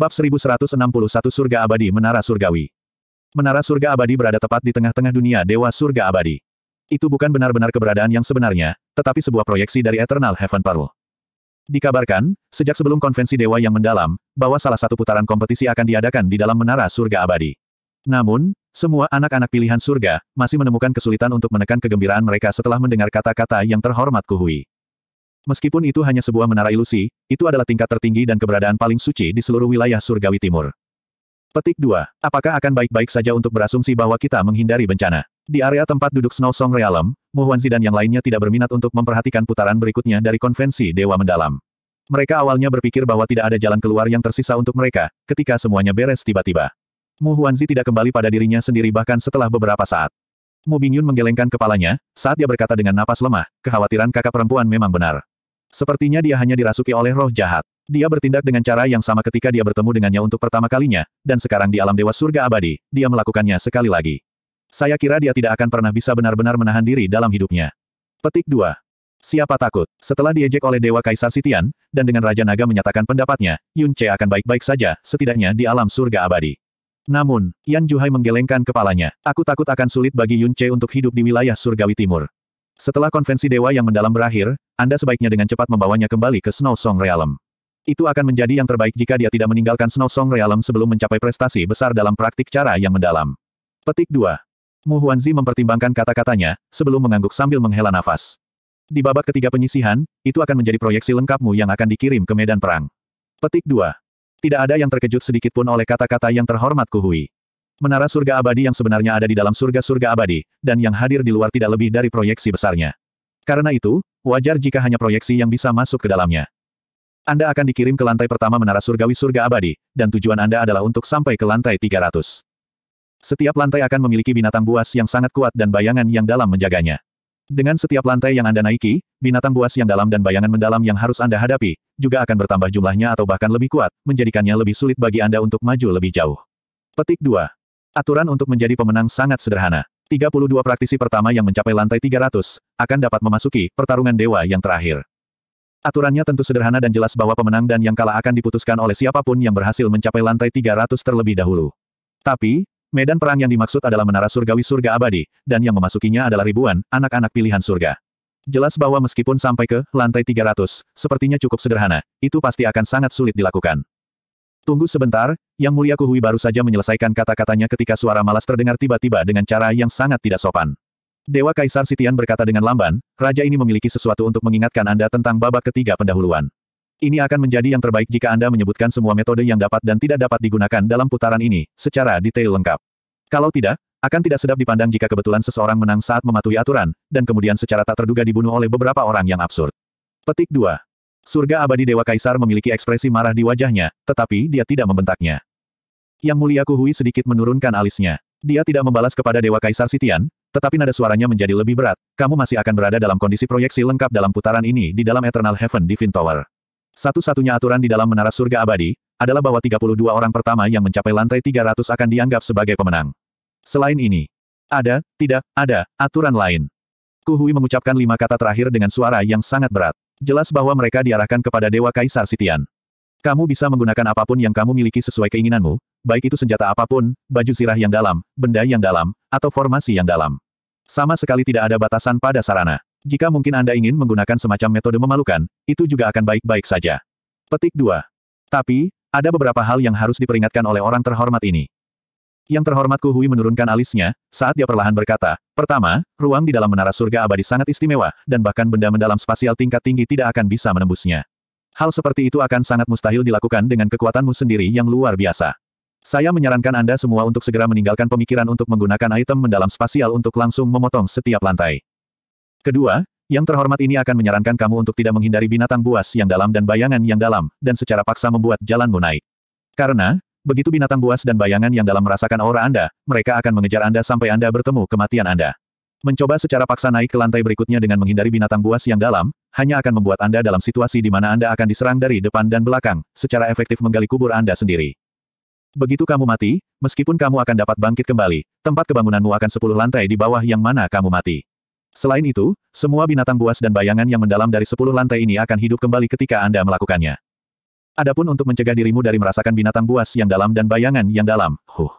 Bab 1161 Surga Abadi Menara Surgawi Menara Surga Abadi berada tepat di tengah-tengah dunia Dewa Surga Abadi. Itu bukan benar-benar keberadaan yang sebenarnya, tetapi sebuah proyeksi dari Eternal Heaven Pearl. Dikabarkan, sejak sebelum konvensi dewa yang mendalam, bahwa salah satu putaran kompetisi akan diadakan di dalam menara surga abadi. Namun, semua anak-anak pilihan surga, masih menemukan kesulitan untuk menekan kegembiraan mereka setelah mendengar kata-kata yang terhormat Kuhui. Meskipun itu hanya sebuah menara ilusi, itu adalah tingkat tertinggi dan keberadaan paling suci di seluruh wilayah surgawi timur. Petik 2. Apakah akan baik-baik saja untuk berasumsi bahwa kita menghindari bencana? Di area tempat duduk Snow Song Realm, Muhuanzi dan yang lainnya tidak berminat untuk memperhatikan putaran berikutnya dari konvensi Dewa Mendalam. Mereka awalnya berpikir bahwa tidak ada jalan keluar yang tersisa untuk mereka, ketika semuanya beres tiba-tiba. Muhuanzi tidak kembali pada dirinya sendiri bahkan setelah beberapa saat. Mu Bingyun menggelengkan kepalanya, saat dia berkata dengan napas lemah, kekhawatiran kakak perempuan memang benar. Sepertinya dia hanya dirasuki oleh roh jahat. Dia bertindak dengan cara yang sama ketika dia bertemu dengannya untuk pertama kalinya, dan sekarang di alam dewa surga abadi, dia melakukannya sekali lagi. Saya kira dia tidak akan pernah bisa benar-benar menahan diri dalam hidupnya. Petik 2. Siapa takut? Setelah diejek oleh Dewa Kaisar Sitian, dan dengan Raja Naga menyatakan pendapatnya, Yun Che akan baik-baik saja, setidaknya di alam surga abadi. Namun, Yan Juhai menggelengkan kepalanya. Aku takut akan sulit bagi Yun Che untuk hidup di wilayah surgawi timur. Setelah konvensi dewa yang mendalam berakhir, Anda sebaiknya dengan cepat membawanya kembali ke Snow Song Realm. Itu akan menjadi yang terbaik jika dia tidak meninggalkan Snow Song Realm sebelum mencapai prestasi besar dalam praktik cara yang mendalam. Petik 2. Mu Huanzi mempertimbangkan kata-katanya, sebelum mengangguk sambil menghela nafas. Di babak ketiga penyisihan, itu akan menjadi proyeksi lengkapmu yang akan dikirim ke medan perang. Petik 2. Tidak ada yang terkejut sedikitpun oleh kata-kata yang terhormat Kuhui. Menara surga abadi yang sebenarnya ada di dalam surga-surga abadi, dan yang hadir di luar tidak lebih dari proyeksi besarnya. Karena itu, wajar jika hanya proyeksi yang bisa masuk ke dalamnya. Anda akan dikirim ke lantai pertama menara surgawi surga abadi, dan tujuan Anda adalah untuk sampai ke lantai 300. Setiap lantai akan memiliki binatang buas yang sangat kuat dan bayangan yang dalam menjaganya. Dengan setiap lantai yang Anda naiki, binatang buas yang dalam dan bayangan mendalam yang harus Anda hadapi, juga akan bertambah jumlahnya atau bahkan lebih kuat, menjadikannya lebih sulit bagi Anda untuk maju lebih jauh. Petik 2. Aturan untuk menjadi pemenang sangat sederhana. 32 praktisi pertama yang mencapai lantai 300, akan dapat memasuki pertarungan dewa yang terakhir. Aturannya tentu sederhana dan jelas bahwa pemenang dan yang kalah akan diputuskan oleh siapapun yang berhasil mencapai lantai 300 terlebih dahulu. Tapi, medan perang yang dimaksud adalah menara surgawi surga abadi, dan yang memasukinya adalah ribuan anak-anak pilihan surga. Jelas bahwa meskipun sampai ke lantai 300, sepertinya cukup sederhana, itu pasti akan sangat sulit dilakukan. Tunggu sebentar, Yang Mulia Kuhui baru saja menyelesaikan kata-katanya ketika suara malas terdengar tiba-tiba dengan cara yang sangat tidak sopan. Dewa Kaisar Sitian berkata dengan lamban, Raja ini memiliki sesuatu untuk mengingatkan Anda tentang babak ketiga pendahuluan. Ini akan menjadi yang terbaik jika Anda menyebutkan semua metode yang dapat dan tidak dapat digunakan dalam putaran ini, secara detail lengkap. Kalau tidak, akan tidak sedap dipandang jika kebetulan seseorang menang saat mematuhi aturan, dan kemudian secara tak terduga dibunuh oleh beberapa orang yang absurd. Petik 2. Surga abadi Dewa Kaisar memiliki ekspresi marah di wajahnya, tetapi dia tidak membentaknya. Yang mulia Kuhui sedikit menurunkan alisnya. Dia tidak membalas kepada Dewa Kaisar Sitian, tetapi nada suaranya menjadi lebih berat. Kamu masih akan berada dalam kondisi proyeksi lengkap dalam putaran ini di dalam Eternal Heaven Divine Tower. Satu-satunya aturan di dalam menara surga abadi, adalah bahwa 32 orang pertama yang mencapai lantai 300 akan dianggap sebagai pemenang. Selain ini, ada, tidak, ada, aturan lain. Kuhui mengucapkan lima kata terakhir dengan suara yang sangat berat. Jelas bahwa mereka diarahkan kepada Dewa Kaisar Sitian. Kamu bisa menggunakan apapun yang kamu miliki sesuai keinginanmu, baik itu senjata apapun, baju zirah yang dalam, benda yang dalam, atau formasi yang dalam. Sama sekali tidak ada batasan pada sarana. Jika mungkin Anda ingin menggunakan semacam metode memalukan, itu juga akan baik-baik saja. Petik 2. Tapi, ada beberapa hal yang harus diperingatkan oleh orang terhormat ini. Yang terhormat Kuhui menurunkan alisnya, saat dia perlahan berkata, Pertama, ruang di dalam menara surga abadi sangat istimewa, dan bahkan benda mendalam spasial tingkat tinggi tidak akan bisa menembusnya. Hal seperti itu akan sangat mustahil dilakukan dengan kekuatanmu sendiri yang luar biasa. Saya menyarankan Anda semua untuk segera meninggalkan pemikiran untuk menggunakan item mendalam spasial untuk langsung memotong setiap lantai. Kedua, yang terhormat ini akan menyarankan kamu untuk tidak menghindari binatang buas yang dalam dan bayangan yang dalam, dan secara paksa membuat jalanmu naik. Karena, Begitu binatang buas dan bayangan yang dalam merasakan aura Anda, mereka akan mengejar Anda sampai Anda bertemu kematian Anda. Mencoba secara paksa naik ke lantai berikutnya dengan menghindari binatang buas yang dalam, hanya akan membuat Anda dalam situasi di mana Anda akan diserang dari depan dan belakang, secara efektif menggali kubur Anda sendiri. Begitu kamu mati, meskipun kamu akan dapat bangkit kembali, tempat kebangunanmu akan 10 lantai di bawah yang mana kamu mati. Selain itu, semua binatang buas dan bayangan yang mendalam dari 10 lantai ini akan hidup kembali ketika Anda melakukannya. Adapun untuk mencegah dirimu dari merasakan binatang buas yang dalam dan bayangan yang dalam, huh.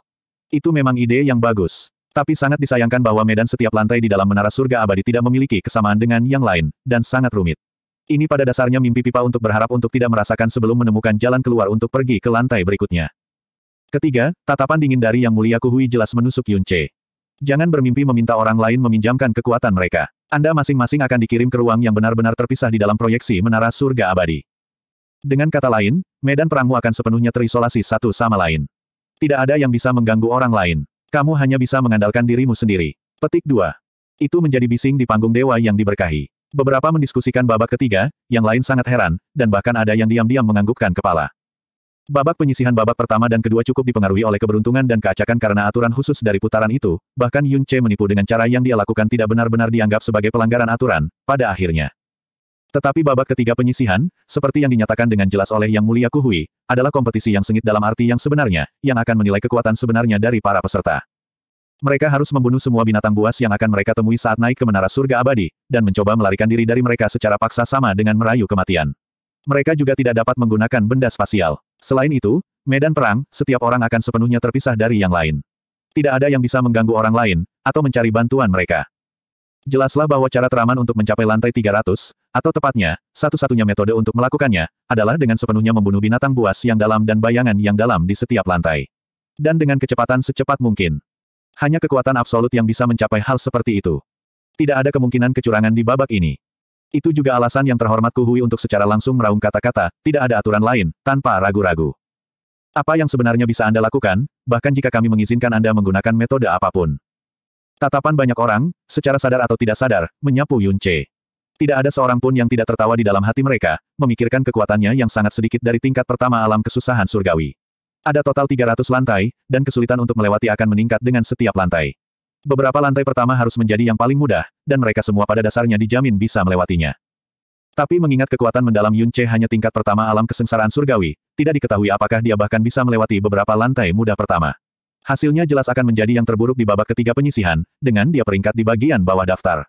Itu memang ide yang bagus. Tapi sangat disayangkan bahwa medan setiap lantai di dalam menara surga abadi tidak memiliki kesamaan dengan yang lain, dan sangat rumit. Ini pada dasarnya mimpi pipa untuk berharap untuk tidak merasakan sebelum menemukan jalan keluar untuk pergi ke lantai berikutnya. Ketiga, tatapan dingin dari Yang Mulia Kuhui jelas menusuk Yun Jangan bermimpi meminta orang lain meminjamkan kekuatan mereka. Anda masing-masing akan dikirim ke ruang yang benar-benar terpisah di dalam proyeksi menara surga abadi. Dengan kata lain, medan perangmu akan sepenuhnya terisolasi satu sama lain. Tidak ada yang bisa mengganggu orang lain. Kamu hanya bisa mengandalkan dirimu sendiri. Petik 2. Itu menjadi bising di panggung dewa yang diberkahi. Beberapa mendiskusikan babak ketiga, yang lain sangat heran, dan bahkan ada yang diam-diam menganggukkan kepala. Babak penyisihan babak pertama dan kedua cukup dipengaruhi oleh keberuntungan dan keacakan karena aturan khusus dari putaran itu, bahkan Yun Che menipu dengan cara yang dia lakukan tidak benar-benar dianggap sebagai pelanggaran aturan, pada akhirnya. Tetapi babak ketiga penyisihan, seperti yang dinyatakan dengan jelas oleh Yang Mulia Kuhui, adalah kompetisi yang sengit dalam arti yang sebenarnya, yang akan menilai kekuatan sebenarnya dari para peserta. Mereka harus membunuh semua binatang buas yang akan mereka temui saat naik ke menara surga abadi, dan mencoba melarikan diri dari mereka secara paksa sama dengan merayu kematian. Mereka juga tidak dapat menggunakan benda spasial. Selain itu, medan perang, setiap orang akan sepenuhnya terpisah dari yang lain. Tidak ada yang bisa mengganggu orang lain, atau mencari bantuan mereka. Jelaslah bahwa cara teraman untuk mencapai lantai 300, atau tepatnya, satu-satunya metode untuk melakukannya, adalah dengan sepenuhnya membunuh binatang buas yang dalam dan bayangan yang dalam di setiap lantai. Dan dengan kecepatan secepat mungkin. Hanya kekuatan absolut yang bisa mencapai hal seperti itu. Tidak ada kemungkinan kecurangan di babak ini. Itu juga alasan yang terhormat Kuhui untuk secara langsung meraung kata-kata, tidak ada aturan lain, tanpa ragu-ragu. Apa yang sebenarnya bisa Anda lakukan, bahkan jika kami mengizinkan Anda menggunakan metode apapun. Tatapan banyak orang, secara sadar atau tidak sadar, menyapu Yun Che. Tidak ada seorang pun yang tidak tertawa di dalam hati mereka, memikirkan kekuatannya yang sangat sedikit dari tingkat pertama alam kesusahan surgawi. Ada total 300 lantai, dan kesulitan untuk melewati akan meningkat dengan setiap lantai. Beberapa lantai pertama harus menjadi yang paling mudah, dan mereka semua pada dasarnya dijamin bisa melewatinya. Tapi mengingat kekuatan mendalam Yun Che hanya tingkat pertama alam kesengsaraan surgawi, tidak diketahui apakah dia bahkan bisa melewati beberapa lantai mudah pertama. Hasilnya jelas akan menjadi yang terburuk di babak ketiga penyisihan, dengan dia peringkat di bagian bawah daftar.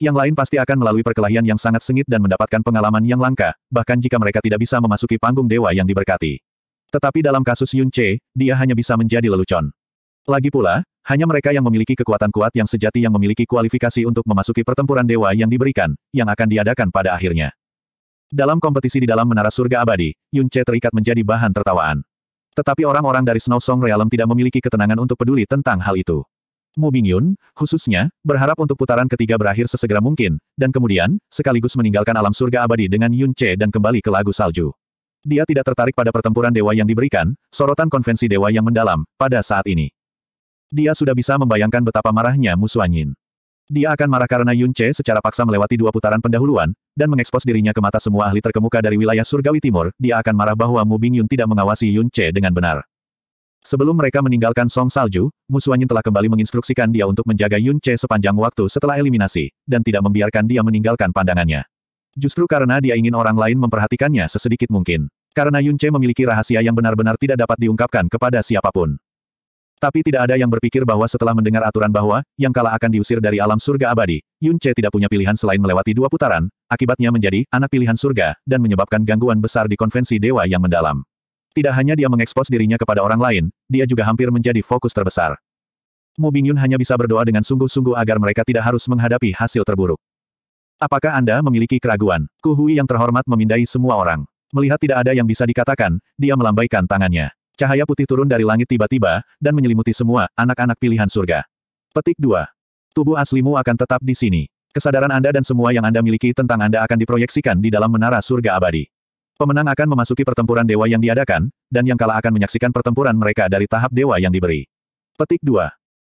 Yang lain pasti akan melalui perkelahian yang sangat sengit dan mendapatkan pengalaman yang langka, bahkan jika mereka tidak bisa memasuki panggung dewa yang diberkati. Tetapi dalam kasus Yun Che, dia hanya bisa menjadi lelucon. Lagi pula, hanya mereka yang memiliki kekuatan kuat yang sejati yang memiliki kualifikasi untuk memasuki pertempuran dewa yang diberikan, yang akan diadakan pada akhirnya. Dalam kompetisi di dalam menara surga abadi, Yun Che terikat menjadi bahan tertawaan. Tetapi orang-orang dari Snow Song Realm tidak memiliki ketenangan untuk peduli tentang hal itu. Mu Bingyun, khususnya, berharap untuk putaran ketiga berakhir sesegera mungkin, dan kemudian, sekaligus meninggalkan alam surga abadi dengan Yun Che dan kembali ke lagu salju. Dia tidak tertarik pada pertempuran dewa yang diberikan, sorotan konvensi dewa yang mendalam, pada saat ini. Dia sudah bisa membayangkan betapa marahnya Mu Suanyin. Dia akan marah karena Yun Che secara paksa melewati dua putaran pendahuluan, dan mengekspos dirinya ke mata semua ahli terkemuka dari wilayah Surgawi Timur, dia akan marah bahwa Mu Bing Yun tidak mengawasi Yun Che dengan benar. Sebelum mereka meninggalkan Song Salju, Yin telah kembali menginstruksikan dia untuk menjaga Yun Che sepanjang waktu setelah eliminasi, dan tidak membiarkan dia meninggalkan pandangannya. Justru karena dia ingin orang lain memperhatikannya sesedikit mungkin. Karena Yun Che memiliki rahasia yang benar-benar tidak dapat diungkapkan kepada siapapun. Tapi tidak ada yang berpikir bahwa setelah mendengar aturan bahwa, yang kalah akan diusir dari alam surga abadi, Yun Che tidak punya pilihan selain melewati dua putaran, akibatnya menjadi anak pilihan surga, dan menyebabkan gangguan besar di konvensi dewa yang mendalam. Tidak hanya dia mengekspos dirinya kepada orang lain, dia juga hampir menjadi fokus terbesar. Mu Yun hanya bisa berdoa dengan sungguh-sungguh agar mereka tidak harus menghadapi hasil terburuk. Apakah Anda memiliki keraguan? Kuhui yang terhormat memindai semua orang. Melihat tidak ada yang bisa dikatakan, dia melambaikan tangannya. Cahaya putih turun dari langit tiba-tiba, dan menyelimuti semua anak-anak pilihan surga. Petik 2. Tubuh aslimu akan tetap di sini. Kesadaran Anda dan semua yang Anda miliki tentang Anda akan diproyeksikan di dalam menara surga abadi. Pemenang akan memasuki pertempuran dewa yang diadakan, dan yang kalah akan menyaksikan pertempuran mereka dari tahap dewa yang diberi. Petik 2.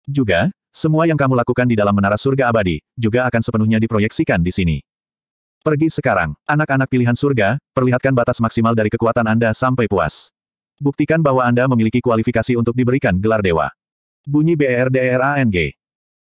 Juga, semua yang kamu lakukan di dalam menara surga abadi, juga akan sepenuhnya diproyeksikan di sini. Pergi sekarang, anak-anak pilihan surga, perlihatkan batas maksimal dari kekuatan Anda sampai puas. Buktikan bahwa Anda memiliki kualifikasi untuk diberikan gelar dewa. Bunyi BRDRANG.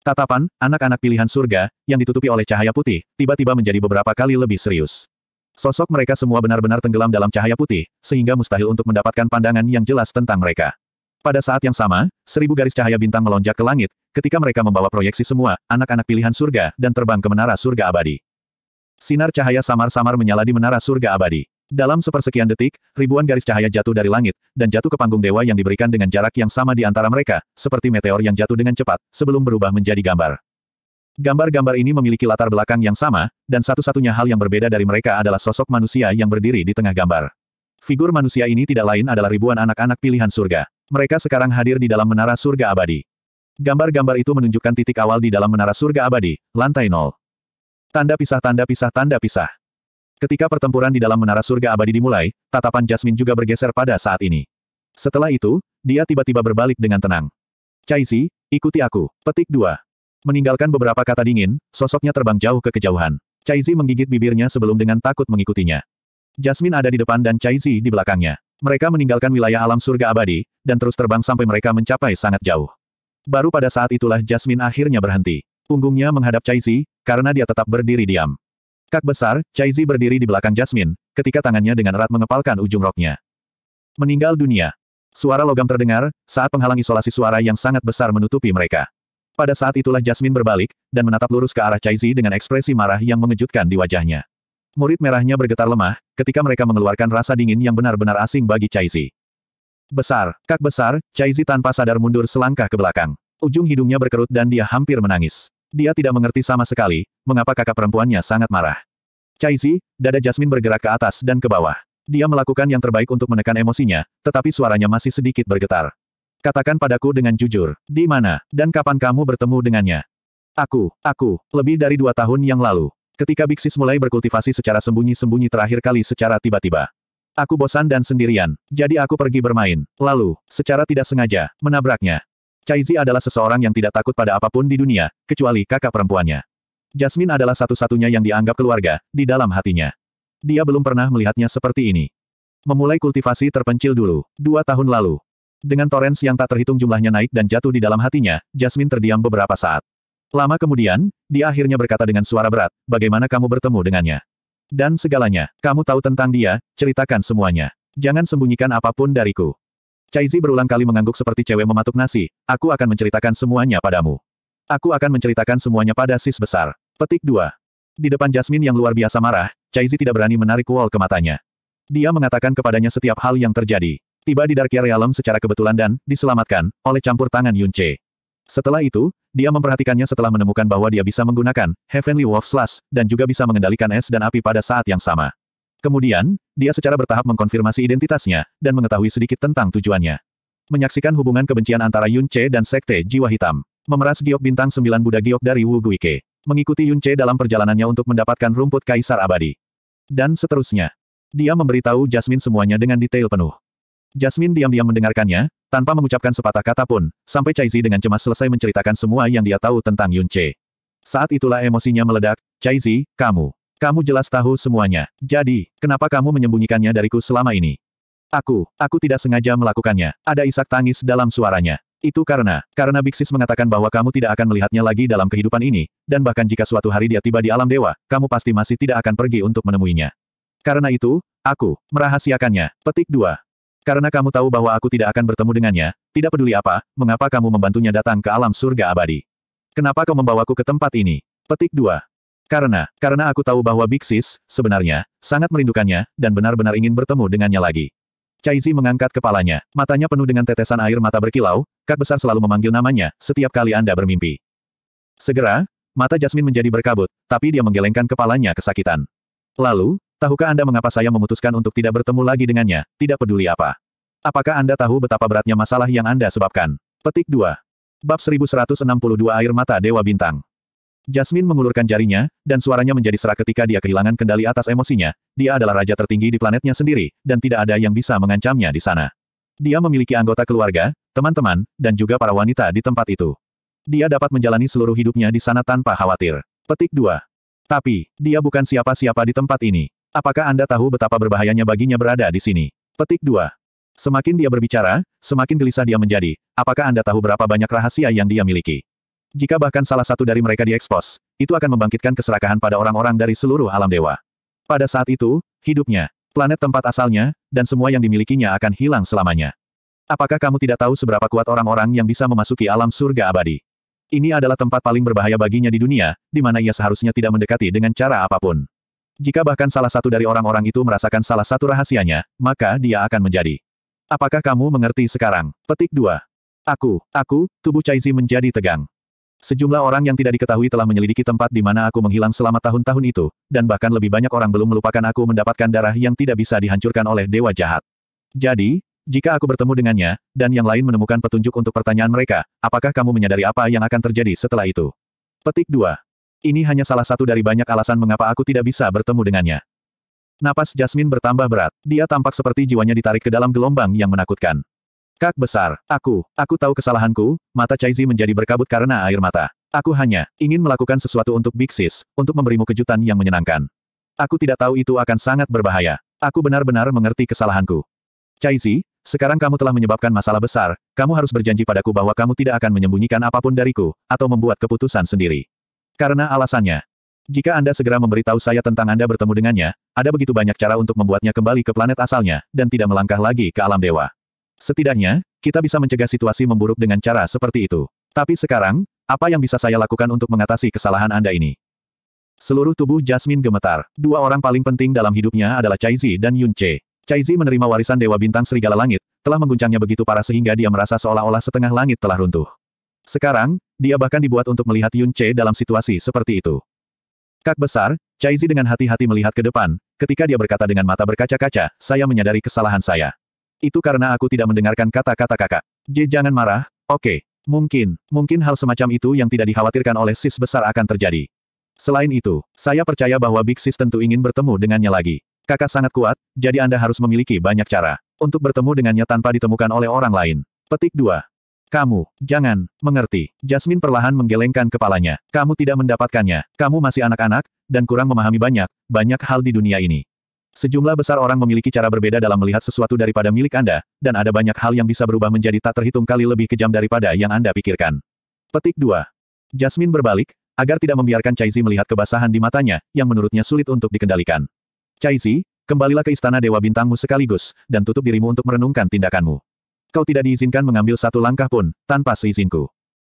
Tatapan, anak-anak pilihan surga, yang ditutupi oleh cahaya putih, tiba-tiba menjadi beberapa kali lebih serius. Sosok mereka semua benar-benar tenggelam dalam cahaya putih, sehingga mustahil untuk mendapatkan pandangan yang jelas tentang mereka. Pada saat yang sama, seribu garis cahaya bintang melonjak ke langit, ketika mereka membawa proyeksi semua, anak-anak pilihan surga, dan terbang ke menara surga abadi. Sinar cahaya samar-samar menyala di menara surga abadi. Dalam sepersekian detik, ribuan garis cahaya jatuh dari langit, dan jatuh ke panggung dewa yang diberikan dengan jarak yang sama di antara mereka, seperti meteor yang jatuh dengan cepat, sebelum berubah menjadi gambar. Gambar-gambar ini memiliki latar belakang yang sama, dan satu-satunya hal yang berbeda dari mereka adalah sosok manusia yang berdiri di tengah gambar. Figur manusia ini tidak lain adalah ribuan anak-anak pilihan surga. Mereka sekarang hadir di dalam menara surga abadi. Gambar-gambar itu menunjukkan titik awal di dalam menara surga abadi, lantai nol. Tanda pisah tanda pisah tanda pisah. Ketika pertempuran di dalam menara surga abadi dimulai, tatapan Jasmine juga bergeser pada saat ini. Setelah itu, dia tiba-tiba berbalik dengan tenang. Caisi, ikuti aku. Petik 2. Meninggalkan beberapa kata dingin, sosoknya terbang jauh ke kejauhan. Caizi menggigit bibirnya sebelum dengan takut mengikutinya. Jasmine ada di depan dan Caizi di belakangnya. Mereka meninggalkan wilayah alam surga abadi, dan terus terbang sampai mereka mencapai sangat jauh. Baru pada saat itulah Jasmine akhirnya berhenti. Punggungnya menghadap Caizi, karena dia tetap berdiri diam. Kak besar, Chai Zi berdiri di belakang Jasmine, ketika tangannya dengan erat mengepalkan ujung roknya. Meninggal dunia. Suara logam terdengar, saat penghalang isolasi suara yang sangat besar menutupi mereka. Pada saat itulah Jasmine berbalik, dan menatap lurus ke arah Chai Zi dengan ekspresi marah yang mengejutkan di wajahnya. Murid merahnya bergetar lemah, ketika mereka mengeluarkan rasa dingin yang benar-benar asing bagi Chai Zi. Besar, kak besar, Chai Zi tanpa sadar mundur selangkah ke belakang. Ujung hidungnya berkerut dan dia hampir menangis. Dia tidak mengerti sama sekali, mengapa kakak perempuannya sangat marah. Cai Zi, dada Jasmine bergerak ke atas dan ke bawah. Dia melakukan yang terbaik untuk menekan emosinya, tetapi suaranya masih sedikit bergetar. Katakan padaku dengan jujur, di mana, dan kapan kamu bertemu dengannya? Aku, aku, lebih dari dua tahun yang lalu. Ketika Bixis mulai berkultivasi secara sembunyi-sembunyi terakhir kali secara tiba-tiba. Aku bosan dan sendirian, jadi aku pergi bermain. Lalu, secara tidak sengaja, menabraknya. Zi adalah seseorang yang tidak takut pada apapun di dunia, kecuali kakak perempuannya. Jasmine adalah satu-satunya yang dianggap keluarga, di dalam hatinya. Dia belum pernah melihatnya seperti ini. Memulai kultivasi terpencil dulu, dua tahun lalu. Dengan torrens yang tak terhitung jumlahnya naik dan jatuh di dalam hatinya, Jasmine terdiam beberapa saat. Lama kemudian, dia akhirnya berkata dengan suara berat, bagaimana kamu bertemu dengannya? Dan segalanya, kamu tahu tentang dia, ceritakan semuanya. Jangan sembunyikan apapun dariku. Zi berulang kali mengangguk seperti cewek mematuk nasi, aku akan menceritakan semuanya padamu. Aku akan menceritakan semuanya pada sis besar. Petik 2. Di depan Jasmine yang luar biasa marah, Zi tidak berani menarik wall ke matanya. Dia mengatakan kepadanya setiap hal yang terjadi. Tiba di Darkia Realm secara kebetulan dan, diselamatkan, oleh campur tangan Yun Yunche. Setelah itu, dia memperhatikannya setelah menemukan bahwa dia bisa menggunakan Heavenly Wolf Slash, dan juga bisa mengendalikan es dan api pada saat yang sama. Kemudian, dia secara bertahap mengkonfirmasi identitasnya, dan mengetahui sedikit tentang tujuannya. Menyaksikan hubungan kebencian antara Yun Che dan Sekte Jiwa Hitam. Memeras giok bintang Sembilan Buddha giok dari Wu Guike. Mengikuti Yun Che dalam perjalanannya untuk mendapatkan rumput kaisar abadi. Dan seterusnya. Dia memberitahu Jasmine semuanya dengan detail penuh. Jasmine diam-diam mendengarkannya, tanpa mengucapkan sepatah kata pun, sampai Chai Zi dengan cemas selesai menceritakan semua yang dia tahu tentang Yun Che. Saat itulah emosinya meledak, Chai Zi, kamu. Kamu jelas tahu semuanya. Jadi, kenapa kamu menyembunyikannya dariku selama ini? Aku, aku tidak sengaja melakukannya. Ada isak tangis dalam suaranya. Itu karena, karena Bixis mengatakan bahwa kamu tidak akan melihatnya lagi dalam kehidupan ini, dan bahkan jika suatu hari dia tiba di alam dewa, kamu pasti masih tidak akan pergi untuk menemuinya. Karena itu, aku, merahasiakannya. Petik dua. Karena kamu tahu bahwa aku tidak akan bertemu dengannya, tidak peduli apa, mengapa kamu membantunya datang ke alam surga abadi. Kenapa kau membawaku ke tempat ini? Petik dua. Karena, karena aku tahu bahwa Big Sis, sebenarnya, sangat merindukannya, dan benar-benar ingin bertemu dengannya lagi. Cai Zi mengangkat kepalanya, matanya penuh dengan tetesan air mata berkilau, kak besar selalu memanggil namanya, setiap kali Anda bermimpi. Segera, mata Jasmine menjadi berkabut, tapi dia menggelengkan kepalanya kesakitan. Lalu, tahukah Anda mengapa saya memutuskan untuk tidak bertemu lagi dengannya, tidak peduli apa? Apakah Anda tahu betapa beratnya masalah yang Anda sebabkan? Petik 2. Bab 1162 Air Mata Dewa Bintang Jasmine mengulurkan jarinya, dan suaranya menjadi serak ketika dia kehilangan kendali atas emosinya. Dia adalah raja tertinggi di planetnya sendiri, dan tidak ada yang bisa mengancamnya di sana. Dia memiliki anggota keluarga, teman-teman, dan juga para wanita di tempat itu. Dia dapat menjalani seluruh hidupnya di sana tanpa khawatir. Petik 2. Tapi, dia bukan siapa-siapa di tempat ini. Apakah Anda tahu betapa berbahayanya baginya berada di sini? Petik 2. Semakin dia berbicara, semakin gelisah dia menjadi. Apakah Anda tahu berapa banyak rahasia yang dia miliki? Jika bahkan salah satu dari mereka diekspos, itu akan membangkitkan keserakahan pada orang-orang dari seluruh alam dewa. Pada saat itu, hidupnya, planet tempat asalnya, dan semua yang dimilikinya akan hilang selamanya. Apakah kamu tidak tahu seberapa kuat orang-orang yang bisa memasuki alam surga abadi? Ini adalah tempat paling berbahaya baginya di dunia, di mana ia seharusnya tidak mendekati dengan cara apapun. Jika bahkan salah satu dari orang-orang itu merasakan salah satu rahasianya, maka dia akan menjadi. Apakah kamu mengerti sekarang? Petik 2. Aku, aku, tubuh Caizi menjadi tegang. Sejumlah orang yang tidak diketahui telah menyelidiki tempat di mana aku menghilang selama tahun-tahun itu, dan bahkan lebih banyak orang belum melupakan aku mendapatkan darah yang tidak bisa dihancurkan oleh dewa jahat. Jadi, jika aku bertemu dengannya, dan yang lain menemukan petunjuk untuk pertanyaan mereka, apakah kamu menyadari apa yang akan terjadi setelah itu? Petik 2. Ini hanya salah satu dari banyak alasan mengapa aku tidak bisa bertemu dengannya. Napas Jasmine bertambah berat, dia tampak seperti jiwanya ditarik ke dalam gelombang yang menakutkan. Kak besar, aku, aku tahu kesalahanku, mata Caizi menjadi berkabut karena air mata. Aku hanya ingin melakukan sesuatu untuk Big Sis, untuk memberimu kejutan yang menyenangkan. Aku tidak tahu itu akan sangat berbahaya. Aku benar-benar mengerti kesalahanku. Caizi, sekarang kamu telah menyebabkan masalah besar, kamu harus berjanji padaku bahwa kamu tidak akan menyembunyikan apapun dariku, atau membuat keputusan sendiri. Karena alasannya, jika Anda segera memberitahu saya tentang Anda bertemu dengannya, ada begitu banyak cara untuk membuatnya kembali ke planet asalnya, dan tidak melangkah lagi ke alam dewa. Setidaknya, kita bisa mencegah situasi memburuk dengan cara seperti itu. Tapi sekarang, apa yang bisa saya lakukan untuk mengatasi kesalahan Anda ini? Seluruh tubuh Jasmine gemetar. Dua orang paling penting dalam hidupnya adalah Zi dan Yun Che. Zi menerima warisan Dewa Bintang Serigala Langit, telah mengguncangnya begitu parah sehingga dia merasa seolah-olah setengah langit telah runtuh. Sekarang, dia bahkan dibuat untuk melihat Yun Che dalam situasi seperti itu. Kak besar, Zi dengan hati-hati melihat ke depan, ketika dia berkata dengan mata berkaca-kaca, saya menyadari kesalahan saya. Itu karena aku tidak mendengarkan kata-kata kakak. J jangan marah, oke. Okay. Mungkin, mungkin hal semacam itu yang tidak dikhawatirkan oleh sis besar akan terjadi. Selain itu, saya percaya bahwa Big Sis tentu ingin bertemu dengannya lagi. Kakak sangat kuat, jadi Anda harus memiliki banyak cara untuk bertemu dengannya tanpa ditemukan oleh orang lain. Petik 2. Kamu, jangan, mengerti. Jasmine perlahan menggelengkan kepalanya. Kamu tidak mendapatkannya. Kamu masih anak-anak, dan kurang memahami banyak, banyak hal di dunia ini. Sejumlah besar orang memiliki cara berbeda dalam melihat sesuatu daripada milik Anda, dan ada banyak hal yang bisa berubah menjadi tak terhitung kali lebih kejam daripada yang Anda pikirkan. Petik 2. Jasmine berbalik, agar tidak membiarkan Caizi melihat kebasahan di matanya, yang menurutnya sulit untuk dikendalikan. Caizi, kembalilah ke istana Dewa Bintangmu sekaligus, dan tutup dirimu untuk merenungkan tindakanmu. Kau tidak diizinkan mengambil satu langkah pun, tanpa seizinku.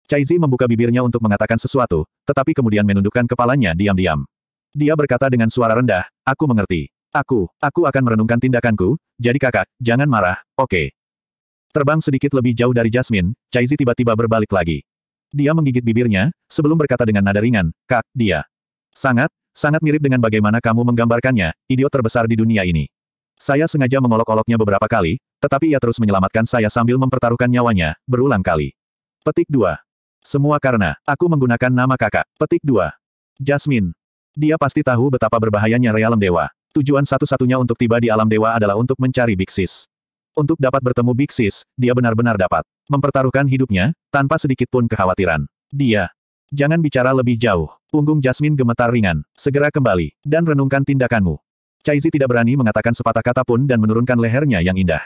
Caizi membuka bibirnya untuk mengatakan sesuatu, tetapi kemudian menundukkan kepalanya diam-diam. Dia berkata dengan suara rendah, aku mengerti. Aku, aku akan merenungkan tindakanku, jadi kakak, jangan marah, oke. Okay. Terbang sedikit lebih jauh dari Jasmine, Chaizi tiba-tiba berbalik lagi. Dia menggigit bibirnya, sebelum berkata dengan nada ringan, Kak, dia. Sangat, sangat mirip dengan bagaimana kamu menggambarkannya, idiot terbesar di dunia ini. Saya sengaja mengolok-oloknya beberapa kali, tetapi ia terus menyelamatkan saya sambil mempertaruhkan nyawanya, berulang kali. Petik 2. Semua karena, aku menggunakan nama kakak. Petik 2. Jasmine. Dia pasti tahu betapa berbahayanya realem dewa. Tujuan satu-satunya untuk tiba di alam dewa adalah untuk mencari Bixis. Untuk dapat bertemu Bixis, dia benar-benar dapat mempertaruhkan hidupnya, tanpa sedikit pun kekhawatiran. Dia. Jangan bicara lebih jauh. Punggung Jasmine gemetar ringan. Segera kembali, dan renungkan tindakanmu. Caizi tidak berani mengatakan sepatah kata pun dan menurunkan lehernya yang indah.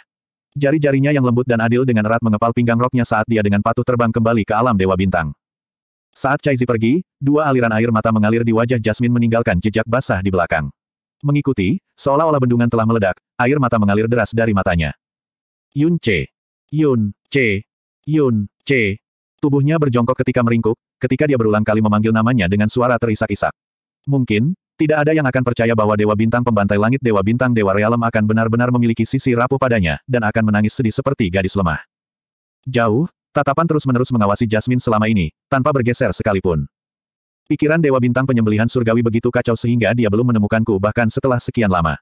Jari-jarinya yang lembut dan adil dengan erat mengepal pinggang roknya saat dia dengan patuh terbang kembali ke alam Dewa Bintang. Saat Caizi pergi, dua aliran air mata mengalir di wajah Jasmine meninggalkan jejak basah di belakang. Mengikuti, seolah-olah bendungan telah meledak, air mata mengalir deras dari matanya. Yun C. Yun C. Yun C. Tubuhnya berjongkok ketika meringkuk, ketika dia berulang kali memanggil namanya dengan suara terisak-isak. Mungkin, tidak ada yang akan percaya bahwa Dewa Bintang Pembantai Langit Dewa Bintang Dewa Realem akan benar-benar memiliki sisi rapuh padanya, dan akan menangis sedih seperti gadis lemah. Jauh, tatapan terus-menerus mengawasi Jasmine selama ini, tanpa bergeser sekalipun. Pikiran Dewa Bintang Penyembelihan Surgawi begitu kacau sehingga dia belum menemukanku bahkan setelah sekian lama.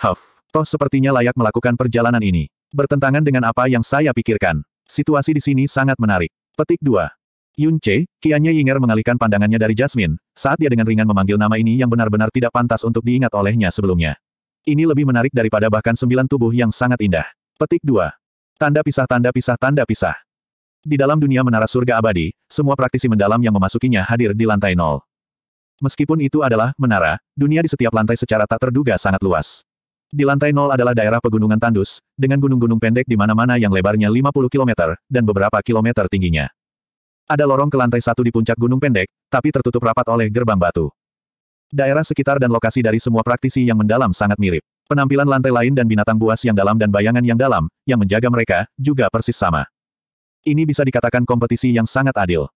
Huff, toh sepertinya layak melakukan perjalanan ini. Bertentangan dengan apa yang saya pikirkan. Situasi di sini sangat menarik. Petik 2. Yun Che, kiannya Yinger mengalihkan pandangannya dari Jasmine, saat dia dengan ringan memanggil nama ini yang benar-benar tidak pantas untuk diingat olehnya sebelumnya. Ini lebih menarik daripada bahkan sembilan tubuh yang sangat indah. Petik 2. Tanda pisah tanda pisah tanda pisah. Di dalam dunia menara surga abadi, semua praktisi mendalam yang memasukinya hadir di lantai nol. Meskipun itu adalah menara, dunia di setiap lantai secara tak terduga sangat luas. Di lantai nol adalah daerah pegunungan tandus, dengan gunung-gunung pendek di mana-mana yang lebarnya 50 km, dan beberapa kilometer tingginya. Ada lorong ke lantai satu di puncak gunung pendek, tapi tertutup rapat oleh gerbang batu. Daerah sekitar dan lokasi dari semua praktisi yang mendalam sangat mirip. Penampilan lantai lain dan binatang buas yang dalam dan bayangan yang dalam, yang menjaga mereka, juga persis sama. Ini bisa dikatakan kompetisi yang sangat adil.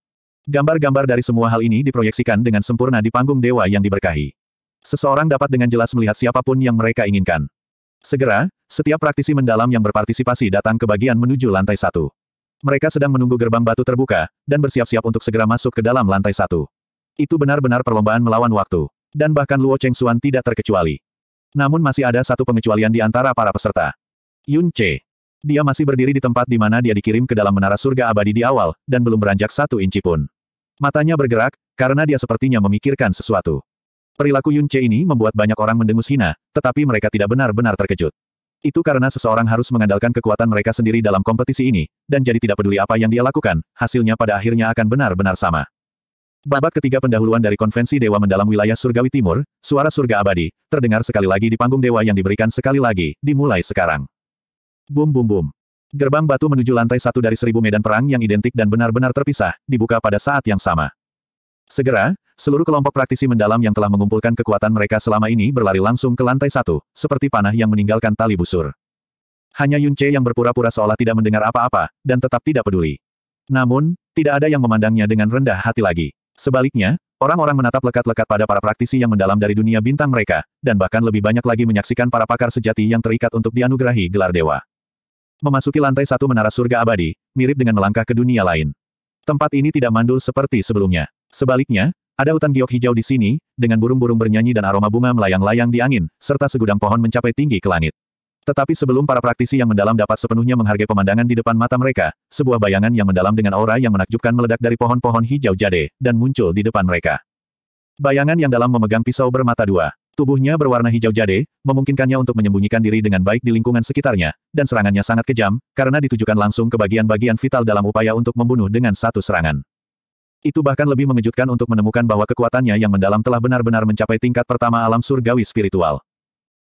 Gambar-gambar dari semua hal ini diproyeksikan dengan sempurna di panggung dewa yang diberkahi. Seseorang dapat dengan jelas melihat siapapun yang mereka inginkan. Segera, setiap praktisi mendalam yang berpartisipasi datang ke bagian menuju lantai satu. Mereka sedang menunggu gerbang batu terbuka, dan bersiap-siap untuk segera masuk ke dalam lantai satu. Itu benar-benar perlombaan melawan waktu. Dan bahkan Luo Cheng Xuan tidak terkecuali. Namun masih ada satu pengecualian di antara para peserta. Yun Che. Dia masih berdiri di tempat di mana dia dikirim ke dalam menara surga abadi di awal, dan belum beranjak satu inci pun. Matanya bergerak, karena dia sepertinya memikirkan sesuatu. Perilaku Yun Che ini membuat banyak orang mendengus hina, tetapi mereka tidak benar-benar terkejut. Itu karena seseorang harus mengandalkan kekuatan mereka sendiri dalam kompetisi ini, dan jadi tidak peduli apa yang dia lakukan, hasilnya pada akhirnya akan benar-benar sama. Babak ketiga pendahuluan dari konvensi dewa mendalam wilayah surgawi timur, suara surga abadi, terdengar sekali lagi di panggung dewa yang diberikan sekali lagi, dimulai sekarang. Bum bum bum. Gerbang batu menuju lantai satu dari seribu medan perang yang identik dan benar-benar terpisah, dibuka pada saat yang sama. Segera, seluruh kelompok praktisi mendalam yang telah mengumpulkan kekuatan mereka selama ini berlari langsung ke lantai satu, seperti panah yang meninggalkan tali busur. Hanya Yun Che yang berpura-pura seolah tidak mendengar apa-apa, dan tetap tidak peduli. Namun, tidak ada yang memandangnya dengan rendah hati lagi. Sebaliknya, orang-orang menatap lekat-lekat pada para praktisi yang mendalam dari dunia bintang mereka, dan bahkan lebih banyak lagi menyaksikan para pakar sejati yang terikat untuk dianugerahi gelar dewa. Memasuki lantai satu menara surga abadi, mirip dengan melangkah ke dunia lain. Tempat ini tidak mandul seperti sebelumnya. Sebaliknya, ada hutan giok hijau di sini, dengan burung-burung bernyanyi dan aroma bunga melayang-layang di angin, serta segudang pohon mencapai tinggi ke langit. Tetapi sebelum para praktisi yang mendalam dapat sepenuhnya menghargai pemandangan di depan mata mereka, sebuah bayangan yang mendalam dengan aura yang menakjubkan meledak dari pohon-pohon hijau jade, dan muncul di depan mereka. Bayangan yang dalam memegang pisau bermata dua. Tubuhnya berwarna hijau jade, memungkinkannya untuk menyembunyikan diri dengan baik di lingkungan sekitarnya, dan serangannya sangat kejam, karena ditujukan langsung ke bagian-bagian vital dalam upaya untuk membunuh dengan satu serangan. Itu bahkan lebih mengejutkan untuk menemukan bahwa kekuatannya yang mendalam telah benar-benar mencapai tingkat pertama alam surgawi spiritual.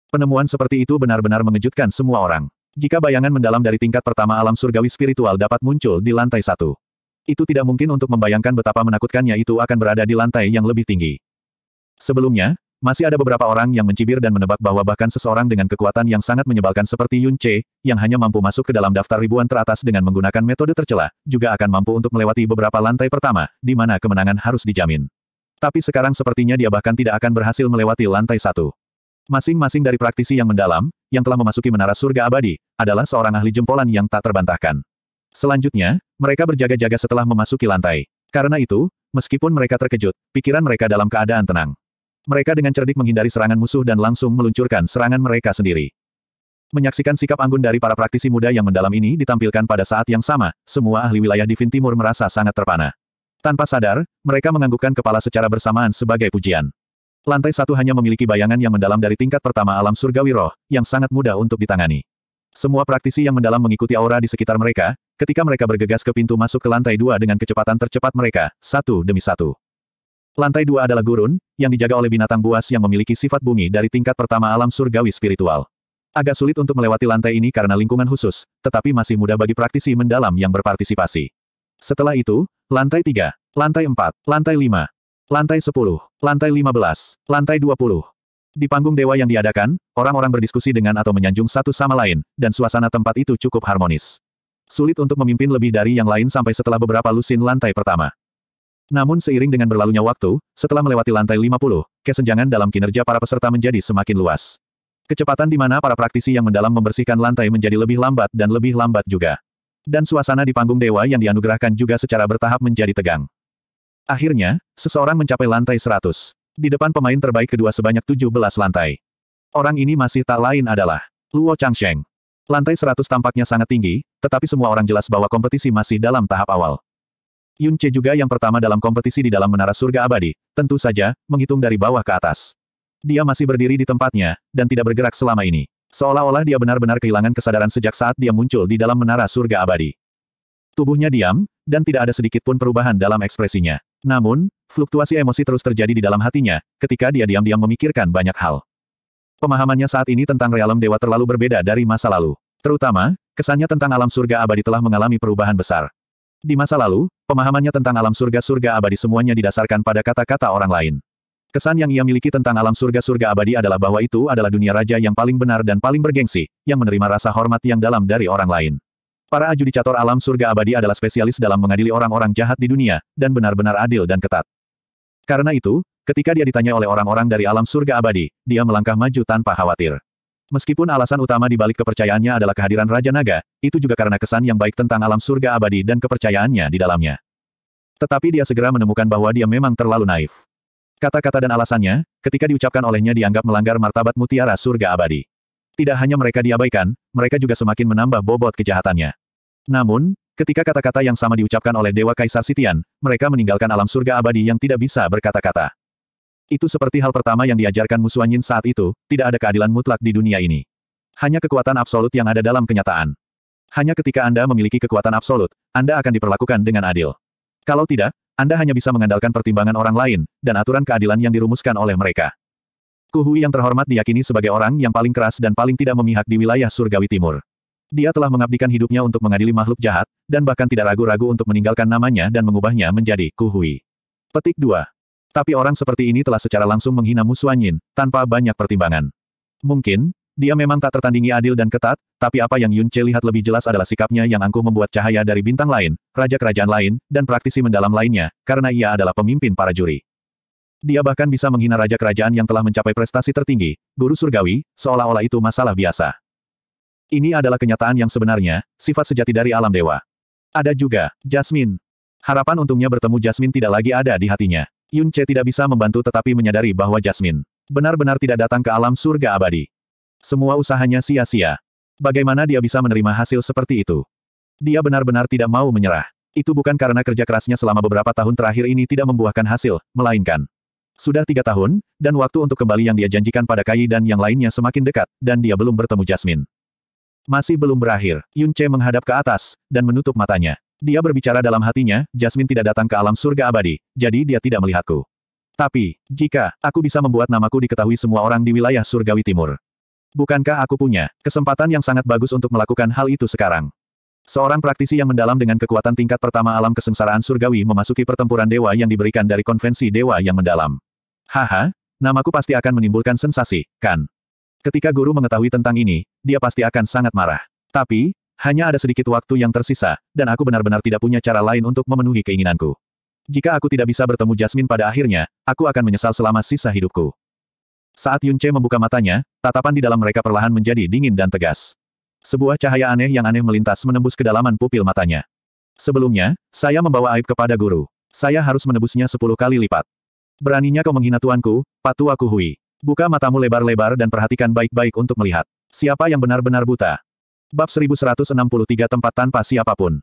Penemuan seperti itu benar-benar mengejutkan semua orang. Jika bayangan mendalam dari tingkat pertama alam surgawi spiritual dapat muncul di lantai satu, itu tidak mungkin untuk membayangkan betapa menakutkannya itu akan berada di lantai yang lebih tinggi. Sebelumnya, masih ada beberapa orang yang mencibir dan menebak bahwa bahkan seseorang dengan kekuatan yang sangat menyebalkan seperti Yun Che, yang hanya mampu masuk ke dalam daftar ribuan teratas dengan menggunakan metode tercela, juga akan mampu untuk melewati beberapa lantai pertama, di mana kemenangan harus dijamin. Tapi sekarang sepertinya dia bahkan tidak akan berhasil melewati lantai satu. Masing-masing dari praktisi yang mendalam, yang telah memasuki menara surga abadi, adalah seorang ahli jempolan yang tak terbantahkan. Selanjutnya, mereka berjaga-jaga setelah memasuki lantai. Karena itu, meskipun mereka terkejut, pikiran mereka dalam keadaan tenang. Mereka dengan cerdik menghindari serangan musuh dan langsung meluncurkan serangan mereka sendiri. Menyaksikan sikap anggun dari para praktisi muda yang mendalam ini ditampilkan pada saat yang sama, semua ahli wilayah Divin Timur merasa sangat terpana. Tanpa sadar, mereka menganggukkan kepala secara bersamaan sebagai pujian. Lantai satu hanya memiliki bayangan yang mendalam dari tingkat pertama alam surgawi roh, yang sangat mudah untuk ditangani. Semua praktisi yang mendalam mengikuti aura di sekitar mereka, ketika mereka bergegas ke pintu masuk ke lantai dua dengan kecepatan tercepat mereka, satu demi satu. Lantai dua adalah gurun, yang dijaga oleh binatang buas yang memiliki sifat bumi dari tingkat pertama alam surgawi spiritual. Agak sulit untuk melewati lantai ini karena lingkungan khusus, tetapi masih mudah bagi praktisi mendalam yang berpartisipasi. Setelah itu, lantai tiga, lantai empat, lantai lima, lantai sepuluh, lantai lima belas, lantai dua puluh. Di panggung dewa yang diadakan, orang-orang berdiskusi dengan atau menyanjung satu sama lain, dan suasana tempat itu cukup harmonis. Sulit untuk memimpin lebih dari yang lain sampai setelah beberapa lusin lantai pertama. Namun seiring dengan berlalunya waktu, setelah melewati lantai 50, kesenjangan dalam kinerja para peserta menjadi semakin luas. Kecepatan di mana para praktisi yang mendalam membersihkan lantai menjadi lebih lambat dan lebih lambat juga. Dan suasana di panggung dewa yang dianugerahkan juga secara bertahap menjadi tegang. Akhirnya, seseorang mencapai lantai 100. Di depan pemain terbaik kedua sebanyak 17 lantai. Orang ini masih tak lain adalah Luo Changsheng. Lantai 100 tampaknya sangat tinggi, tetapi semua orang jelas bahwa kompetisi masih dalam tahap awal. Yun Che juga yang pertama dalam kompetisi di dalam menara surga abadi, tentu saja, menghitung dari bawah ke atas. Dia masih berdiri di tempatnya, dan tidak bergerak selama ini. Seolah-olah dia benar-benar kehilangan kesadaran sejak saat dia muncul di dalam menara surga abadi. Tubuhnya diam, dan tidak ada sedikit pun perubahan dalam ekspresinya. Namun, fluktuasi emosi terus terjadi di dalam hatinya, ketika dia diam-diam memikirkan banyak hal. Pemahamannya saat ini tentang realem dewa terlalu berbeda dari masa lalu. Terutama, kesannya tentang alam surga abadi telah mengalami perubahan besar. Di masa lalu, pemahamannya tentang alam surga-surga abadi semuanya didasarkan pada kata-kata orang lain. Kesan yang ia miliki tentang alam surga-surga abadi adalah bahwa itu adalah dunia raja yang paling benar dan paling bergengsi, yang menerima rasa hormat yang dalam dari orang lain. Para ajudicator alam surga abadi adalah spesialis dalam mengadili orang-orang jahat di dunia, dan benar-benar adil dan ketat. Karena itu, ketika dia ditanya oleh orang-orang dari alam surga abadi, dia melangkah maju tanpa khawatir. Meskipun alasan utama di balik kepercayaannya adalah kehadiran Raja Naga, itu juga karena kesan yang baik tentang alam surga abadi dan kepercayaannya di dalamnya. Tetapi dia segera menemukan bahwa dia memang terlalu naif. Kata-kata dan alasannya, ketika diucapkan olehnya dianggap melanggar martabat mutiara surga abadi. Tidak hanya mereka diabaikan, mereka juga semakin menambah bobot kejahatannya. Namun, ketika kata-kata yang sama diucapkan oleh Dewa Kaisar Sitian, mereka meninggalkan alam surga abadi yang tidak bisa berkata-kata. Itu seperti hal pertama yang diajarkan Yin saat itu, tidak ada keadilan mutlak di dunia ini. Hanya kekuatan absolut yang ada dalam kenyataan. Hanya ketika Anda memiliki kekuatan absolut, Anda akan diperlakukan dengan adil. Kalau tidak, Anda hanya bisa mengandalkan pertimbangan orang lain, dan aturan keadilan yang dirumuskan oleh mereka. Kuhui yang terhormat diyakini sebagai orang yang paling keras dan paling tidak memihak di wilayah surgawi timur. Dia telah mengabdikan hidupnya untuk mengadili makhluk jahat, dan bahkan tidak ragu-ragu untuk meninggalkan namanya dan mengubahnya menjadi Kuhui. Petik 2. Tapi orang seperti ini telah secara langsung menghina Yin tanpa banyak pertimbangan. Mungkin, dia memang tak tertandingi adil dan ketat, tapi apa yang Yun Che lihat lebih jelas adalah sikapnya yang angkuh membuat cahaya dari bintang lain, raja kerajaan lain, dan praktisi mendalam lainnya, karena ia adalah pemimpin para juri. Dia bahkan bisa menghina raja kerajaan yang telah mencapai prestasi tertinggi, guru surgawi, seolah-olah itu masalah biasa. Ini adalah kenyataan yang sebenarnya, sifat sejati dari alam dewa. Ada juga, Jasmine. Harapan untungnya bertemu Jasmine tidak lagi ada di hatinya. Yun Che tidak bisa membantu tetapi menyadari bahwa Jasmine benar-benar tidak datang ke alam surga abadi. Semua usahanya sia-sia. Bagaimana dia bisa menerima hasil seperti itu? Dia benar-benar tidak mau menyerah. Itu bukan karena kerja kerasnya selama beberapa tahun terakhir ini tidak membuahkan hasil, melainkan sudah tiga tahun, dan waktu untuk kembali yang dia janjikan pada Kai dan yang lainnya semakin dekat, dan dia belum bertemu Jasmine. Masih belum berakhir, Yun Che menghadap ke atas, dan menutup matanya. Dia berbicara dalam hatinya, Jasmine tidak datang ke alam surga abadi, jadi dia tidak melihatku. Tapi, jika aku bisa membuat namaku diketahui semua orang di wilayah surgawi timur. Bukankah aku punya kesempatan yang sangat bagus untuk melakukan hal itu sekarang? Seorang praktisi yang mendalam dengan kekuatan tingkat pertama alam kesengsaraan surgawi memasuki pertempuran dewa yang diberikan dari konvensi dewa yang mendalam. Haha, namaku pasti akan menimbulkan sensasi, kan? Ketika guru mengetahui tentang ini, dia pasti akan sangat marah. Tapi, hanya ada sedikit waktu yang tersisa, dan aku benar-benar tidak punya cara lain untuk memenuhi keinginanku. Jika aku tidak bisa bertemu Jasmine pada akhirnya, aku akan menyesal selama sisa hidupku. Saat Yunche membuka matanya, tatapan di dalam mereka perlahan menjadi dingin dan tegas. Sebuah cahaya aneh yang aneh melintas menembus kedalaman pupil matanya. Sebelumnya, saya membawa aib kepada guru. Saya harus menebusnya sepuluh kali lipat. Beraninya kau menghina tuanku, Patu Aku Hui. Buka matamu lebar-lebar dan perhatikan baik-baik untuk melihat. Siapa yang benar-benar buta? Bab 1163 Tempat Tanpa Siapapun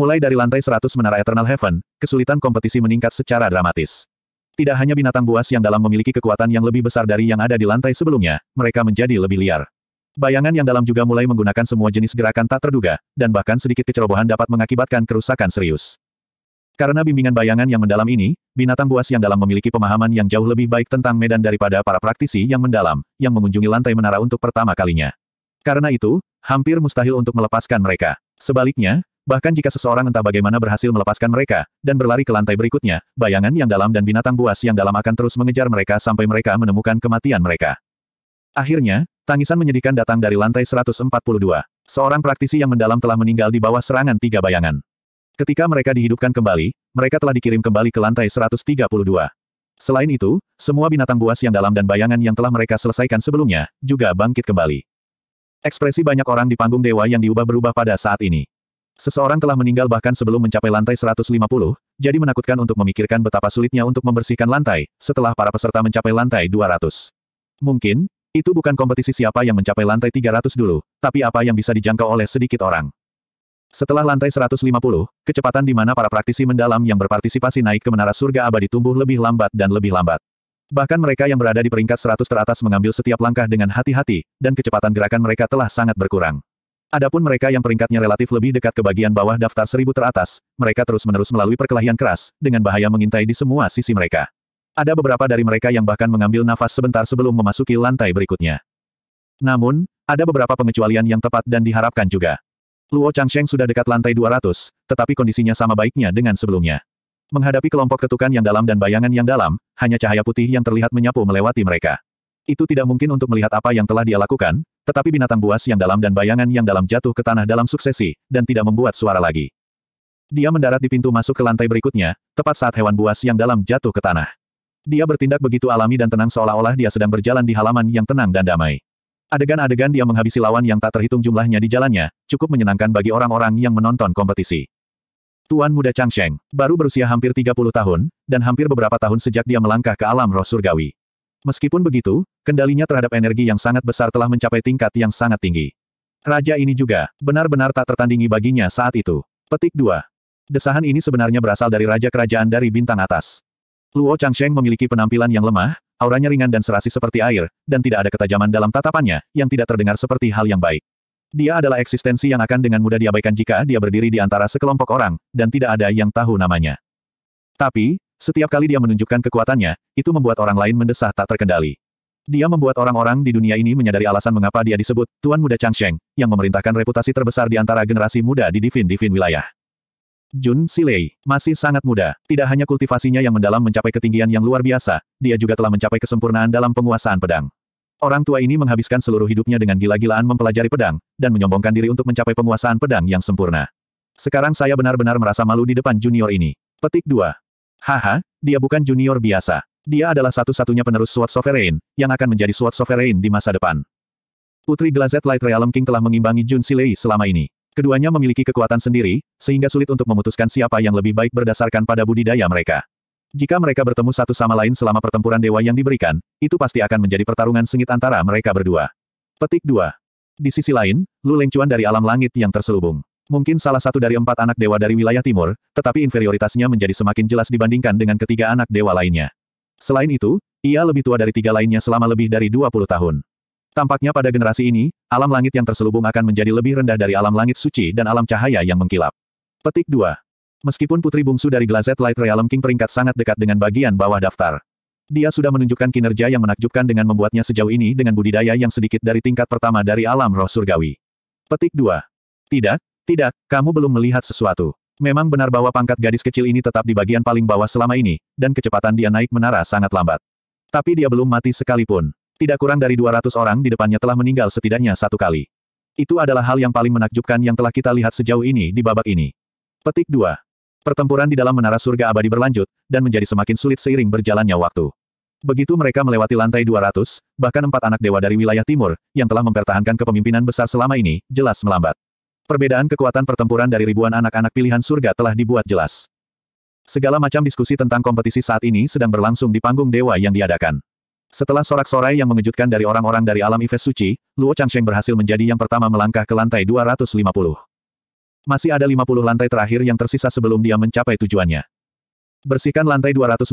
Mulai dari lantai 100 Menara Eternal Heaven, kesulitan kompetisi meningkat secara dramatis. Tidak hanya binatang buas yang dalam memiliki kekuatan yang lebih besar dari yang ada di lantai sebelumnya, mereka menjadi lebih liar. Bayangan yang dalam juga mulai menggunakan semua jenis gerakan tak terduga, dan bahkan sedikit kecerobohan dapat mengakibatkan kerusakan serius. Karena bimbingan bayangan yang mendalam ini, binatang buas yang dalam memiliki pemahaman yang jauh lebih baik tentang medan daripada para praktisi yang mendalam, yang mengunjungi lantai menara untuk pertama kalinya. Karena itu, hampir mustahil untuk melepaskan mereka. Sebaliknya, bahkan jika seseorang entah bagaimana berhasil melepaskan mereka, dan berlari ke lantai berikutnya, bayangan yang dalam dan binatang buas yang dalam akan terus mengejar mereka sampai mereka menemukan kematian mereka. Akhirnya, tangisan menyedihkan datang dari lantai 142. Seorang praktisi yang mendalam telah meninggal di bawah serangan tiga bayangan. Ketika mereka dihidupkan kembali, mereka telah dikirim kembali ke lantai 132. Selain itu, semua binatang buas yang dalam dan bayangan yang telah mereka selesaikan sebelumnya, juga bangkit kembali. Ekspresi banyak orang di panggung dewa yang diubah-berubah pada saat ini. Seseorang telah meninggal bahkan sebelum mencapai lantai 150, jadi menakutkan untuk memikirkan betapa sulitnya untuk membersihkan lantai, setelah para peserta mencapai lantai 200. Mungkin, itu bukan kompetisi siapa yang mencapai lantai 300 dulu, tapi apa yang bisa dijangkau oleh sedikit orang. Setelah lantai 150, kecepatan di mana para praktisi mendalam yang berpartisipasi naik ke menara surga abadi tumbuh lebih lambat dan lebih lambat. Bahkan mereka yang berada di peringkat seratus teratas mengambil setiap langkah dengan hati-hati, dan kecepatan gerakan mereka telah sangat berkurang. Adapun mereka yang peringkatnya relatif lebih dekat ke bagian bawah daftar seribu teratas, mereka terus-menerus melalui perkelahian keras, dengan bahaya mengintai di semua sisi mereka. Ada beberapa dari mereka yang bahkan mengambil nafas sebentar sebelum memasuki lantai berikutnya. Namun, ada beberapa pengecualian yang tepat dan diharapkan juga. Luo Changsheng sudah dekat lantai 200, tetapi kondisinya sama baiknya dengan sebelumnya. Menghadapi kelompok ketukan yang dalam dan bayangan yang dalam, hanya cahaya putih yang terlihat menyapu melewati mereka. Itu tidak mungkin untuk melihat apa yang telah dia lakukan, tetapi binatang buas yang dalam dan bayangan yang dalam jatuh ke tanah dalam suksesi, dan tidak membuat suara lagi. Dia mendarat di pintu masuk ke lantai berikutnya, tepat saat hewan buas yang dalam jatuh ke tanah. Dia bertindak begitu alami dan tenang seolah-olah dia sedang berjalan di halaman yang tenang dan damai. Adegan-adegan dia menghabisi lawan yang tak terhitung jumlahnya di jalannya, cukup menyenangkan bagi orang-orang yang menonton kompetisi. Tuan Muda Changsheng, baru berusia hampir 30 tahun, dan hampir beberapa tahun sejak dia melangkah ke alam roh surgawi. Meskipun begitu, kendalinya terhadap energi yang sangat besar telah mencapai tingkat yang sangat tinggi. Raja ini juga, benar-benar tak tertandingi baginya saat itu. Petik 2. Desahan ini sebenarnya berasal dari Raja Kerajaan dari Bintang Atas. Luo Changsheng memiliki penampilan yang lemah, auranya ringan dan serasi seperti air, dan tidak ada ketajaman dalam tatapannya, yang tidak terdengar seperti hal yang baik. Dia adalah eksistensi yang akan dengan mudah diabaikan jika dia berdiri di antara sekelompok orang, dan tidak ada yang tahu namanya. Tapi, setiap kali dia menunjukkan kekuatannya, itu membuat orang lain mendesah tak terkendali. Dia membuat orang-orang di dunia ini menyadari alasan mengapa dia disebut Tuan Muda Changsheng, yang memerintahkan reputasi terbesar di antara generasi muda di Divin-Divin wilayah. Jun Silei, masih sangat muda, tidak hanya kultivasinya yang mendalam mencapai ketinggian yang luar biasa, dia juga telah mencapai kesempurnaan dalam penguasaan pedang. Orang tua ini menghabiskan seluruh hidupnya dengan gila-gilaan mempelajari pedang, dan menyombongkan diri untuk mencapai penguasaan pedang yang sempurna. Sekarang saya benar-benar merasa malu di depan junior ini. Petik 2. Haha, dia bukan junior biasa. Dia adalah satu-satunya penerus Sword Sovereign, yang akan menjadi Sword Sovereign di masa depan. Putri Glazet Light Realm King telah mengimbangi Jun Silei selama ini. Keduanya memiliki kekuatan sendiri, sehingga sulit untuk memutuskan siapa yang lebih baik berdasarkan pada budidaya mereka. Jika mereka bertemu satu sama lain selama pertempuran dewa yang diberikan, itu pasti akan menjadi pertarungan sengit antara mereka berdua. Petik 2. Di sisi lain, Lu Lengcuan dari alam langit yang terselubung. Mungkin salah satu dari empat anak dewa dari wilayah timur, tetapi inferioritasnya menjadi semakin jelas dibandingkan dengan ketiga anak dewa lainnya. Selain itu, ia lebih tua dari tiga lainnya selama lebih dari 20 tahun. Tampaknya pada generasi ini, alam langit yang terselubung akan menjadi lebih rendah dari alam langit suci dan alam cahaya yang mengkilap. Petik 2. Meskipun putri bungsu dari Glazet Light Realm King peringkat sangat dekat dengan bagian bawah daftar. Dia sudah menunjukkan kinerja yang menakjubkan dengan membuatnya sejauh ini dengan budidaya yang sedikit dari tingkat pertama dari alam roh surgawi. Petik 2. Tidak, tidak, kamu belum melihat sesuatu. Memang benar bahwa pangkat gadis kecil ini tetap di bagian paling bawah selama ini, dan kecepatan dia naik menara sangat lambat. Tapi dia belum mati sekalipun. Tidak kurang dari 200 orang di depannya telah meninggal setidaknya satu kali. Itu adalah hal yang paling menakjubkan yang telah kita lihat sejauh ini di babak ini. Petik 2. Pertempuran di dalam menara surga abadi berlanjut, dan menjadi semakin sulit seiring berjalannya waktu. Begitu mereka melewati lantai 200, bahkan empat anak dewa dari wilayah timur, yang telah mempertahankan kepemimpinan besar selama ini, jelas melambat. Perbedaan kekuatan pertempuran dari ribuan anak-anak pilihan surga telah dibuat jelas. Segala macam diskusi tentang kompetisi saat ini sedang berlangsung di panggung dewa yang diadakan. Setelah sorak-sorai yang mengejutkan dari orang-orang dari alam Ives Suci, Luo Changsheng berhasil menjadi yang pertama melangkah ke lantai 250. Masih ada 50 lantai terakhir yang tersisa sebelum dia mencapai tujuannya. Bersihkan lantai 250,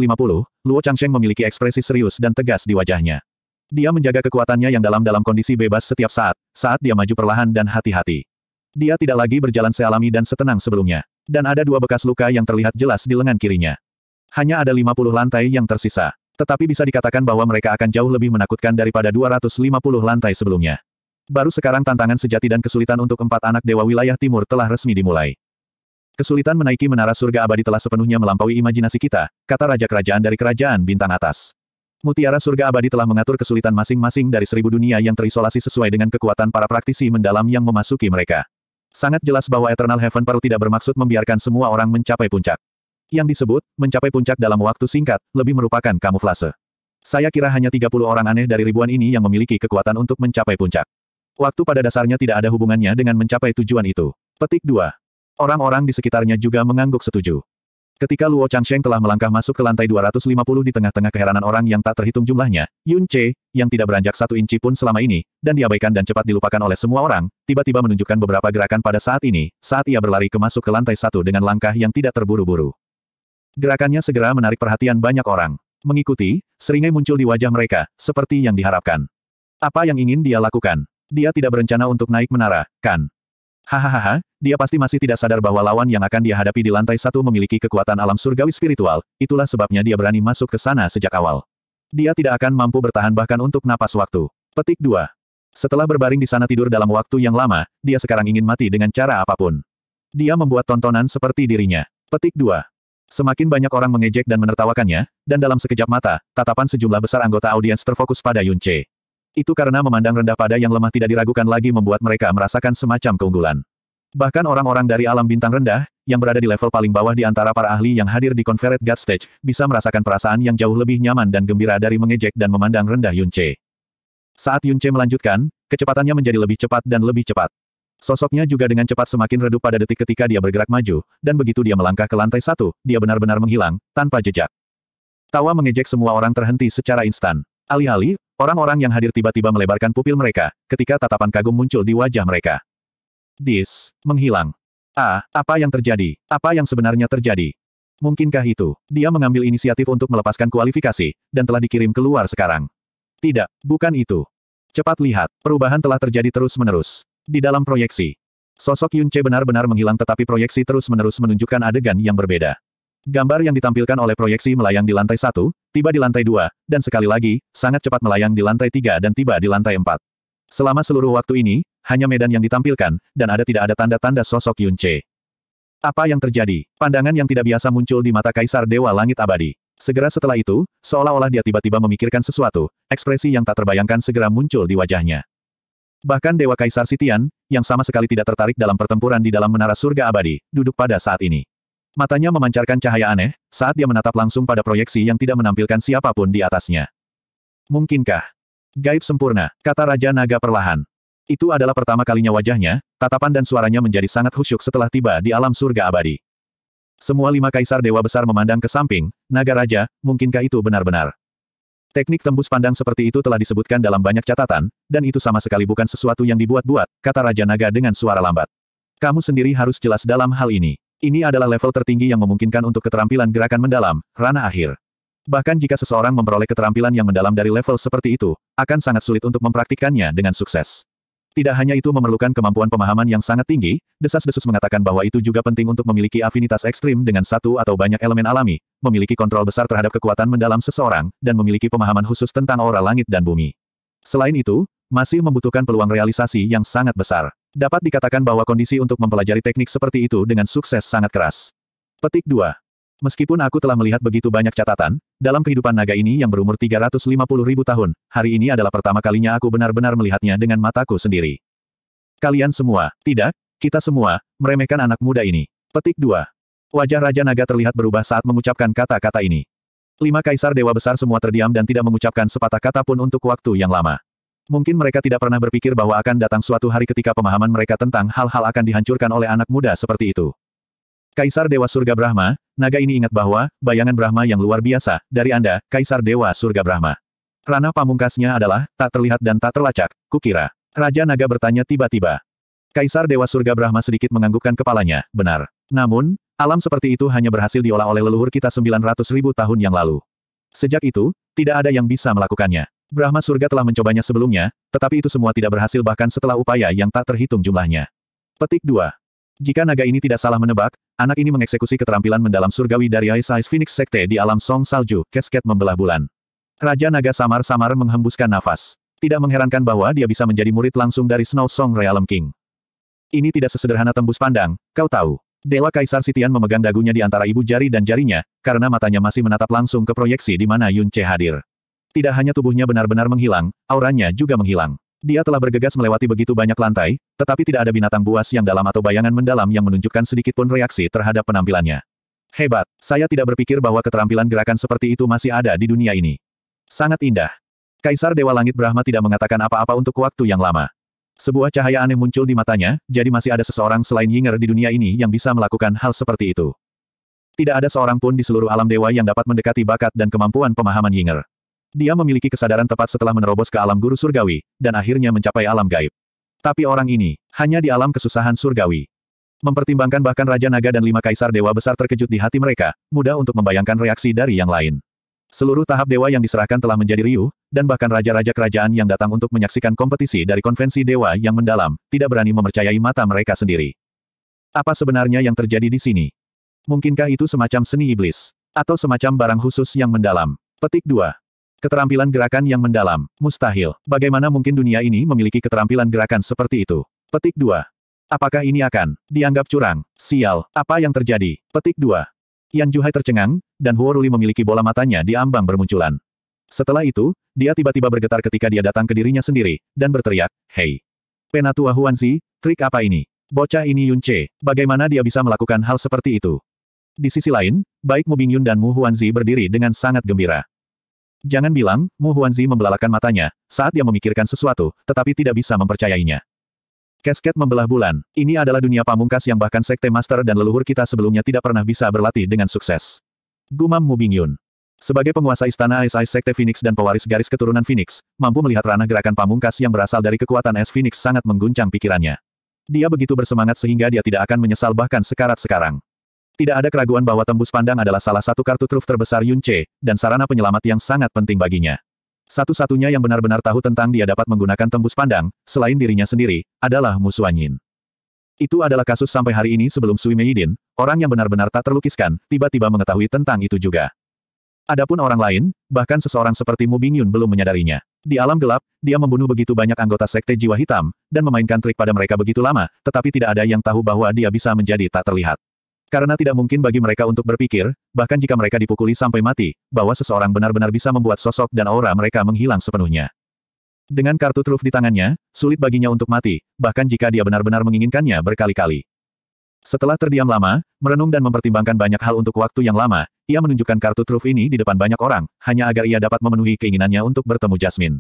Luo Changsheng memiliki ekspresi serius dan tegas di wajahnya. Dia menjaga kekuatannya yang dalam dalam kondisi bebas setiap saat, saat dia maju perlahan dan hati-hati. Dia tidak lagi berjalan sealami dan setenang sebelumnya. Dan ada dua bekas luka yang terlihat jelas di lengan kirinya. Hanya ada 50 lantai yang tersisa. Tetapi bisa dikatakan bahwa mereka akan jauh lebih menakutkan daripada 250 lantai sebelumnya. Baru sekarang tantangan sejati dan kesulitan untuk empat anak dewa wilayah timur telah resmi dimulai. Kesulitan menaiki menara surga abadi telah sepenuhnya melampaui imajinasi kita, kata Raja Kerajaan dari Kerajaan Bintang Atas. Mutiara surga abadi telah mengatur kesulitan masing-masing dari seribu dunia yang terisolasi sesuai dengan kekuatan para praktisi mendalam yang memasuki mereka. Sangat jelas bahwa Eternal Heaven Pearl tidak bermaksud membiarkan semua orang mencapai puncak. Yang disebut, mencapai puncak dalam waktu singkat, lebih merupakan kamuflase. Saya kira hanya 30 orang aneh dari ribuan ini yang memiliki kekuatan untuk mencapai puncak. Waktu pada dasarnya tidak ada hubungannya dengan mencapai tujuan itu. Petik 2. Orang-orang di sekitarnya juga mengangguk setuju. Ketika Luo Changsheng telah melangkah masuk ke lantai 250 di tengah-tengah keheranan orang yang tak terhitung jumlahnya, Yun Che, yang tidak beranjak satu inci pun selama ini, dan diabaikan dan cepat dilupakan oleh semua orang, tiba-tiba menunjukkan beberapa gerakan pada saat ini, saat ia berlari ke masuk ke lantai satu dengan langkah yang tidak terburu-buru. Gerakannya segera menarik perhatian banyak orang. Mengikuti, seringai muncul di wajah mereka, seperti yang diharapkan. Apa yang ingin dia lakukan? Dia tidak berencana untuk naik menara, kan? Hahaha, dia pasti masih tidak sadar bahwa lawan yang akan dia hadapi di lantai satu memiliki kekuatan alam surgawi spiritual, itulah sebabnya dia berani masuk ke sana sejak awal. Dia tidak akan mampu bertahan bahkan untuk napas waktu. Petik 2. Setelah berbaring di sana tidur dalam waktu yang lama, dia sekarang ingin mati dengan cara apapun. Dia membuat tontonan seperti dirinya. Petik 2. Semakin banyak orang mengejek dan menertawakannya, dan dalam sekejap mata, tatapan sejumlah besar anggota audiens terfokus pada Yun Che. Itu karena memandang rendah pada yang lemah tidak diragukan lagi membuat mereka merasakan semacam keunggulan. Bahkan orang-orang dari alam bintang rendah, yang berada di level paling bawah di antara para ahli yang hadir di Conferred God Stage, bisa merasakan perasaan yang jauh lebih nyaman dan gembira dari mengejek dan memandang rendah Yunce. Saat Yunce melanjutkan, kecepatannya menjadi lebih cepat dan lebih cepat. Sosoknya juga dengan cepat semakin redup pada detik ketika dia bergerak maju, dan begitu dia melangkah ke lantai satu, dia benar-benar menghilang, tanpa jejak. Tawa mengejek semua orang terhenti secara instan. Alih-alih, Orang-orang yang hadir tiba-tiba melebarkan pupil mereka, ketika tatapan kagum muncul di wajah mereka. Dis, menghilang. Ah, apa yang terjadi? Apa yang sebenarnya terjadi? Mungkinkah itu? Dia mengambil inisiatif untuk melepaskan kualifikasi, dan telah dikirim keluar sekarang. Tidak, bukan itu. Cepat lihat, perubahan telah terjadi terus-menerus. Di dalam proyeksi. Sosok Yun benar-benar menghilang tetapi proyeksi terus-menerus menunjukkan adegan yang berbeda. Gambar yang ditampilkan oleh proyeksi melayang di lantai satu, tiba di lantai dua, dan sekali lagi, sangat cepat melayang di lantai tiga dan tiba di lantai empat. Selama seluruh waktu ini, hanya medan yang ditampilkan, dan ada tidak ada tanda-tanda sosok Yun Che. Apa yang terjadi? Pandangan yang tidak biasa muncul di mata Kaisar Dewa Langit Abadi. Segera setelah itu, seolah-olah dia tiba-tiba memikirkan sesuatu, ekspresi yang tak terbayangkan segera muncul di wajahnya. Bahkan Dewa Kaisar Sitian, yang sama sekali tidak tertarik dalam pertempuran di dalam menara surga abadi, duduk pada saat ini. Matanya memancarkan cahaya aneh, saat dia menatap langsung pada proyeksi yang tidak menampilkan siapapun di atasnya. Mungkinkah? Gaib sempurna, kata Raja Naga perlahan. Itu adalah pertama kalinya wajahnya, tatapan dan suaranya menjadi sangat khusyuk setelah tiba di alam surga abadi. Semua lima kaisar dewa besar memandang ke samping, Naga Raja, mungkinkah itu benar-benar? Teknik tembus pandang seperti itu telah disebutkan dalam banyak catatan, dan itu sama sekali bukan sesuatu yang dibuat-buat, kata Raja Naga dengan suara lambat. Kamu sendiri harus jelas dalam hal ini. Ini adalah level tertinggi yang memungkinkan untuk keterampilan gerakan mendalam, ranah akhir. Bahkan jika seseorang memperoleh keterampilan yang mendalam dari level seperti itu, akan sangat sulit untuk mempraktikkannya dengan sukses. Tidak hanya itu memerlukan kemampuan pemahaman yang sangat tinggi, desas-desus mengatakan bahwa itu juga penting untuk memiliki afinitas ekstrim dengan satu atau banyak elemen alami, memiliki kontrol besar terhadap kekuatan mendalam seseorang, dan memiliki pemahaman khusus tentang aura langit dan bumi. Selain itu, masih membutuhkan peluang realisasi yang sangat besar. Dapat dikatakan bahwa kondisi untuk mempelajari teknik seperti itu dengan sukses sangat keras. Petik 2. Meskipun aku telah melihat begitu banyak catatan, dalam kehidupan naga ini yang berumur 350 ribu tahun, hari ini adalah pertama kalinya aku benar-benar melihatnya dengan mataku sendiri. Kalian semua, tidak, kita semua, meremehkan anak muda ini. Petik 2. Wajah Raja Naga terlihat berubah saat mengucapkan kata-kata ini. Lima kaisar dewa besar semua terdiam dan tidak mengucapkan sepatah kata pun untuk waktu yang lama. Mungkin mereka tidak pernah berpikir bahwa akan datang suatu hari ketika pemahaman mereka tentang hal-hal akan dihancurkan oleh anak muda seperti itu. Kaisar Dewa Surga Brahma, naga ini ingat bahwa, bayangan Brahma yang luar biasa, dari Anda, Kaisar Dewa Surga Brahma. Ranah pamungkasnya adalah, tak terlihat dan tak terlacak, kukira. Raja Naga bertanya tiba-tiba. Kaisar Dewa Surga Brahma sedikit menganggukkan kepalanya, benar. Namun, alam seperti itu hanya berhasil diolah oleh leluhur kita 900 ribu tahun yang lalu. Sejak itu, tidak ada yang bisa melakukannya. Brahma surga telah mencobanya sebelumnya, tetapi itu semua tidak berhasil bahkan setelah upaya yang tak terhitung jumlahnya. Petik 2. Jika naga ini tidak salah menebak, anak ini mengeksekusi keterampilan mendalam surgawi dari Aisais Phoenix Sekte di alam Song Salju, kesket membelah bulan. Raja naga samar-samar menghembuskan nafas. Tidak mengherankan bahwa dia bisa menjadi murid langsung dari Snow Song Realm King. Ini tidak sesederhana tembus pandang, kau tahu. Dewa Kaisar Sitian memegang dagunya di antara ibu jari dan jarinya, karena matanya masih menatap langsung ke proyeksi di mana Yun Che hadir. Tidak hanya tubuhnya benar-benar menghilang, auranya juga menghilang. Dia telah bergegas melewati begitu banyak lantai, tetapi tidak ada binatang buas yang dalam atau bayangan mendalam yang menunjukkan sedikit pun reaksi terhadap penampilannya. Hebat, saya tidak berpikir bahwa keterampilan gerakan seperti itu masih ada di dunia ini. Sangat indah. Kaisar Dewa Langit Brahma tidak mengatakan apa-apa untuk waktu yang lama. Sebuah cahaya aneh muncul di matanya, jadi masih ada seseorang selain Yinger di dunia ini yang bisa melakukan hal seperti itu. Tidak ada seorang pun di seluruh alam dewa yang dapat mendekati bakat dan kemampuan pemahaman Yinger. Dia memiliki kesadaran tepat setelah menerobos ke alam guru surgawi, dan akhirnya mencapai alam gaib. Tapi orang ini, hanya di alam kesusahan surgawi. Mempertimbangkan bahkan Raja Naga dan lima kaisar dewa besar terkejut di hati mereka, mudah untuk membayangkan reaksi dari yang lain. Seluruh tahap dewa yang diserahkan telah menjadi riuh, dan bahkan raja-raja kerajaan yang datang untuk menyaksikan kompetisi dari konvensi dewa yang mendalam, tidak berani memercayai mata mereka sendiri. Apa sebenarnya yang terjadi di sini? Mungkinkah itu semacam seni iblis? Atau semacam barang khusus yang mendalam? Petik 2. Keterampilan gerakan yang mendalam, mustahil. Bagaimana mungkin dunia ini memiliki keterampilan gerakan seperti itu? Petik 2. Apakah ini akan dianggap curang? Sial, apa yang terjadi? Petik 2. Yan Juhai tercengang, dan Huo memiliki bola matanya di ambang bermunculan. Setelah itu, dia tiba-tiba bergetar ketika dia datang ke dirinya sendiri, dan berteriak, Hei! Penatua Huanzi, trik apa ini? Bocah ini Yunce, bagaimana dia bisa melakukan hal seperti itu? Di sisi lain, baik Mu Bingyun dan Mu Huanzi berdiri dengan sangat gembira. Jangan bilang, Mu Huanzi membelalakan matanya, saat dia memikirkan sesuatu, tetapi tidak bisa mempercayainya. Kesket membelah bulan, ini adalah dunia pamungkas yang bahkan sekte master dan leluhur kita sebelumnya tidak pernah bisa berlatih dengan sukses. Gumam Mu Bingyun. Sebagai penguasa istana SI Sekte Phoenix dan pewaris garis keturunan Phoenix, mampu melihat ranah gerakan pamungkas yang berasal dari kekuatan es Phoenix sangat mengguncang pikirannya. Dia begitu bersemangat sehingga dia tidak akan menyesal bahkan sekarat sekarang. Tidak ada keraguan bahwa tembus pandang adalah salah satu kartu truf terbesar Yun Che, dan sarana penyelamat yang sangat penting baginya. Satu-satunya yang benar-benar tahu tentang dia dapat menggunakan tembus pandang, selain dirinya sendiri, adalah Musuanyin. Itu adalah kasus sampai hari ini sebelum Sui Meidin, orang yang benar-benar tak terlukiskan, tiba-tiba mengetahui tentang itu juga. Adapun orang lain, bahkan seseorang seperti Mu Bingyun belum menyadarinya. Di alam gelap, dia membunuh begitu banyak anggota sekte jiwa hitam, dan memainkan trik pada mereka begitu lama, tetapi tidak ada yang tahu bahwa dia bisa menjadi tak terlihat. Karena tidak mungkin bagi mereka untuk berpikir, bahkan jika mereka dipukuli sampai mati, bahwa seseorang benar-benar bisa membuat sosok dan aura mereka menghilang sepenuhnya. Dengan kartu truf di tangannya, sulit baginya untuk mati, bahkan jika dia benar-benar menginginkannya berkali-kali. Setelah terdiam lama, merenung dan mempertimbangkan banyak hal untuk waktu yang lama, ia menunjukkan kartu truf ini di depan banyak orang, hanya agar ia dapat memenuhi keinginannya untuk bertemu Jasmine.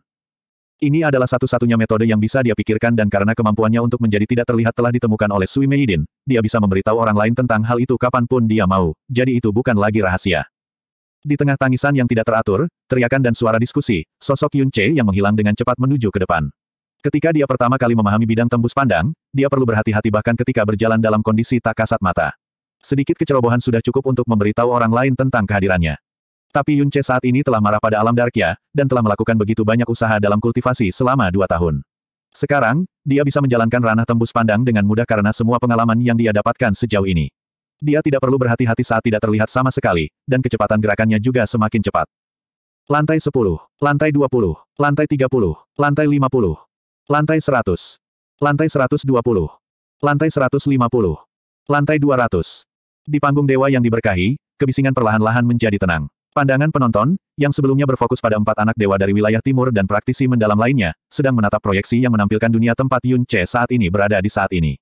Ini adalah satu-satunya metode yang bisa dia pikirkan dan karena kemampuannya untuk menjadi tidak terlihat telah ditemukan oleh Sui Meidin, dia bisa memberitahu orang lain tentang hal itu kapanpun dia mau, jadi itu bukan lagi rahasia. Di tengah tangisan yang tidak teratur, teriakan dan suara diskusi, sosok Yun Che yang menghilang dengan cepat menuju ke depan. Ketika dia pertama kali memahami bidang tembus pandang, dia perlu berhati-hati bahkan ketika berjalan dalam kondisi tak kasat mata. Sedikit kecerobohan sudah cukup untuk memberitahu orang lain tentang kehadirannya. Tapi Yun Che saat ini telah marah pada alam darknya, dan telah melakukan begitu banyak usaha dalam kultivasi selama dua tahun. Sekarang, dia bisa menjalankan ranah tembus pandang dengan mudah karena semua pengalaman yang dia dapatkan sejauh ini. Dia tidak perlu berhati-hati saat tidak terlihat sama sekali, dan kecepatan gerakannya juga semakin cepat. Lantai 10, lantai 20, lantai 30, lantai 50, lantai 100, lantai 120, lantai 150, lantai 200. Di panggung dewa yang diberkahi, kebisingan perlahan-lahan menjadi tenang. Pandangan penonton, yang sebelumnya berfokus pada empat anak dewa dari wilayah timur dan praktisi mendalam lainnya, sedang menatap proyeksi yang menampilkan dunia tempat Yun Che saat ini berada di saat ini.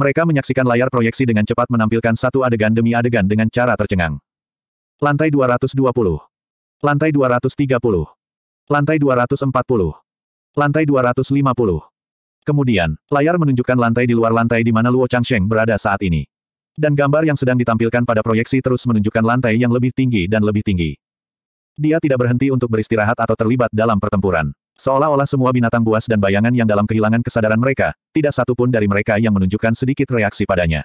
Mereka menyaksikan layar proyeksi dengan cepat menampilkan satu adegan demi adegan dengan cara tercengang. Lantai 220. Lantai 230. Lantai 240. Lantai 250. Kemudian, layar menunjukkan lantai di luar lantai di mana Luo Changsheng berada saat ini. Dan gambar yang sedang ditampilkan pada proyeksi terus menunjukkan lantai yang lebih tinggi dan lebih tinggi. Dia tidak berhenti untuk beristirahat atau terlibat dalam pertempuran. Seolah-olah semua binatang buas dan bayangan yang dalam kehilangan kesadaran mereka, tidak satu pun dari mereka yang menunjukkan sedikit reaksi padanya.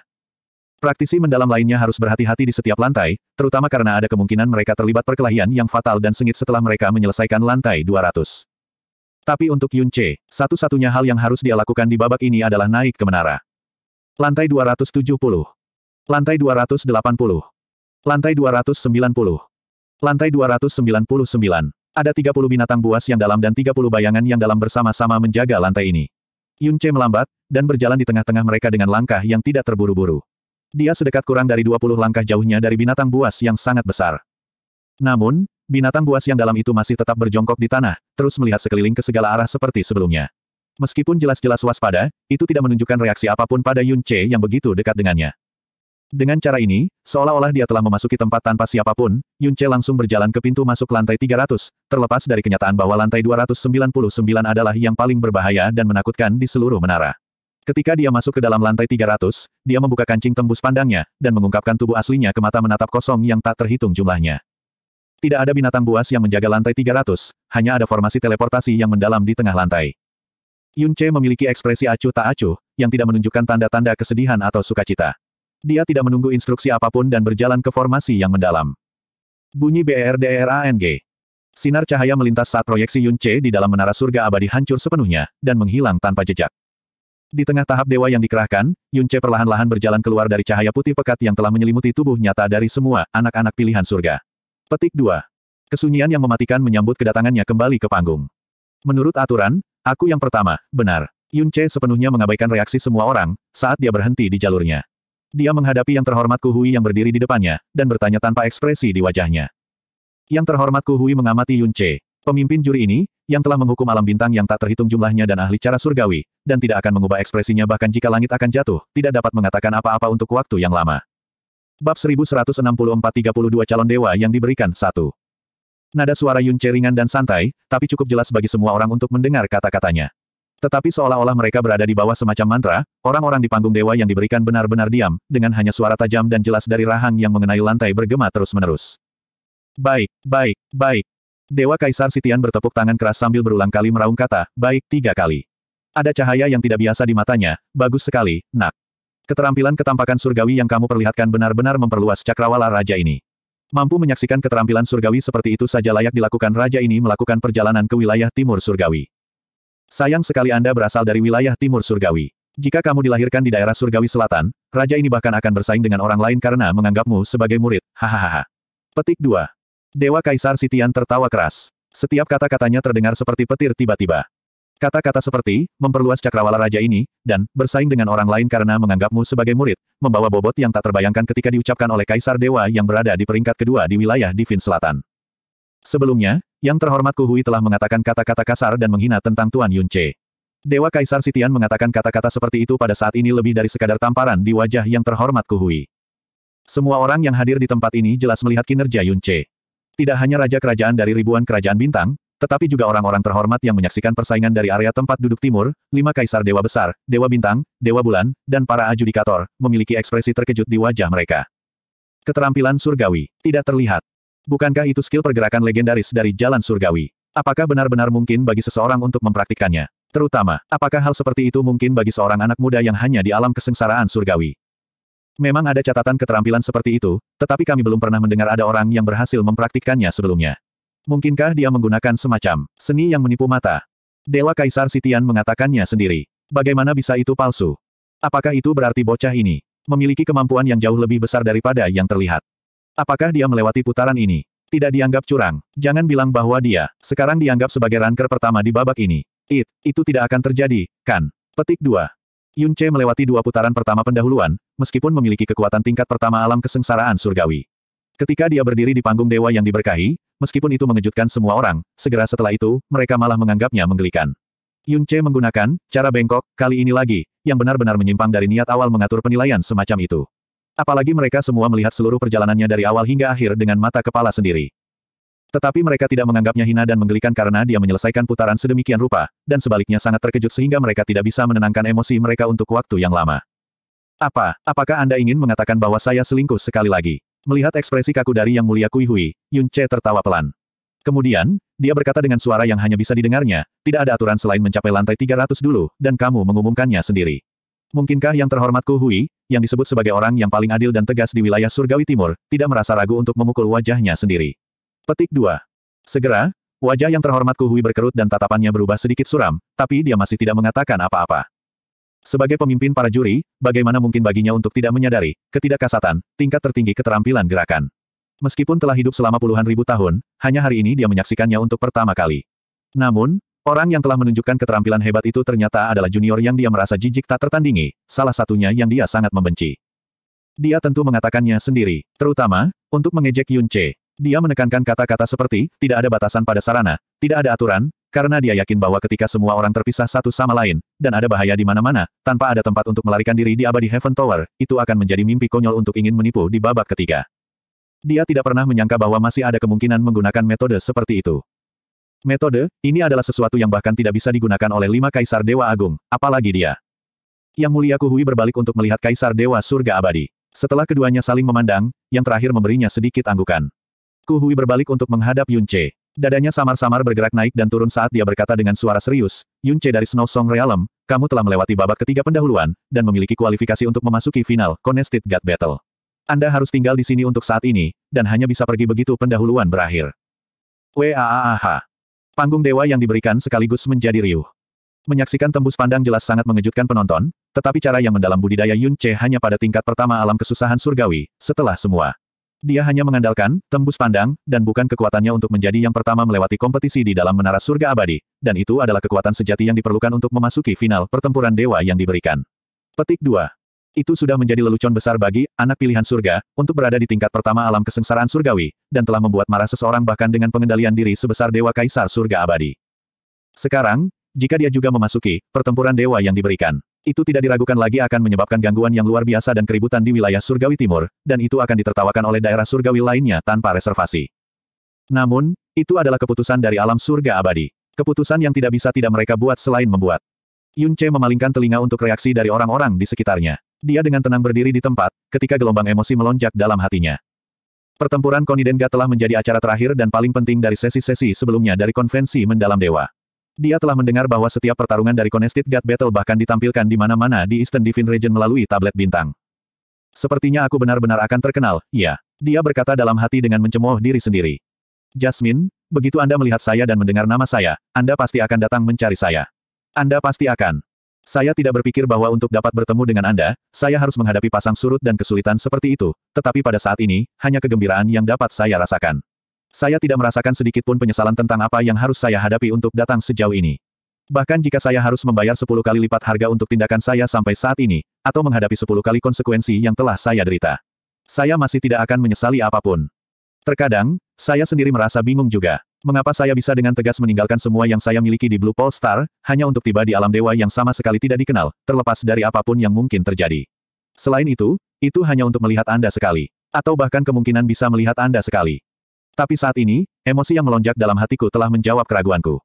Praktisi mendalam lainnya harus berhati-hati di setiap lantai, terutama karena ada kemungkinan mereka terlibat perkelahian yang fatal dan sengit setelah mereka menyelesaikan lantai 200. Tapi untuk Yun Che, satu-satunya hal yang harus dia lakukan di babak ini adalah naik ke menara. Lantai 270. Lantai 280. Lantai 290. Lantai 299. Ada 30 binatang buas yang dalam dan 30 bayangan yang dalam bersama-sama menjaga lantai ini. Yun Che melambat, dan berjalan di tengah-tengah mereka dengan langkah yang tidak terburu-buru. Dia sedekat kurang dari 20 langkah jauhnya dari binatang buas yang sangat besar. Namun, binatang buas yang dalam itu masih tetap berjongkok di tanah, terus melihat sekeliling ke segala arah seperti sebelumnya. Meskipun jelas-jelas waspada, itu tidak menunjukkan reaksi apapun pada Yun Che yang begitu dekat dengannya. Dengan cara ini, seolah-olah dia telah memasuki tempat tanpa siapapun, Yunce langsung berjalan ke pintu masuk lantai 300, terlepas dari kenyataan bahwa lantai 299 adalah yang paling berbahaya dan menakutkan di seluruh menara. Ketika dia masuk ke dalam lantai 300, dia membuka kancing tembus pandangnya, dan mengungkapkan tubuh aslinya ke mata menatap kosong yang tak terhitung jumlahnya. Tidak ada binatang buas yang menjaga lantai 300, hanya ada formasi teleportasi yang mendalam di tengah lantai. Yunce memiliki ekspresi acuh tak acuh, yang tidak menunjukkan tanda-tanda kesedihan atau sukacita. Dia tidak menunggu instruksi apapun dan berjalan ke formasi yang mendalam. Bunyi BRDRANG. Sinar cahaya melintas saat proyeksi Yun Che di dalam menara surga abadi hancur sepenuhnya, dan menghilang tanpa jejak. Di tengah tahap dewa yang dikerahkan, Yun Che perlahan-lahan berjalan keluar dari cahaya putih pekat yang telah menyelimuti tubuh nyata dari semua anak-anak pilihan surga. Petik 2. Kesunyian yang mematikan menyambut kedatangannya kembali ke panggung. Menurut aturan, aku yang pertama, benar. Yun Che sepenuhnya mengabaikan reaksi semua orang, saat dia berhenti di jalurnya. Dia menghadapi yang terhormat Kuhui yang berdiri di depannya, dan bertanya tanpa ekspresi di wajahnya. Yang terhormat Kuhui mengamati Yun Che, pemimpin juri ini, yang telah menghukum alam bintang yang tak terhitung jumlahnya dan ahli cara surgawi, dan tidak akan mengubah ekspresinya bahkan jika langit akan jatuh, tidak dapat mengatakan apa-apa untuk waktu yang lama. Bab 1164 32 calon dewa yang diberikan satu. Nada suara Yun Che ringan dan santai, tapi cukup jelas bagi semua orang untuk mendengar kata-katanya. Tetapi seolah-olah mereka berada di bawah semacam mantra, orang-orang di panggung dewa yang diberikan benar-benar diam, dengan hanya suara tajam dan jelas dari rahang yang mengenai lantai bergema terus-menerus. Baik, baik, baik. Dewa Kaisar Sitian bertepuk tangan keras sambil berulang kali meraung kata, baik, tiga kali. Ada cahaya yang tidak biasa di matanya, bagus sekali, nak. Keterampilan ketampakan surgawi yang kamu perlihatkan benar-benar memperluas cakrawala raja ini. Mampu menyaksikan keterampilan surgawi seperti itu saja layak dilakukan raja ini melakukan perjalanan ke wilayah timur surgawi. Sayang sekali Anda berasal dari wilayah timur surgawi. Jika kamu dilahirkan di daerah surgawi selatan, raja ini bahkan akan bersaing dengan orang lain karena menganggapmu sebagai murid. Hahaha. Petik 2. Dewa Kaisar Sitian tertawa keras. Setiap kata-katanya terdengar seperti petir tiba-tiba. Kata-kata seperti, memperluas cakrawala raja ini, dan, bersaing dengan orang lain karena menganggapmu sebagai murid, membawa bobot yang tak terbayangkan ketika diucapkan oleh Kaisar Dewa yang berada di peringkat kedua di wilayah Divin Selatan. Sebelumnya, yang terhormat Kuhui telah mengatakan kata-kata kasar dan menghina tentang Tuan Yun Che. Dewa Kaisar Sitian mengatakan kata-kata seperti itu pada saat ini lebih dari sekadar tamparan di wajah yang terhormat Kuhui. Semua orang yang hadir di tempat ini jelas melihat kinerja Yun Che. Tidak hanya raja kerajaan dari ribuan kerajaan bintang, tetapi juga orang-orang terhormat yang menyaksikan persaingan dari area tempat duduk timur, lima kaisar dewa besar, dewa bintang, dewa bulan, dan para adjudikator, memiliki ekspresi terkejut di wajah mereka. Keterampilan surgawi, tidak terlihat. Bukankah itu skill pergerakan legendaris dari jalan surgawi? Apakah benar-benar mungkin bagi seseorang untuk mempraktikkannya? Terutama, apakah hal seperti itu mungkin bagi seorang anak muda yang hanya di alam kesengsaraan surgawi? Memang ada catatan keterampilan seperti itu, tetapi kami belum pernah mendengar ada orang yang berhasil mempraktikkannya sebelumnya. Mungkinkah dia menggunakan semacam seni yang menipu mata? Dewa Kaisar Sitian mengatakannya sendiri. Bagaimana bisa itu palsu? Apakah itu berarti bocah ini memiliki kemampuan yang jauh lebih besar daripada yang terlihat? Apakah dia melewati putaran ini? Tidak dianggap curang. Jangan bilang bahwa dia, sekarang dianggap sebagai ranker pertama di babak ini. It, itu tidak akan terjadi, kan? Petik 2. Yun Che melewati dua putaran pertama pendahuluan, meskipun memiliki kekuatan tingkat pertama alam kesengsaraan surgawi. Ketika dia berdiri di panggung dewa yang diberkahi, meskipun itu mengejutkan semua orang, segera setelah itu, mereka malah menganggapnya menggelikan. Yun Che menggunakan cara bengkok, kali ini lagi, yang benar-benar menyimpang dari niat awal mengatur penilaian semacam itu. Apalagi mereka semua melihat seluruh perjalanannya dari awal hingga akhir dengan mata kepala sendiri. Tetapi mereka tidak menganggapnya hina dan menggelikan karena dia menyelesaikan putaran sedemikian rupa, dan sebaliknya sangat terkejut sehingga mereka tidak bisa menenangkan emosi mereka untuk waktu yang lama. Apa, apakah Anda ingin mengatakan bahwa saya selingkuh sekali lagi? Melihat ekspresi kaku dari Yang Mulia Kui Hui, Yun Che tertawa pelan. Kemudian, dia berkata dengan suara yang hanya bisa didengarnya, tidak ada aturan selain mencapai lantai 300 dulu, dan kamu mengumumkannya sendiri. Mungkinkah yang terhormatku Hui, yang disebut sebagai orang yang paling adil dan tegas di wilayah surgawi timur, tidak merasa ragu untuk memukul wajahnya sendiri. Petik 2. Segera, wajah yang terhormatku Hui berkerut dan tatapannya berubah sedikit suram, tapi dia masih tidak mengatakan apa-apa. Sebagai pemimpin para juri, bagaimana mungkin baginya untuk tidak menyadari, ketidakkasatan, tingkat tertinggi keterampilan gerakan. Meskipun telah hidup selama puluhan ribu tahun, hanya hari ini dia menyaksikannya untuk pertama kali. Namun, Orang yang telah menunjukkan keterampilan hebat itu ternyata adalah junior yang dia merasa jijik tak tertandingi, salah satunya yang dia sangat membenci. Dia tentu mengatakannya sendiri, terutama, untuk mengejek Yun Che. Dia menekankan kata-kata seperti, tidak ada batasan pada sarana, tidak ada aturan, karena dia yakin bahwa ketika semua orang terpisah satu sama lain, dan ada bahaya di mana-mana, tanpa ada tempat untuk melarikan diri di abadi Heaven Tower, itu akan menjadi mimpi konyol untuk ingin menipu di babak ketiga. Dia tidak pernah menyangka bahwa masih ada kemungkinan menggunakan metode seperti itu. Metode, ini adalah sesuatu yang bahkan tidak bisa digunakan oleh lima kaisar Dewa Agung, apalagi dia. Yang mulia Kuhui berbalik untuk melihat kaisar Dewa Surga Abadi. Setelah keduanya saling memandang, yang terakhir memberinya sedikit anggukan. Kuhui berbalik untuk menghadap Yunce. Dadanya samar-samar bergerak naik dan turun saat dia berkata dengan suara serius, Yunce dari Snow Song Realm, kamu telah melewati babak ketiga pendahuluan, dan memiliki kualifikasi untuk memasuki final Contested God Battle. Anda harus tinggal di sini untuk saat ini, dan hanya bisa pergi begitu pendahuluan berakhir. Waaah. Panggung dewa yang diberikan sekaligus menjadi riuh. Menyaksikan tembus pandang jelas sangat mengejutkan penonton, tetapi cara yang mendalam budidaya Yun Che hanya pada tingkat pertama alam kesusahan surgawi, setelah semua. Dia hanya mengandalkan tembus pandang, dan bukan kekuatannya untuk menjadi yang pertama melewati kompetisi di dalam menara surga abadi, dan itu adalah kekuatan sejati yang diperlukan untuk memasuki final pertempuran dewa yang diberikan. Petik 2. Itu sudah menjadi lelucon besar bagi anak pilihan surga untuk berada di tingkat pertama alam kesengsaraan surgawi, dan telah membuat marah seseorang bahkan dengan pengendalian diri sebesar Dewa Kaisar Surga Abadi. Sekarang, jika dia juga memasuki pertempuran dewa yang diberikan, itu tidak diragukan lagi akan menyebabkan gangguan yang luar biasa dan keributan di wilayah surgawi timur, dan itu akan ditertawakan oleh daerah surgawi lainnya tanpa reservasi. Namun, itu adalah keputusan dari alam surga abadi. Keputusan yang tidak bisa tidak mereka buat selain membuat. Yun Che memalingkan telinga untuk reaksi dari orang-orang di sekitarnya. Dia dengan tenang berdiri di tempat, ketika gelombang emosi melonjak dalam hatinya. Pertempuran Konidenga telah menjadi acara terakhir dan paling penting dari sesi-sesi sebelumnya dari konvensi mendalam dewa. Dia telah mendengar bahwa setiap pertarungan dari Konestit God Battle bahkan ditampilkan di mana-mana di Eastern Divine Region melalui tablet bintang. Sepertinya aku benar-benar akan terkenal, ya. Dia berkata dalam hati dengan mencemooh diri sendiri. Jasmine, begitu Anda melihat saya dan mendengar nama saya, Anda pasti akan datang mencari saya. Anda pasti akan. Saya tidak berpikir bahwa untuk dapat bertemu dengan Anda, saya harus menghadapi pasang surut dan kesulitan seperti itu, tetapi pada saat ini, hanya kegembiraan yang dapat saya rasakan. Saya tidak merasakan sedikit pun penyesalan tentang apa yang harus saya hadapi untuk datang sejauh ini. Bahkan jika saya harus membayar 10 kali lipat harga untuk tindakan saya sampai saat ini, atau menghadapi 10 kali konsekuensi yang telah saya derita. Saya masih tidak akan menyesali apapun. Terkadang, saya sendiri merasa bingung juga. Mengapa saya bisa dengan tegas meninggalkan semua yang saya miliki di Blue Pole Star, hanya untuk tiba di alam dewa yang sama sekali tidak dikenal, terlepas dari apapun yang mungkin terjadi. Selain itu, itu hanya untuk melihat Anda sekali. Atau bahkan kemungkinan bisa melihat Anda sekali. Tapi saat ini, emosi yang melonjak dalam hatiku telah menjawab keraguanku.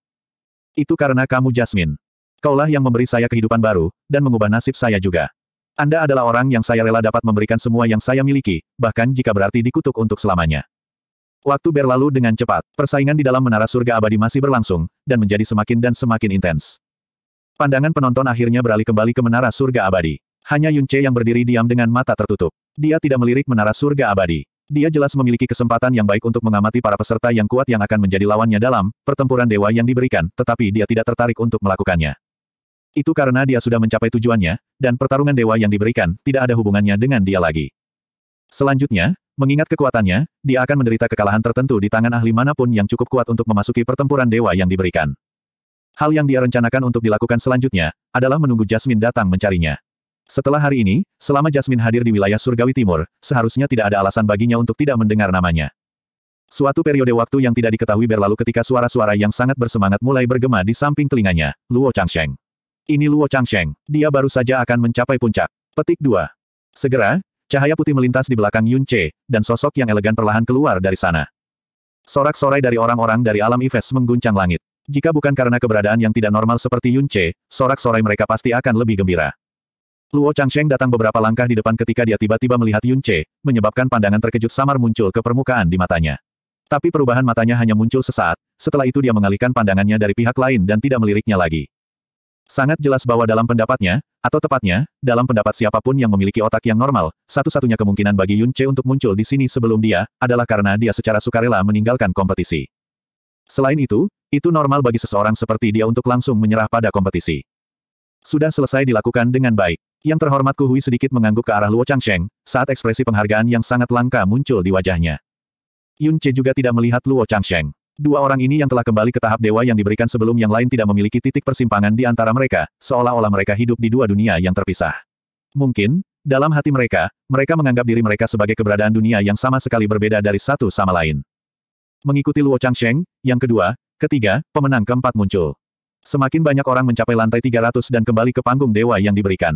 Itu karena kamu Jasmine. Kaulah yang memberi saya kehidupan baru, dan mengubah nasib saya juga. Anda adalah orang yang saya rela dapat memberikan semua yang saya miliki, bahkan jika berarti dikutuk untuk selamanya. Waktu berlalu dengan cepat, persaingan di dalam menara surga abadi masih berlangsung, dan menjadi semakin dan semakin intens. Pandangan penonton akhirnya beralih kembali ke menara surga abadi. Hanya Yun Che yang berdiri diam dengan mata tertutup. Dia tidak melirik menara surga abadi. Dia jelas memiliki kesempatan yang baik untuk mengamati para peserta yang kuat yang akan menjadi lawannya dalam pertempuran dewa yang diberikan, tetapi dia tidak tertarik untuk melakukannya. Itu karena dia sudah mencapai tujuannya, dan pertarungan dewa yang diberikan tidak ada hubungannya dengan dia lagi. Selanjutnya, Mengingat kekuatannya, dia akan menderita kekalahan tertentu di tangan ahli manapun yang cukup kuat untuk memasuki pertempuran dewa yang diberikan. Hal yang dia rencanakan untuk dilakukan selanjutnya, adalah menunggu Jasmine datang mencarinya. Setelah hari ini, selama Jasmine hadir di wilayah Surgawi Timur, seharusnya tidak ada alasan baginya untuk tidak mendengar namanya. Suatu periode waktu yang tidak diketahui berlalu ketika suara-suara yang sangat bersemangat mulai bergema di samping telinganya, Luo Changsheng. Ini Luo Changsheng, dia baru saja akan mencapai puncak. Petik 2. Segera, Cahaya putih melintas di belakang Yun Che, dan sosok yang elegan perlahan keluar dari sana. Sorak-sorai dari orang-orang dari alam Ives mengguncang langit. Jika bukan karena keberadaan yang tidak normal seperti Yun Che, sorak-sorai mereka pasti akan lebih gembira. Luo Changsheng datang beberapa langkah di depan ketika dia tiba-tiba melihat Yun Che, menyebabkan pandangan terkejut samar muncul ke permukaan di matanya. Tapi perubahan matanya hanya muncul sesaat, setelah itu dia mengalihkan pandangannya dari pihak lain dan tidak meliriknya lagi. Sangat jelas bahwa dalam pendapatnya, atau tepatnya, dalam pendapat siapapun yang memiliki otak yang normal, satu-satunya kemungkinan bagi Yun Che untuk muncul di sini sebelum dia, adalah karena dia secara sukarela meninggalkan kompetisi. Selain itu, itu normal bagi seseorang seperti dia untuk langsung menyerah pada kompetisi. Sudah selesai dilakukan dengan baik. Yang terhormat Kuhui sedikit mengangguk ke arah Luo Changsheng, saat ekspresi penghargaan yang sangat langka muncul di wajahnya. Yun Che juga tidak melihat Luo Changsheng. Dua orang ini yang telah kembali ke tahap dewa yang diberikan sebelum yang lain tidak memiliki titik persimpangan di antara mereka, seolah-olah mereka hidup di dua dunia yang terpisah. Mungkin, dalam hati mereka, mereka menganggap diri mereka sebagai keberadaan dunia yang sama sekali berbeda dari satu sama lain. Mengikuti Luo Changsheng, yang kedua, ketiga, pemenang keempat muncul. Semakin banyak orang mencapai lantai 300 dan kembali ke panggung dewa yang diberikan.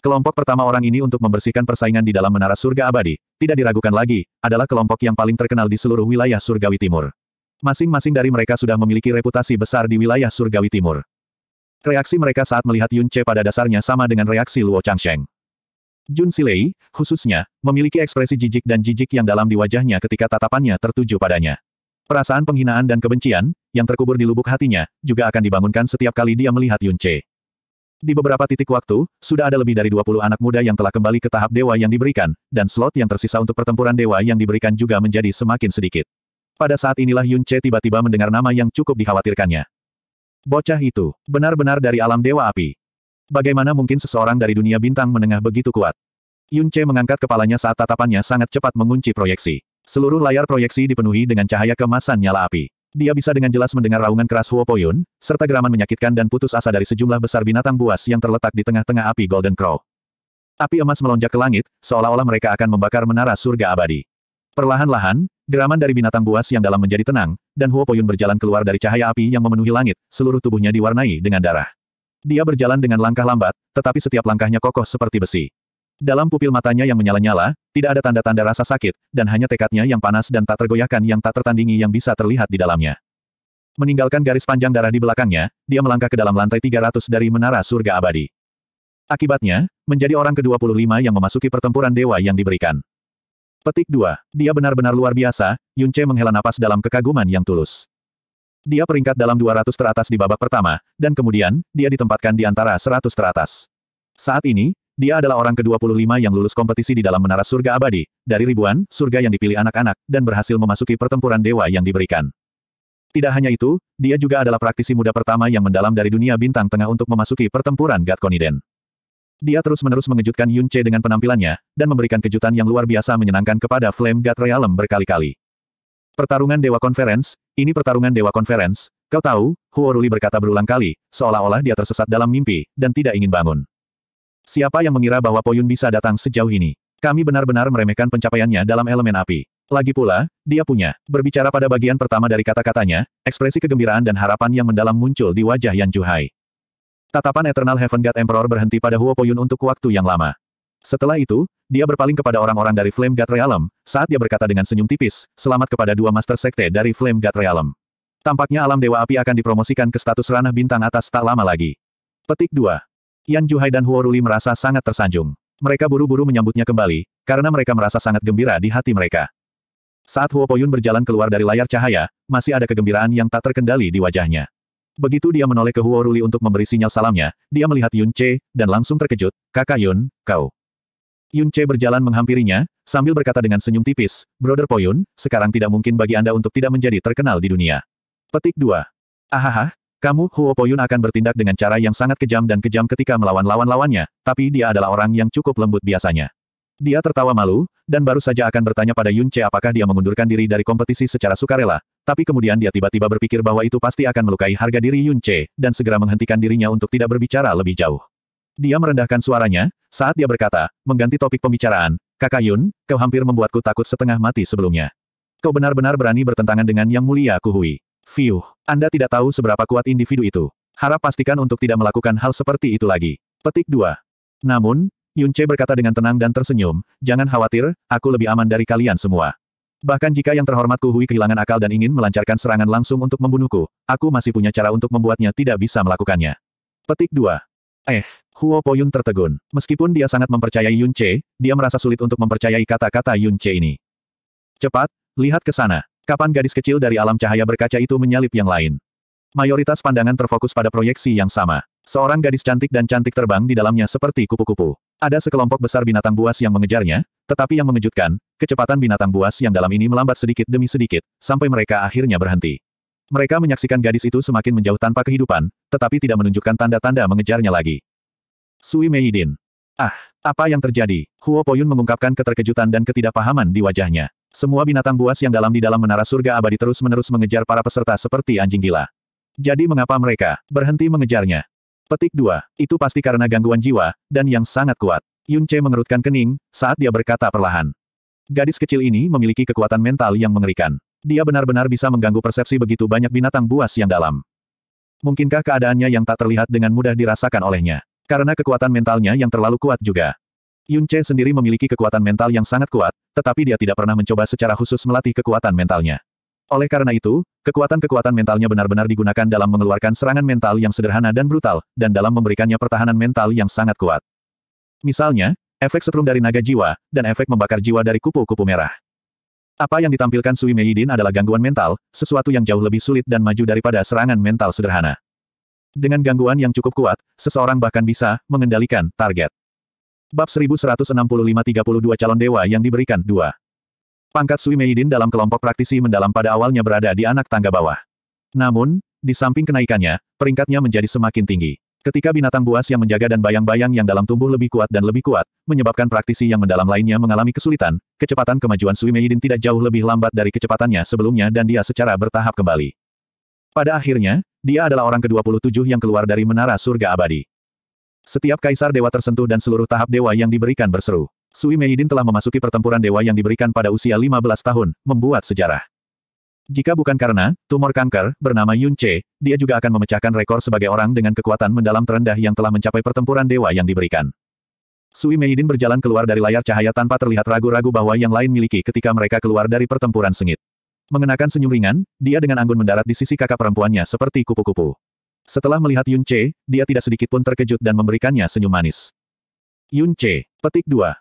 Kelompok pertama orang ini untuk membersihkan persaingan di dalam menara surga abadi, tidak diragukan lagi, adalah kelompok yang paling terkenal di seluruh wilayah surgawi timur. Masing-masing dari mereka sudah memiliki reputasi besar di wilayah surgawi timur. Reaksi mereka saat melihat Yun Che pada dasarnya sama dengan reaksi Luo Changsheng. Jun Silei, khususnya, memiliki ekspresi jijik dan jijik yang dalam di wajahnya ketika tatapannya tertuju padanya. Perasaan penghinaan dan kebencian, yang terkubur di lubuk hatinya, juga akan dibangunkan setiap kali dia melihat Yun Che. Di beberapa titik waktu, sudah ada lebih dari 20 anak muda yang telah kembali ke tahap dewa yang diberikan, dan slot yang tersisa untuk pertempuran dewa yang diberikan juga menjadi semakin sedikit. Pada saat inilah Yun Che tiba-tiba mendengar nama yang cukup dikhawatirkannya. Bocah itu, benar-benar dari alam Dewa Api. Bagaimana mungkin seseorang dari dunia bintang menengah begitu kuat? Yun Che mengangkat kepalanya saat tatapannya sangat cepat mengunci proyeksi. Seluruh layar proyeksi dipenuhi dengan cahaya kemasan nyala api. Dia bisa dengan jelas mendengar raungan keras Huo Poyun, serta geraman menyakitkan dan putus asa dari sejumlah besar binatang buas yang terletak di tengah-tengah api Golden Crow. Api emas melonjak ke langit, seolah-olah mereka akan membakar menara surga abadi. Perlahan-lahan, geraman dari binatang buas yang dalam menjadi tenang, dan Huo Poyun berjalan keluar dari cahaya api yang memenuhi langit, seluruh tubuhnya diwarnai dengan darah. Dia berjalan dengan langkah lambat, tetapi setiap langkahnya kokoh seperti besi. Dalam pupil matanya yang menyala-nyala, tidak ada tanda-tanda rasa sakit, dan hanya tekadnya yang panas dan tak tergoyahkan yang tak tertandingi yang bisa terlihat di dalamnya. Meninggalkan garis panjang darah di belakangnya, dia melangkah ke dalam lantai 300 dari Menara Surga Abadi. Akibatnya, menjadi orang ke-25 yang memasuki pertempuran dewa yang diberikan. Petik 2. Dia benar-benar luar biasa, Yunche menghela napas dalam kekaguman yang tulus. Dia peringkat dalam 200 teratas di babak pertama, dan kemudian, dia ditempatkan di antara 100 teratas. Saat ini, dia adalah orang ke-25 yang lulus kompetisi di dalam menara surga abadi, dari ribuan, surga yang dipilih anak-anak, dan berhasil memasuki pertempuran dewa yang diberikan. Tidak hanya itu, dia juga adalah praktisi muda pertama yang mendalam dari dunia bintang tengah untuk memasuki pertempuran Gatkoniden. Dia terus-menerus mengejutkan Yun Che dengan penampilannya, dan memberikan kejutan yang luar biasa menyenangkan kepada Flame God Realm berkali-kali. Pertarungan Dewa Conference, ini pertarungan Dewa Conference, kau tahu, Huo Ruli berkata berulang kali, seolah-olah dia tersesat dalam mimpi, dan tidak ingin bangun. Siapa yang mengira bahwa Poyun bisa datang sejauh ini? Kami benar-benar meremehkan pencapaiannya dalam elemen api. Lagi pula, dia punya. Berbicara pada bagian pertama dari kata-katanya, ekspresi kegembiraan dan harapan yang mendalam muncul di wajah Yan Juhai. Tatapan Eternal Heaven God Emperor berhenti pada Huo Poyun untuk waktu yang lama. Setelah itu, dia berpaling kepada orang-orang dari Flame God Realm, saat dia berkata dengan senyum tipis, selamat kepada dua Master Sekte dari Flame God Realm. Tampaknya alam Dewa Api akan dipromosikan ke status ranah bintang atas tak lama lagi. Petik 2. Yan Juhai dan Huo Ruli merasa sangat tersanjung. Mereka buru-buru menyambutnya kembali, karena mereka merasa sangat gembira di hati mereka. Saat Huo Poyun berjalan keluar dari layar cahaya, masih ada kegembiraan yang tak terkendali di wajahnya. Begitu dia menoleh ke Huo Ruli untuk memberi sinyal salamnya, dia melihat Yun Che, dan langsung terkejut, kakak Yun, kau. Yun Che berjalan menghampirinya, sambil berkata dengan senyum tipis, Brother Poyun, sekarang tidak mungkin bagi Anda untuk tidak menjadi terkenal di dunia. Petik 2. Ahaha, kamu, Huo Poyun akan bertindak dengan cara yang sangat kejam dan kejam ketika melawan lawan-lawannya, tapi dia adalah orang yang cukup lembut biasanya. Dia tertawa malu, dan baru saja akan bertanya pada Yun Che apakah dia mengundurkan diri dari kompetisi secara sukarela, tapi kemudian dia tiba-tiba berpikir bahwa itu pasti akan melukai harga diri Yun Che, dan segera menghentikan dirinya untuk tidak berbicara lebih jauh. Dia merendahkan suaranya, saat dia berkata, mengganti topik pembicaraan, Kakak Yun, kau hampir membuatku takut setengah mati sebelumnya. Kau benar-benar berani bertentangan dengan Yang Mulia Kuhui. Fiuh, Anda tidak tahu seberapa kuat individu itu. Harap pastikan untuk tidak melakukan hal seperti itu lagi. Petik 2. Namun, Yunce berkata dengan tenang dan tersenyum, jangan khawatir, aku lebih aman dari kalian semua. Bahkan jika yang terhormat Kuhui kehilangan akal dan ingin melancarkan serangan langsung untuk membunuhku, aku masih punya cara untuk membuatnya tidak bisa melakukannya. Petik 2. Eh, Huo Poyun tertegun. Meskipun dia sangat mempercayai Yun Che, dia merasa sulit untuk mempercayai kata-kata Yun Che ini. Cepat, lihat ke sana. Kapan gadis kecil dari alam cahaya berkaca itu menyalip yang lain? Mayoritas pandangan terfokus pada proyeksi yang sama. Seorang gadis cantik dan cantik terbang di dalamnya seperti kupu-kupu. Ada sekelompok besar binatang buas yang mengejarnya, tetapi yang mengejutkan, kecepatan binatang buas yang dalam ini melambat sedikit demi sedikit, sampai mereka akhirnya berhenti. Mereka menyaksikan gadis itu semakin menjauh tanpa kehidupan, tetapi tidak menunjukkan tanda-tanda mengejarnya lagi. Sui Meidin. Ah, apa yang terjadi? Huo Poyun mengungkapkan keterkejutan dan ketidakpahaman di wajahnya. Semua binatang buas yang dalam di dalam menara surga abadi terus-menerus mengejar para peserta seperti anjing gila. Jadi mengapa mereka berhenti mengejarnya? Petik 2. Itu pasti karena gangguan jiwa, dan yang sangat kuat. Yun Che mengerutkan kening, saat dia berkata perlahan. Gadis kecil ini memiliki kekuatan mental yang mengerikan. Dia benar-benar bisa mengganggu persepsi begitu banyak binatang buas yang dalam. Mungkinkah keadaannya yang tak terlihat dengan mudah dirasakan olehnya? Karena kekuatan mentalnya yang terlalu kuat juga. Yun Che sendiri memiliki kekuatan mental yang sangat kuat, tetapi dia tidak pernah mencoba secara khusus melatih kekuatan mentalnya. Oleh karena itu, kekuatan-kekuatan mentalnya benar-benar digunakan dalam mengeluarkan serangan mental yang sederhana dan brutal, dan dalam memberikannya pertahanan mental yang sangat kuat. Misalnya, efek setrum dari naga jiwa, dan efek membakar jiwa dari kupu-kupu merah. Apa yang ditampilkan Sui Meidin adalah gangguan mental, sesuatu yang jauh lebih sulit dan maju daripada serangan mental sederhana. Dengan gangguan yang cukup kuat, seseorang bahkan bisa mengendalikan target. Bab 1165-32 calon dewa yang diberikan 2. Pangkat Sui Meidin dalam kelompok praktisi mendalam pada awalnya berada di anak tangga bawah. Namun, di samping kenaikannya, peringkatnya menjadi semakin tinggi. Ketika binatang buas yang menjaga dan bayang-bayang yang dalam tumbuh lebih kuat dan lebih kuat, menyebabkan praktisi yang mendalam lainnya mengalami kesulitan, kecepatan kemajuan Sui Meidin tidak jauh lebih lambat dari kecepatannya sebelumnya dan dia secara bertahap kembali. Pada akhirnya, dia adalah orang ke-27 yang keluar dari menara surga abadi. Setiap kaisar dewa tersentuh dan seluruh tahap dewa yang diberikan berseru. Sui Meidin telah memasuki pertempuran dewa yang diberikan pada usia 15 tahun, membuat sejarah. Jika bukan karena tumor kanker bernama Yun Che, dia juga akan memecahkan rekor sebagai orang dengan kekuatan mendalam terendah yang telah mencapai pertempuran dewa yang diberikan. Sui Meidin berjalan keluar dari layar cahaya tanpa terlihat ragu-ragu bahwa yang lain miliki ketika mereka keluar dari pertempuran sengit. Mengenakan senyum ringan, dia dengan anggun mendarat di sisi kakak perempuannya seperti kupu-kupu. Setelah melihat Yun Che, dia tidak sedikit pun terkejut dan memberikannya senyum manis. Yun Che, petik 2.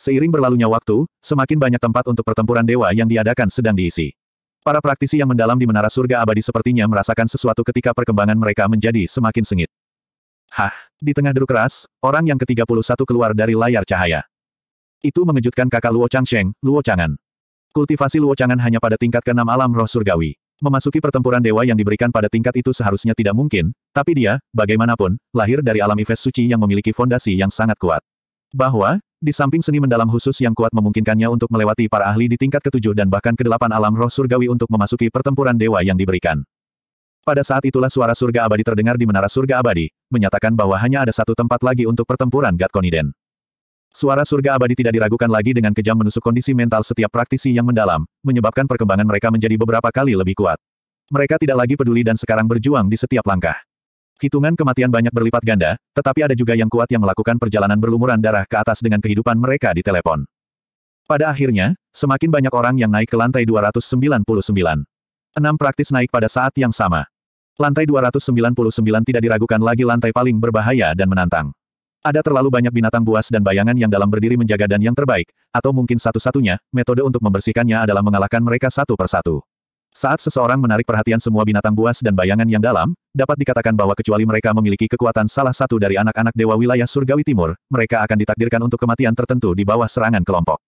Seiring berlalunya waktu, semakin banyak tempat untuk pertempuran dewa yang diadakan sedang diisi. Para praktisi yang mendalam di menara surga abadi sepertinya merasakan sesuatu ketika perkembangan mereka menjadi semakin sengit. Hah, di tengah deru keras, orang yang ke-31 keluar dari layar cahaya. Itu mengejutkan kakak Luo Changsheng, Luo Changan. Kultivasi Luo Changan hanya pada tingkat ke-6 alam roh surgawi. Memasuki pertempuran dewa yang diberikan pada tingkat itu seharusnya tidak mungkin, tapi dia, bagaimanapun, lahir dari alam Ives suci yang memiliki fondasi yang sangat kuat. Bahwa, di samping seni mendalam khusus yang kuat memungkinkannya untuk melewati para ahli di tingkat ketujuh dan bahkan kedelapan alam roh surgawi untuk memasuki pertempuran dewa yang diberikan. Pada saat itulah suara surga abadi terdengar di menara surga abadi, menyatakan bahwa hanya ada satu tempat lagi untuk pertempuran Gatkoniden. Suara surga abadi tidak diragukan lagi dengan kejam menusuk kondisi mental setiap praktisi yang mendalam, menyebabkan perkembangan mereka menjadi beberapa kali lebih kuat. Mereka tidak lagi peduli dan sekarang berjuang di setiap langkah. Hitungan kematian banyak berlipat ganda, tetapi ada juga yang kuat yang melakukan perjalanan berlumuran darah ke atas dengan kehidupan mereka di telepon. Pada akhirnya, semakin banyak orang yang naik ke lantai 299. Enam praktis naik pada saat yang sama. Lantai 299 tidak diragukan lagi lantai paling berbahaya dan menantang. Ada terlalu banyak binatang buas dan bayangan yang dalam berdiri menjaga dan yang terbaik, atau mungkin satu-satunya, metode untuk membersihkannya adalah mengalahkan mereka satu persatu. Saat seseorang menarik perhatian semua binatang buas dan bayangan yang dalam, dapat dikatakan bahwa kecuali mereka memiliki kekuatan salah satu dari anak-anak dewa wilayah surgawi timur, mereka akan ditakdirkan untuk kematian tertentu di bawah serangan kelompok.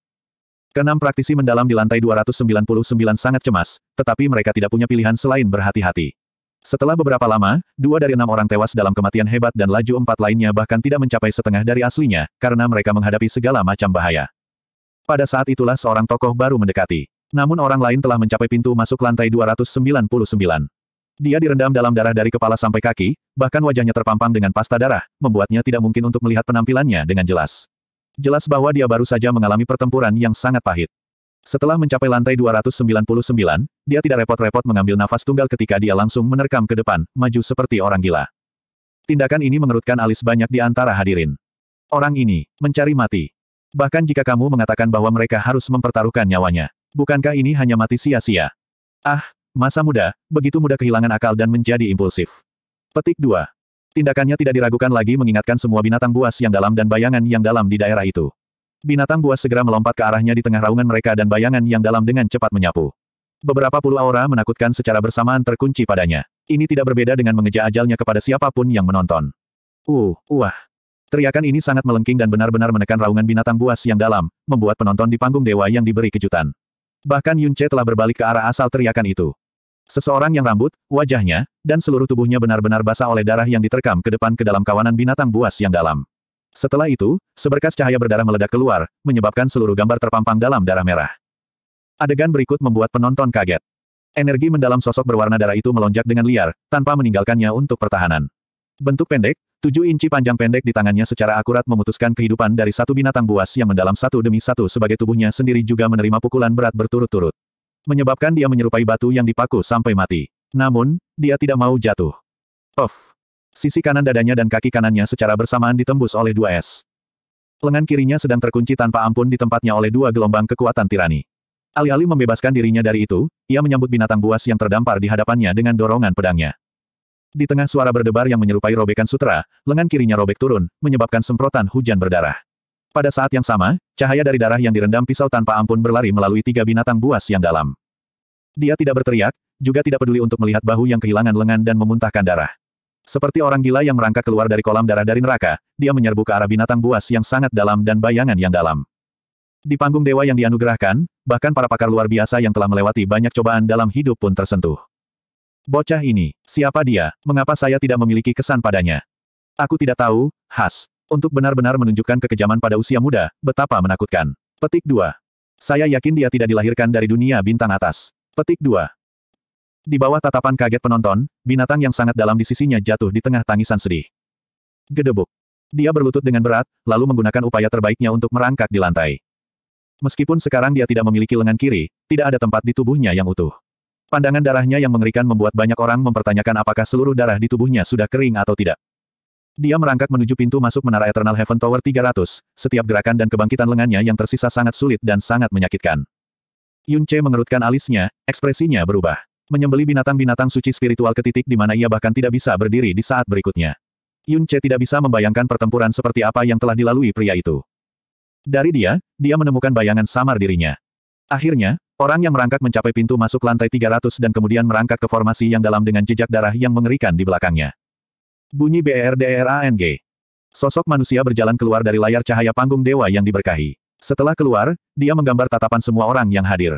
Kenam praktisi mendalam di lantai 299 sangat cemas, tetapi mereka tidak punya pilihan selain berhati-hati. Setelah beberapa lama, dua dari enam orang tewas dalam kematian hebat dan laju empat lainnya bahkan tidak mencapai setengah dari aslinya, karena mereka menghadapi segala macam bahaya. Pada saat itulah seorang tokoh baru mendekati. Namun orang lain telah mencapai pintu masuk lantai 299. Dia direndam dalam darah dari kepala sampai kaki, bahkan wajahnya terpampang dengan pasta darah, membuatnya tidak mungkin untuk melihat penampilannya dengan jelas. Jelas bahwa dia baru saja mengalami pertempuran yang sangat pahit. Setelah mencapai lantai 299, dia tidak repot-repot mengambil nafas tunggal ketika dia langsung menerkam ke depan, maju seperti orang gila. Tindakan ini mengerutkan alis banyak di antara hadirin. Orang ini, mencari mati. Bahkan jika kamu mengatakan bahwa mereka harus mempertaruhkan nyawanya. Bukankah ini hanya mati sia-sia? Ah, masa muda, begitu mudah kehilangan akal dan menjadi impulsif. Petik 2. Tindakannya tidak diragukan lagi mengingatkan semua binatang buas yang dalam dan bayangan yang dalam di daerah itu. Binatang buas segera melompat ke arahnya di tengah raungan mereka dan bayangan yang dalam dengan cepat menyapu. Beberapa puluh aura menakutkan secara bersamaan terkunci padanya. Ini tidak berbeda dengan mengejar ajalnya kepada siapapun yang menonton. Uh, wah. Teriakan ini sangat melengking dan benar-benar menekan raungan binatang buas yang dalam, membuat penonton di panggung dewa yang diberi kejutan. Bahkan Yunche telah berbalik ke arah asal teriakan itu. Seseorang yang rambut, wajahnya, dan seluruh tubuhnya benar-benar basah oleh darah yang diterkam ke depan ke dalam kawanan binatang buas yang dalam. Setelah itu, seberkas cahaya berdarah meledak keluar, menyebabkan seluruh gambar terpampang dalam darah merah. Adegan berikut membuat penonton kaget. Energi mendalam sosok berwarna darah itu melonjak dengan liar, tanpa meninggalkannya untuk pertahanan. Bentuk pendek, Tujuh inci panjang pendek di tangannya secara akurat memutuskan kehidupan dari satu binatang buas yang mendalam satu demi satu sebagai tubuhnya sendiri juga menerima pukulan berat berturut-turut. Menyebabkan dia menyerupai batu yang dipaku sampai mati. Namun, dia tidak mau jatuh. Of! Sisi kanan dadanya dan kaki kanannya secara bersamaan ditembus oleh dua es. Lengan kirinya sedang terkunci tanpa ampun di tempatnya oleh dua gelombang kekuatan tirani. Alih-alih membebaskan dirinya dari itu, ia menyambut binatang buas yang terdampar di hadapannya dengan dorongan pedangnya. Di tengah suara berdebar yang menyerupai robekan sutra, lengan kirinya robek turun, menyebabkan semprotan hujan berdarah. Pada saat yang sama, cahaya dari darah yang direndam pisau tanpa ampun berlari melalui tiga binatang buas yang dalam. Dia tidak berteriak, juga tidak peduli untuk melihat bahu yang kehilangan lengan dan memuntahkan darah. Seperti orang gila yang merangkak keluar dari kolam darah dari neraka, dia menyerbu ke arah binatang buas yang sangat dalam dan bayangan yang dalam. Di panggung dewa yang dianugerahkan, bahkan para pakar luar biasa yang telah melewati banyak cobaan dalam hidup pun tersentuh. Bocah ini, siapa dia, mengapa saya tidak memiliki kesan padanya? Aku tidak tahu, khas. Untuk benar-benar menunjukkan kekejaman pada usia muda, betapa menakutkan. Petik 2. Saya yakin dia tidak dilahirkan dari dunia bintang atas. Petik 2. Di bawah tatapan kaget penonton, binatang yang sangat dalam di sisinya jatuh di tengah tangisan sedih. Gedebuk. Dia berlutut dengan berat, lalu menggunakan upaya terbaiknya untuk merangkak di lantai. Meskipun sekarang dia tidak memiliki lengan kiri, tidak ada tempat di tubuhnya yang utuh. Pandangan darahnya yang mengerikan membuat banyak orang mempertanyakan apakah seluruh darah di tubuhnya sudah kering atau tidak. Dia merangkak menuju pintu masuk menara Eternal Heaven Tower 300, setiap gerakan dan kebangkitan lengannya yang tersisa sangat sulit dan sangat menyakitkan. Yun Che mengerutkan alisnya, ekspresinya berubah. Menyembeli binatang-binatang suci spiritual ke titik di mana ia bahkan tidak bisa berdiri di saat berikutnya. Yun Che tidak bisa membayangkan pertempuran seperti apa yang telah dilalui pria itu. Dari dia, dia menemukan bayangan samar dirinya. Akhirnya, Orang yang merangkak mencapai pintu masuk lantai 300 dan kemudian merangkak ke formasi yang dalam dengan jejak darah yang mengerikan di belakangnya. Bunyi BERDERANG. Sosok manusia berjalan keluar dari layar cahaya panggung dewa yang diberkahi. Setelah keluar, dia menggambar tatapan semua orang yang hadir.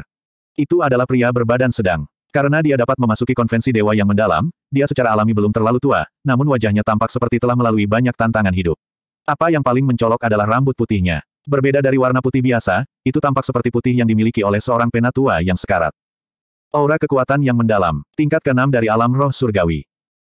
Itu adalah pria berbadan sedang. Karena dia dapat memasuki konvensi dewa yang mendalam, dia secara alami belum terlalu tua, namun wajahnya tampak seperti telah melalui banyak tantangan hidup. Apa yang paling mencolok adalah rambut putihnya. Berbeda dari warna putih biasa, itu tampak seperti putih yang dimiliki oleh seorang penatua yang sekarat. Aura kekuatan yang mendalam, tingkat keenam dari alam roh surgawi.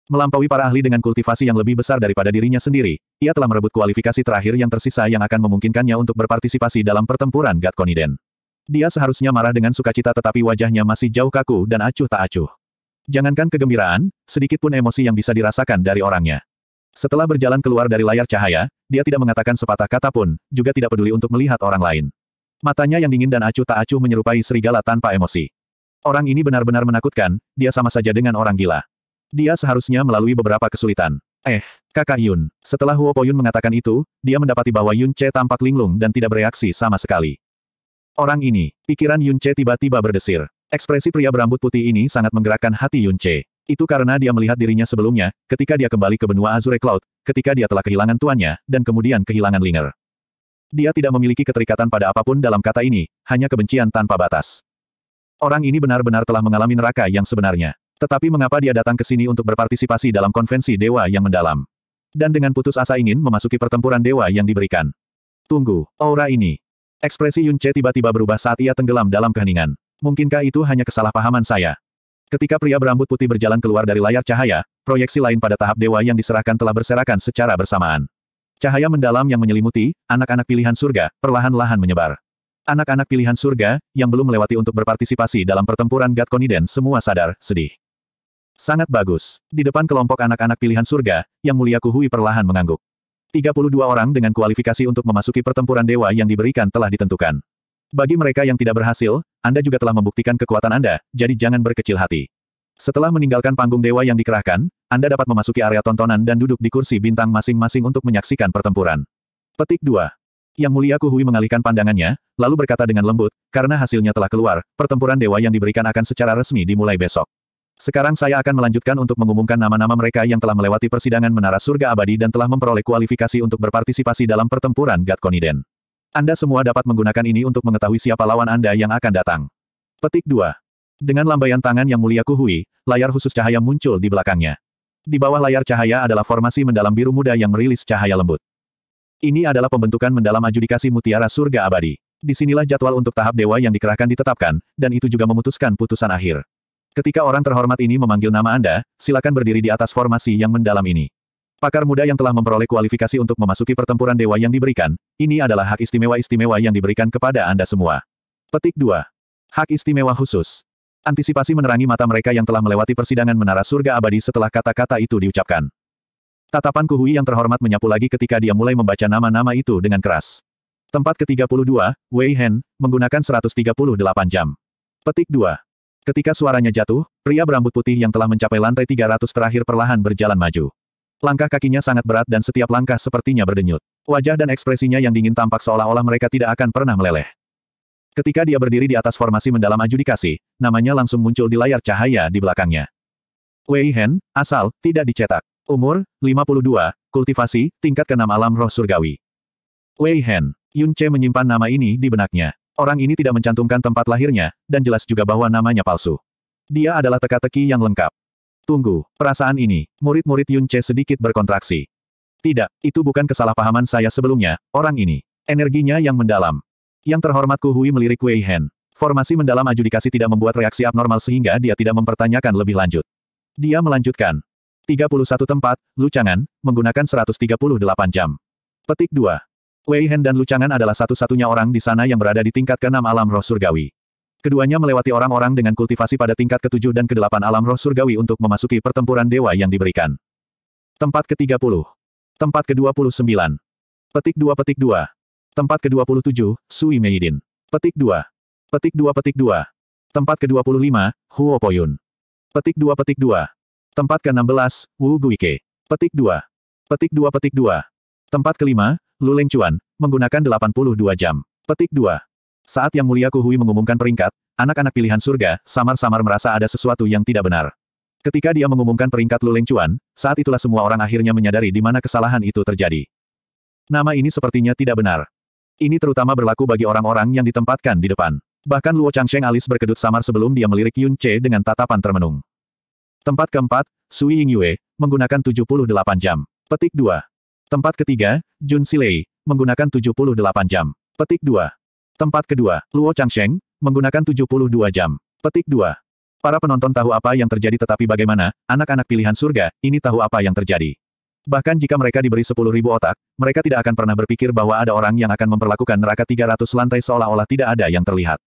Melampaui para ahli dengan kultivasi yang lebih besar daripada dirinya sendiri, ia telah merebut kualifikasi terakhir yang tersisa yang akan memungkinkannya untuk berpartisipasi dalam pertempuran Gatkoniden. Dia seharusnya marah dengan sukacita tetapi wajahnya masih jauh kaku dan acuh tak acuh. Jangankan kegembiraan, sedikit pun emosi yang bisa dirasakan dari orangnya. Setelah berjalan keluar dari layar cahaya, dia tidak mengatakan sepatah kata pun, juga tidak peduli untuk melihat orang lain. Matanya yang dingin dan acuh tak acuh menyerupai serigala tanpa emosi. Orang ini benar-benar menakutkan, dia sama saja dengan orang gila. Dia seharusnya melalui beberapa kesulitan. Eh, kakak Yun. Setelah Huo Poyun mengatakan itu, dia mendapati bahwa Yun Che tampak linglung dan tidak bereaksi sama sekali. Orang ini, pikiran Yun Che tiba-tiba berdesir. Ekspresi pria berambut putih ini sangat menggerakkan hati Yun Che. Itu karena dia melihat dirinya sebelumnya, ketika dia kembali ke benua Azure Cloud, ketika dia telah kehilangan tuannya, dan kemudian kehilangan Linger. Dia tidak memiliki keterikatan pada apapun dalam kata ini, hanya kebencian tanpa batas. Orang ini benar-benar telah mengalami neraka yang sebenarnya. Tetapi mengapa dia datang ke sini untuk berpartisipasi dalam konvensi dewa yang mendalam? Dan dengan putus asa ingin memasuki pertempuran dewa yang diberikan. Tunggu, aura ini. Ekspresi Yun tiba-tiba berubah saat ia tenggelam dalam keheningan. Mungkinkah itu hanya kesalahpahaman saya? Ketika pria berambut putih berjalan keluar dari layar cahaya, proyeksi lain pada tahap dewa yang diserahkan telah berserakan secara bersamaan. Cahaya mendalam yang menyelimuti, anak-anak pilihan surga, perlahan-lahan menyebar. Anak-anak pilihan surga, yang belum melewati untuk berpartisipasi dalam pertempuran God Coniden semua sadar, sedih. Sangat bagus. Di depan kelompok anak-anak pilihan surga, yang mulia Kuhui perlahan mengangguk. 32 orang dengan kualifikasi untuk memasuki pertempuran dewa yang diberikan telah ditentukan. Bagi mereka yang tidak berhasil, Anda juga telah membuktikan kekuatan Anda, jadi jangan berkecil hati. Setelah meninggalkan panggung dewa yang dikerahkan, Anda dapat memasuki area tontonan dan duduk di kursi bintang masing-masing untuk menyaksikan pertempuran. Petik 2. Yang mulia Kuhui mengalihkan pandangannya, lalu berkata dengan lembut, karena hasilnya telah keluar, pertempuran dewa yang diberikan akan secara resmi dimulai besok. Sekarang saya akan melanjutkan untuk mengumumkan nama-nama mereka yang telah melewati persidangan Menara Surga Abadi dan telah memperoleh kualifikasi untuk berpartisipasi dalam pertempuran Gatkoniden. Anda semua dapat menggunakan ini untuk mengetahui siapa lawan Anda yang akan datang. Petik 2. Dengan lambaian tangan yang mulia Kuhui, layar khusus cahaya muncul di belakangnya. Di bawah layar cahaya adalah formasi mendalam biru muda yang merilis cahaya lembut. Ini adalah pembentukan mendalam adjudikasi mutiara surga abadi. Disinilah jadwal untuk tahap dewa yang dikerahkan ditetapkan, dan itu juga memutuskan putusan akhir. Ketika orang terhormat ini memanggil nama Anda, silakan berdiri di atas formasi yang mendalam ini. Pakar muda yang telah memperoleh kualifikasi untuk memasuki pertempuran dewa yang diberikan, ini adalah hak istimewa-istimewa yang diberikan kepada Anda semua. Petik 2. Hak istimewa khusus. Antisipasi menerangi mata mereka yang telah melewati persidangan menara surga abadi setelah kata-kata itu diucapkan. Tatapan Kuhui yang terhormat menyapu lagi ketika dia mulai membaca nama-nama itu dengan keras. Tempat ke-32, Wei Hen, menggunakan 138 jam. Petik 2. Ketika suaranya jatuh, pria berambut putih yang telah mencapai lantai 300 terakhir perlahan berjalan maju. Langkah kakinya sangat berat dan setiap langkah sepertinya berdenyut. Wajah dan ekspresinya yang dingin tampak seolah-olah mereka tidak akan pernah meleleh. Ketika dia berdiri di atas formasi mendalam adjudikasi, namanya langsung muncul di layar cahaya di belakangnya. Wei Hen, asal, tidak dicetak. Umur, 52, kultivasi, tingkat ke alam roh surgawi. Wei Hen, Yun Che menyimpan nama ini di benaknya. Orang ini tidak mencantumkan tempat lahirnya, dan jelas juga bahwa namanya palsu. Dia adalah teka-teki yang lengkap. Tunggu, perasaan ini, murid-murid Yun Che sedikit berkontraksi. Tidak, itu bukan kesalahpahaman saya sebelumnya, orang ini. Energinya yang mendalam. Yang terhormat Ku Hui melirik Wei Hen. Formasi mendalam adjudikasi tidak membuat reaksi abnormal sehingga dia tidak mempertanyakan lebih lanjut. Dia melanjutkan. 31 tempat, Lucangan, menggunakan 138 jam. Petik 2. Wei Hen dan Lucangan adalah satu-satunya orang di sana yang berada di tingkat keenam alam roh surgawi. Keduanya melewati orang-orang dengan kultivasi pada tingkat ketujuh dan kedelapan alam roh surgawi untuk memasuki pertempuran dewa yang diberikan. Tempat ke-30. Tempat ke-29. Petik 2 petik 2. Tempat ke-27, Sui Meidin. Petik 2. Petik 2 petik 2. Tempat ke-25, Huo Poyun. Petik 2 petik 2. Tempat ke-16, Wu Guike. Petik 2. Petik 2 petik 2. Tempat kelima, Luleng Cuan, menggunakan 82 jam. Petik 2. Saat Yang Mulia Kuhui mengumumkan peringkat, anak-anak pilihan surga, samar-samar merasa ada sesuatu yang tidak benar. Ketika dia mengumumkan peringkat Luleng Chuan, saat itulah semua orang akhirnya menyadari di mana kesalahan itu terjadi. Nama ini sepertinya tidak benar. Ini terutama berlaku bagi orang-orang yang ditempatkan di depan. Bahkan Luo Changsheng alis berkedut samar sebelum dia melirik Yun Che dengan tatapan termenung. Tempat keempat, Sui Ying Yue, menggunakan 78 jam. Petik 2. Tempat ketiga, Jun Silei, menggunakan 78 jam. Petik 2. Tempat kedua, Luo Changsheng, menggunakan 72 jam. Petik 2. Para penonton tahu apa yang terjadi tetapi bagaimana, anak-anak pilihan surga, ini tahu apa yang terjadi. Bahkan jika mereka diberi 10.000 otak, mereka tidak akan pernah berpikir bahwa ada orang yang akan memperlakukan neraka 300 lantai seolah-olah tidak ada yang terlihat.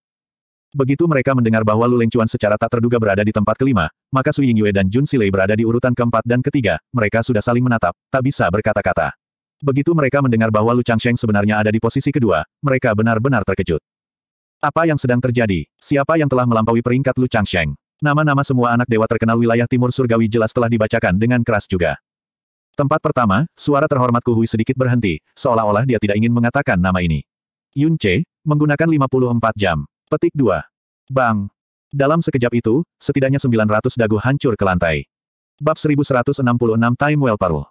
Begitu mereka mendengar bahwa Lu Lengchuan secara tak terduga berada di tempat kelima, maka Su Yingyue dan Jun Silei berada di urutan keempat dan ketiga, mereka sudah saling menatap, tak bisa berkata-kata. Begitu mereka mendengar bahwa Lu Changsheng sebenarnya ada di posisi kedua, mereka benar-benar terkejut. Apa yang sedang terjadi? Siapa yang telah melampaui peringkat Lu Changsheng? Nama-nama semua anak dewa terkenal wilayah timur surgawi jelas telah dibacakan dengan keras juga. Tempat pertama, suara terhormat Kuhui sedikit berhenti, seolah-olah dia tidak ingin mengatakan nama ini. Yun Che, menggunakan 54 jam. Petik 2. Bang! Dalam sekejap itu, setidaknya 900 dagu hancur ke lantai. Bab 1166 Time Well Pearl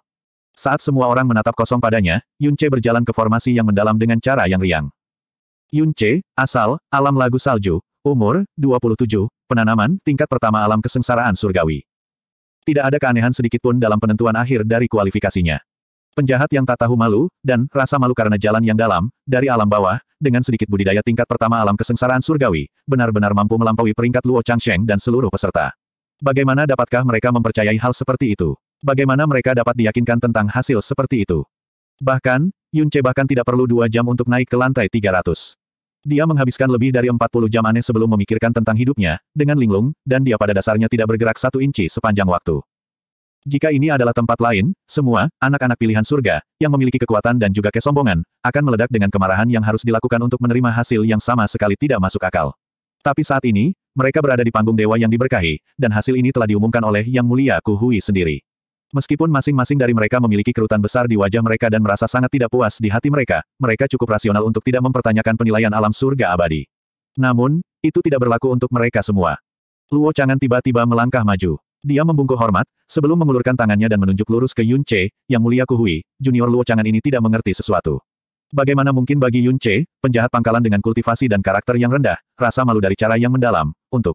saat semua orang menatap kosong padanya, Yunce berjalan ke formasi yang mendalam dengan cara yang riang. Yunce, asal, alam lagu salju, umur, 27, penanaman, tingkat pertama alam kesengsaraan surgawi. Tidak ada keanehan sedikitpun dalam penentuan akhir dari kualifikasinya. Penjahat yang tak tahu malu, dan rasa malu karena jalan yang dalam, dari alam bawah, dengan sedikit budidaya tingkat pertama alam kesengsaraan surgawi, benar-benar mampu melampaui peringkat Luo Changsheng dan seluruh peserta. Bagaimana dapatkah mereka mempercayai hal seperti itu? Bagaimana mereka dapat diyakinkan tentang hasil seperti itu? Bahkan, Yunce bahkan tidak perlu dua jam untuk naik ke lantai 300. Dia menghabiskan lebih dari 40 jam aneh sebelum memikirkan tentang hidupnya, dengan linglung, dan dia pada dasarnya tidak bergerak satu inci sepanjang waktu. Jika ini adalah tempat lain, semua, anak-anak pilihan surga, yang memiliki kekuatan dan juga kesombongan, akan meledak dengan kemarahan yang harus dilakukan untuk menerima hasil yang sama sekali tidak masuk akal. Tapi saat ini, mereka berada di panggung dewa yang diberkahi, dan hasil ini telah diumumkan oleh Yang Mulia Kuhui sendiri. Meskipun masing-masing dari mereka memiliki kerutan besar di wajah mereka dan merasa sangat tidak puas di hati mereka, mereka cukup rasional untuk tidak mempertanyakan penilaian alam surga abadi. Namun, itu tidak berlaku untuk mereka semua. Luo Changan tiba-tiba melangkah maju. Dia membungkuk hormat, sebelum mengulurkan tangannya dan menunjuk lurus ke Yun Che, yang mulia Kuhui, junior Luo Changan ini tidak mengerti sesuatu. Bagaimana mungkin bagi Yun Che, penjahat pangkalan dengan kultivasi dan karakter yang rendah, rasa malu dari cara yang mendalam, untuk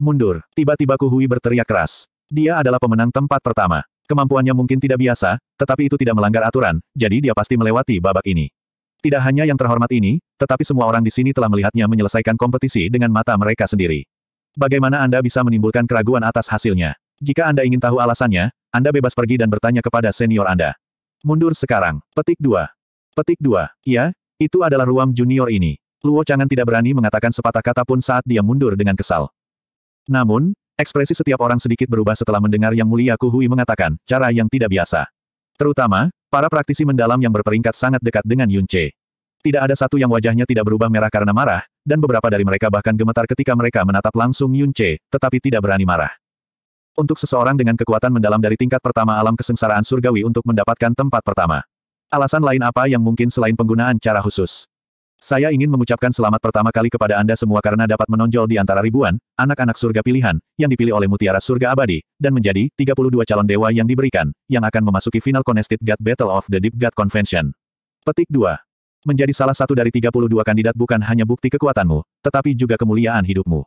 mundur. Tiba-tiba Kuhui berteriak keras. Dia adalah pemenang tempat pertama. Kemampuannya mungkin tidak biasa, tetapi itu tidak melanggar aturan, jadi dia pasti melewati babak ini. Tidak hanya yang terhormat ini, tetapi semua orang di sini telah melihatnya menyelesaikan kompetisi dengan mata mereka sendiri. Bagaimana Anda bisa menimbulkan keraguan atas hasilnya? Jika Anda ingin tahu alasannya, Anda bebas pergi dan bertanya kepada senior Anda. Mundur sekarang. Petik 2. Petik 2. Ya, itu adalah ruam junior ini. Luo Changan tidak berani mengatakan sepatah kata pun saat dia mundur dengan kesal. Namun, Ekspresi setiap orang sedikit berubah setelah mendengar Yang Mulia Kuhui mengatakan, cara yang tidak biasa. Terutama, para praktisi mendalam yang berperingkat sangat dekat dengan Yun Tidak ada satu yang wajahnya tidak berubah merah karena marah, dan beberapa dari mereka bahkan gemetar ketika mereka menatap langsung Yun tetapi tidak berani marah. Untuk seseorang dengan kekuatan mendalam dari tingkat pertama alam kesengsaraan surgawi untuk mendapatkan tempat pertama. Alasan lain apa yang mungkin selain penggunaan cara khusus? Saya ingin mengucapkan selamat pertama kali kepada Anda semua karena dapat menonjol di antara ribuan anak-anak surga pilihan yang dipilih oleh Mutiara Surga Abadi dan menjadi 32 calon dewa yang diberikan yang akan memasuki final Connected God Battle of the Deep God Convention. Petik 2. Menjadi salah satu dari 32 kandidat bukan hanya bukti kekuatanmu, tetapi juga kemuliaan hidupmu.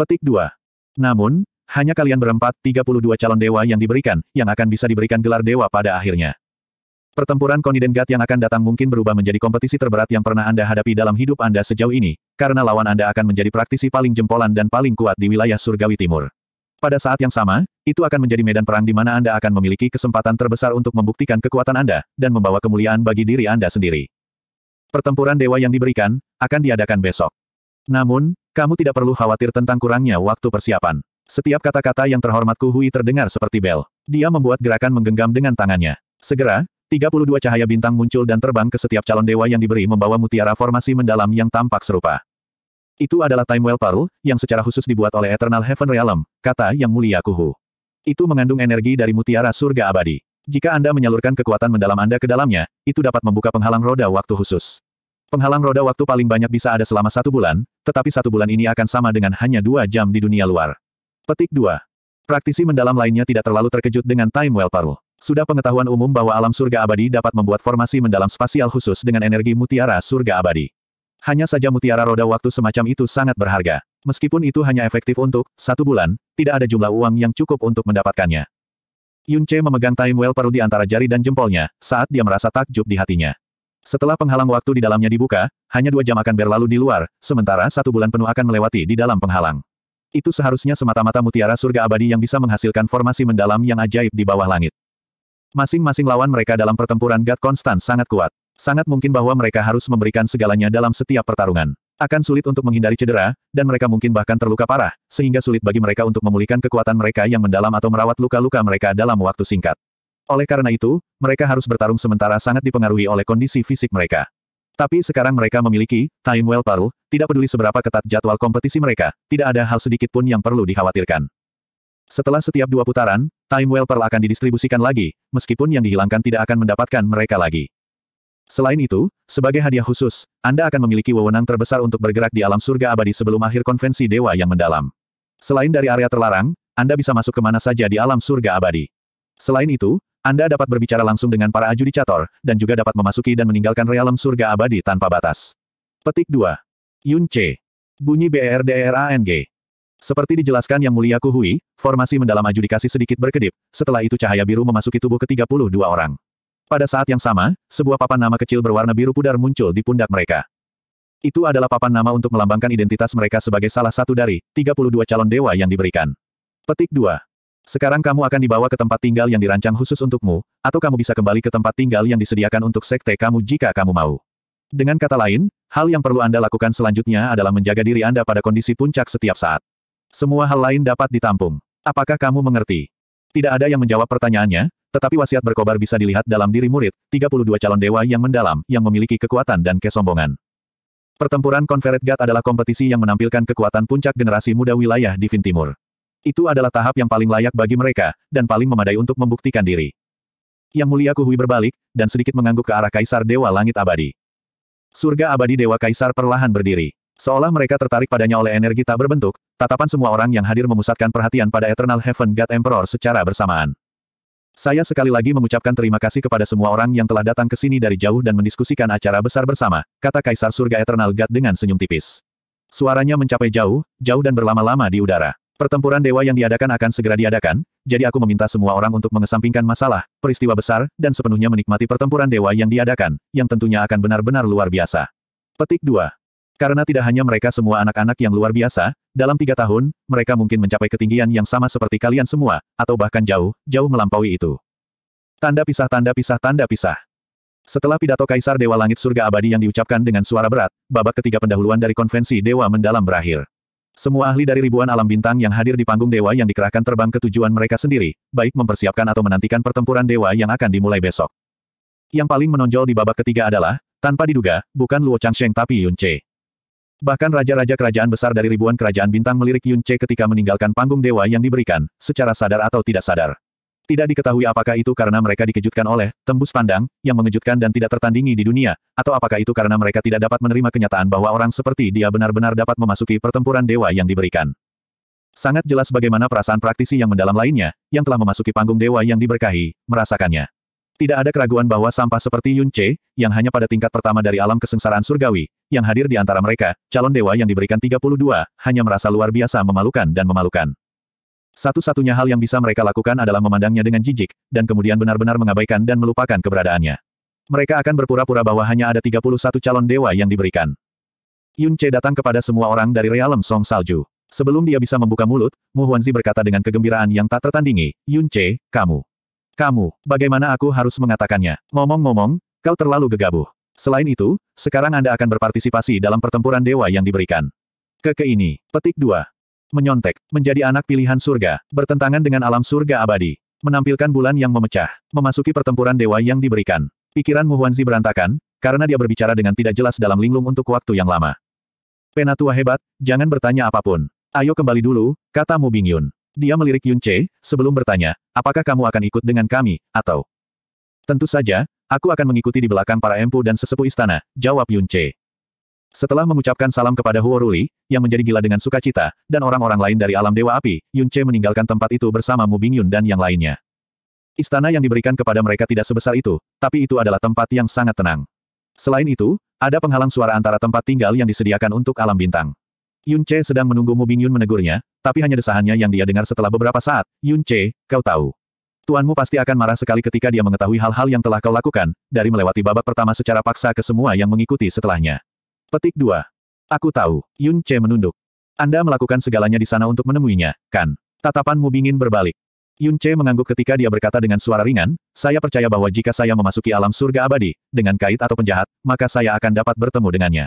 Petik 2. Namun, hanya kalian berempat, 32 calon dewa yang diberikan, yang akan bisa diberikan gelar dewa pada akhirnya. Pertempuran Koniden Gat yang akan datang mungkin berubah menjadi kompetisi terberat yang pernah Anda hadapi dalam hidup Anda sejauh ini, karena lawan Anda akan menjadi praktisi paling jempolan dan paling kuat di wilayah Surgawi Timur. Pada saat yang sama, itu akan menjadi medan perang di mana Anda akan memiliki kesempatan terbesar untuk membuktikan kekuatan Anda, dan membawa kemuliaan bagi diri Anda sendiri. Pertempuran dewa yang diberikan, akan diadakan besok. Namun, kamu tidak perlu khawatir tentang kurangnya waktu persiapan. Setiap kata-kata yang terhormat Kuhui terdengar seperti bel. Dia membuat gerakan menggenggam dengan tangannya. Segera, 32 cahaya bintang muncul dan terbang ke setiap calon dewa yang diberi membawa mutiara formasi mendalam yang tampak serupa. Itu adalah Time Well Pearl, yang secara khusus dibuat oleh Eternal Heaven Realm, kata Yang Mulia Kuhu. Itu mengandung energi dari mutiara surga abadi. Jika Anda menyalurkan kekuatan mendalam Anda ke dalamnya, itu dapat membuka penghalang roda waktu khusus. Penghalang roda waktu paling banyak bisa ada selama satu bulan, tetapi satu bulan ini akan sama dengan hanya dua jam di dunia luar. Petik 2. Praktisi mendalam lainnya tidak terlalu terkejut dengan Time Well Pearl. Sudah pengetahuan umum bahwa alam surga abadi dapat membuat formasi mendalam spasial khusus dengan energi mutiara surga abadi. Hanya saja mutiara roda waktu semacam itu sangat berharga. Meskipun itu hanya efektif untuk satu bulan, tidak ada jumlah uang yang cukup untuk mendapatkannya. Yun Che memegang time well perlu di antara jari dan jempolnya, saat dia merasa takjub di hatinya. Setelah penghalang waktu di dalamnya dibuka, hanya dua jam akan berlalu di luar, sementara satu bulan penuh akan melewati di dalam penghalang. Itu seharusnya semata-mata mutiara surga abadi yang bisa menghasilkan formasi mendalam yang ajaib di bawah langit. Masing-masing lawan mereka dalam pertempuran Gat Konstan sangat kuat. Sangat mungkin bahwa mereka harus memberikan segalanya dalam setiap pertarungan. Akan sulit untuk menghindari cedera, dan mereka mungkin bahkan terluka parah, sehingga sulit bagi mereka untuk memulihkan kekuatan mereka yang mendalam atau merawat luka-luka mereka dalam waktu singkat. Oleh karena itu, mereka harus bertarung sementara sangat dipengaruhi oleh kondisi fisik mereka. Tapi sekarang mereka memiliki, Time Well Pearl, tidak peduli seberapa ketat jadwal kompetisi mereka, tidak ada hal sedikit pun yang perlu dikhawatirkan. Setelah setiap dua putaran, Time Well Pearl akan didistribusikan lagi, meskipun yang dihilangkan tidak akan mendapatkan mereka lagi. Selain itu, sebagai hadiah khusus, Anda akan memiliki wewenang terbesar untuk bergerak di alam surga abadi sebelum akhir konvensi dewa yang mendalam. Selain dari area terlarang, Anda bisa masuk ke mana saja di alam surga abadi. Selain itu, Anda dapat berbicara langsung dengan para adjudikator, dan juga dapat memasuki dan meninggalkan realem surga abadi tanpa batas. Petik 2. Yun C. Bunyi BRDRANG. Seperti dijelaskan Yang Mulia Kuhui, formasi mendalam adjudikasi sedikit berkedip, setelah itu cahaya biru memasuki tubuh ke-32 orang. Pada saat yang sama, sebuah papan nama kecil berwarna biru pudar muncul di pundak mereka. Itu adalah papan nama untuk melambangkan identitas mereka sebagai salah satu dari 32 calon dewa yang diberikan. Petik 2. Sekarang kamu akan dibawa ke tempat tinggal yang dirancang khusus untukmu, atau kamu bisa kembali ke tempat tinggal yang disediakan untuk sekte kamu jika kamu mau. Dengan kata lain, hal yang perlu Anda lakukan selanjutnya adalah menjaga diri Anda pada kondisi puncak setiap saat. Semua hal lain dapat ditampung. Apakah kamu mengerti? Tidak ada yang menjawab pertanyaannya, tetapi wasiat berkobar bisa dilihat dalam diri murid, 32 calon dewa yang mendalam, yang memiliki kekuatan dan kesombongan. Pertempuran Konferet God adalah kompetisi yang menampilkan kekuatan puncak generasi muda wilayah di Timur. Itu adalah tahap yang paling layak bagi mereka, dan paling memadai untuk membuktikan diri. Yang mulia Kuhui berbalik, dan sedikit mengangguk ke arah Kaisar Dewa Langit Abadi. Surga Abadi Dewa Kaisar perlahan berdiri. Seolah mereka tertarik padanya oleh energi tak berbentuk, Tatapan semua orang yang hadir memusatkan perhatian pada Eternal Heaven God Emperor secara bersamaan. Saya sekali lagi mengucapkan terima kasih kepada semua orang yang telah datang ke sini dari jauh dan mendiskusikan acara besar bersama, kata Kaisar Surga Eternal God dengan senyum tipis. Suaranya mencapai jauh, jauh dan berlama-lama di udara. Pertempuran dewa yang diadakan akan segera diadakan, jadi aku meminta semua orang untuk mengesampingkan masalah, peristiwa besar, dan sepenuhnya menikmati pertempuran dewa yang diadakan, yang tentunya akan benar-benar luar biasa. Petik 2. Karena tidak hanya mereka semua anak-anak yang luar biasa, dalam tiga tahun, mereka mungkin mencapai ketinggian yang sama seperti kalian semua, atau bahkan jauh, jauh melampaui itu. Tanda pisah tanda pisah tanda pisah. Setelah pidato Kaisar Dewa Langit Surga Abadi yang diucapkan dengan suara berat, babak ketiga pendahuluan dari konvensi Dewa Mendalam berakhir. Semua ahli dari ribuan alam bintang yang hadir di panggung dewa yang dikerahkan terbang ke tujuan mereka sendiri, baik mempersiapkan atau menantikan pertempuran dewa yang akan dimulai besok. Yang paling menonjol di babak ketiga adalah, tanpa diduga, bukan Luo Changsheng tapi Yun Che. Bahkan raja-raja kerajaan besar dari ribuan kerajaan bintang melirik Yun Che ketika meninggalkan panggung dewa yang diberikan, secara sadar atau tidak sadar. Tidak diketahui apakah itu karena mereka dikejutkan oleh tembus pandang yang mengejutkan dan tidak tertandingi di dunia, atau apakah itu karena mereka tidak dapat menerima kenyataan bahwa orang seperti dia benar-benar dapat memasuki pertempuran dewa yang diberikan. Sangat jelas bagaimana perasaan praktisi yang mendalam lainnya, yang telah memasuki panggung dewa yang diberkahi, merasakannya. Tidak ada keraguan bahwa sampah seperti Yun Che, yang hanya pada tingkat pertama dari alam kesengsaraan surgawi, yang hadir di antara mereka, calon dewa yang diberikan 32, hanya merasa luar biasa memalukan dan memalukan. Satu-satunya hal yang bisa mereka lakukan adalah memandangnya dengan jijik, dan kemudian benar-benar mengabaikan dan melupakan keberadaannya. Mereka akan berpura-pura bahwa hanya ada 31 calon dewa yang diberikan. Yun Che datang kepada semua orang dari realem Song Salju. Sebelum dia bisa membuka mulut, Mu Huanzi berkata dengan kegembiraan yang tak tertandingi, Yun Che, kamu. Kamu, bagaimana aku harus mengatakannya? Ngomong-ngomong, kau terlalu gegabah. Selain itu, sekarang Anda akan berpartisipasi dalam pertempuran dewa yang diberikan. Keke ini, petik 2. Menyontek, menjadi anak pilihan surga, bertentangan dengan alam surga abadi. Menampilkan bulan yang memecah, memasuki pertempuran dewa yang diberikan. Pikiran Muhuanzi berantakan, karena dia berbicara dengan tidak jelas dalam linglung untuk waktu yang lama. Penatua hebat, jangan bertanya apapun. Ayo kembali dulu, kata Mu Bingyun. Dia melirik Yun Che, sebelum bertanya, apakah kamu akan ikut dengan kami, atau... Tentu saja, aku akan mengikuti di belakang para empu dan sesepuh istana, jawab Yun Che. Setelah mengucapkan salam kepada Huo Ruli, yang menjadi gila dengan sukacita, dan orang-orang lain dari alam Dewa Api, Yun Che meninggalkan tempat itu bersama Mu Bingyun dan yang lainnya. Istana yang diberikan kepada mereka tidak sebesar itu, tapi itu adalah tempat yang sangat tenang. Selain itu, ada penghalang suara antara tempat tinggal yang disediakan untuk alam bintang. Yun Che sedang menunggu Mubing Yun menegurnya, tapi hanya desahannya yang dia dengar setelah beberapa saat. Yun Che, kau tahu. Tuanmu pasti akan marah sekali ketika dia mengetahui hal-hal yang telah kau lakukan, dari melewati babak pertama secara paksa ke semua yang mengikuti setelahnya. Petik 2. Aku tahu. Yun Che menunduk. Anda melakukan segalanya di sana untuk menemuinya, kan? Tatapan Mu bingin berbalik. Yun Che mengangguk ketika dia berkata dengan suara ringan, saya percaya bahwa jika saya memasuki alam surga abadi, dengan kait atau penjahat, maka saya akan dapat bertemu dengannya.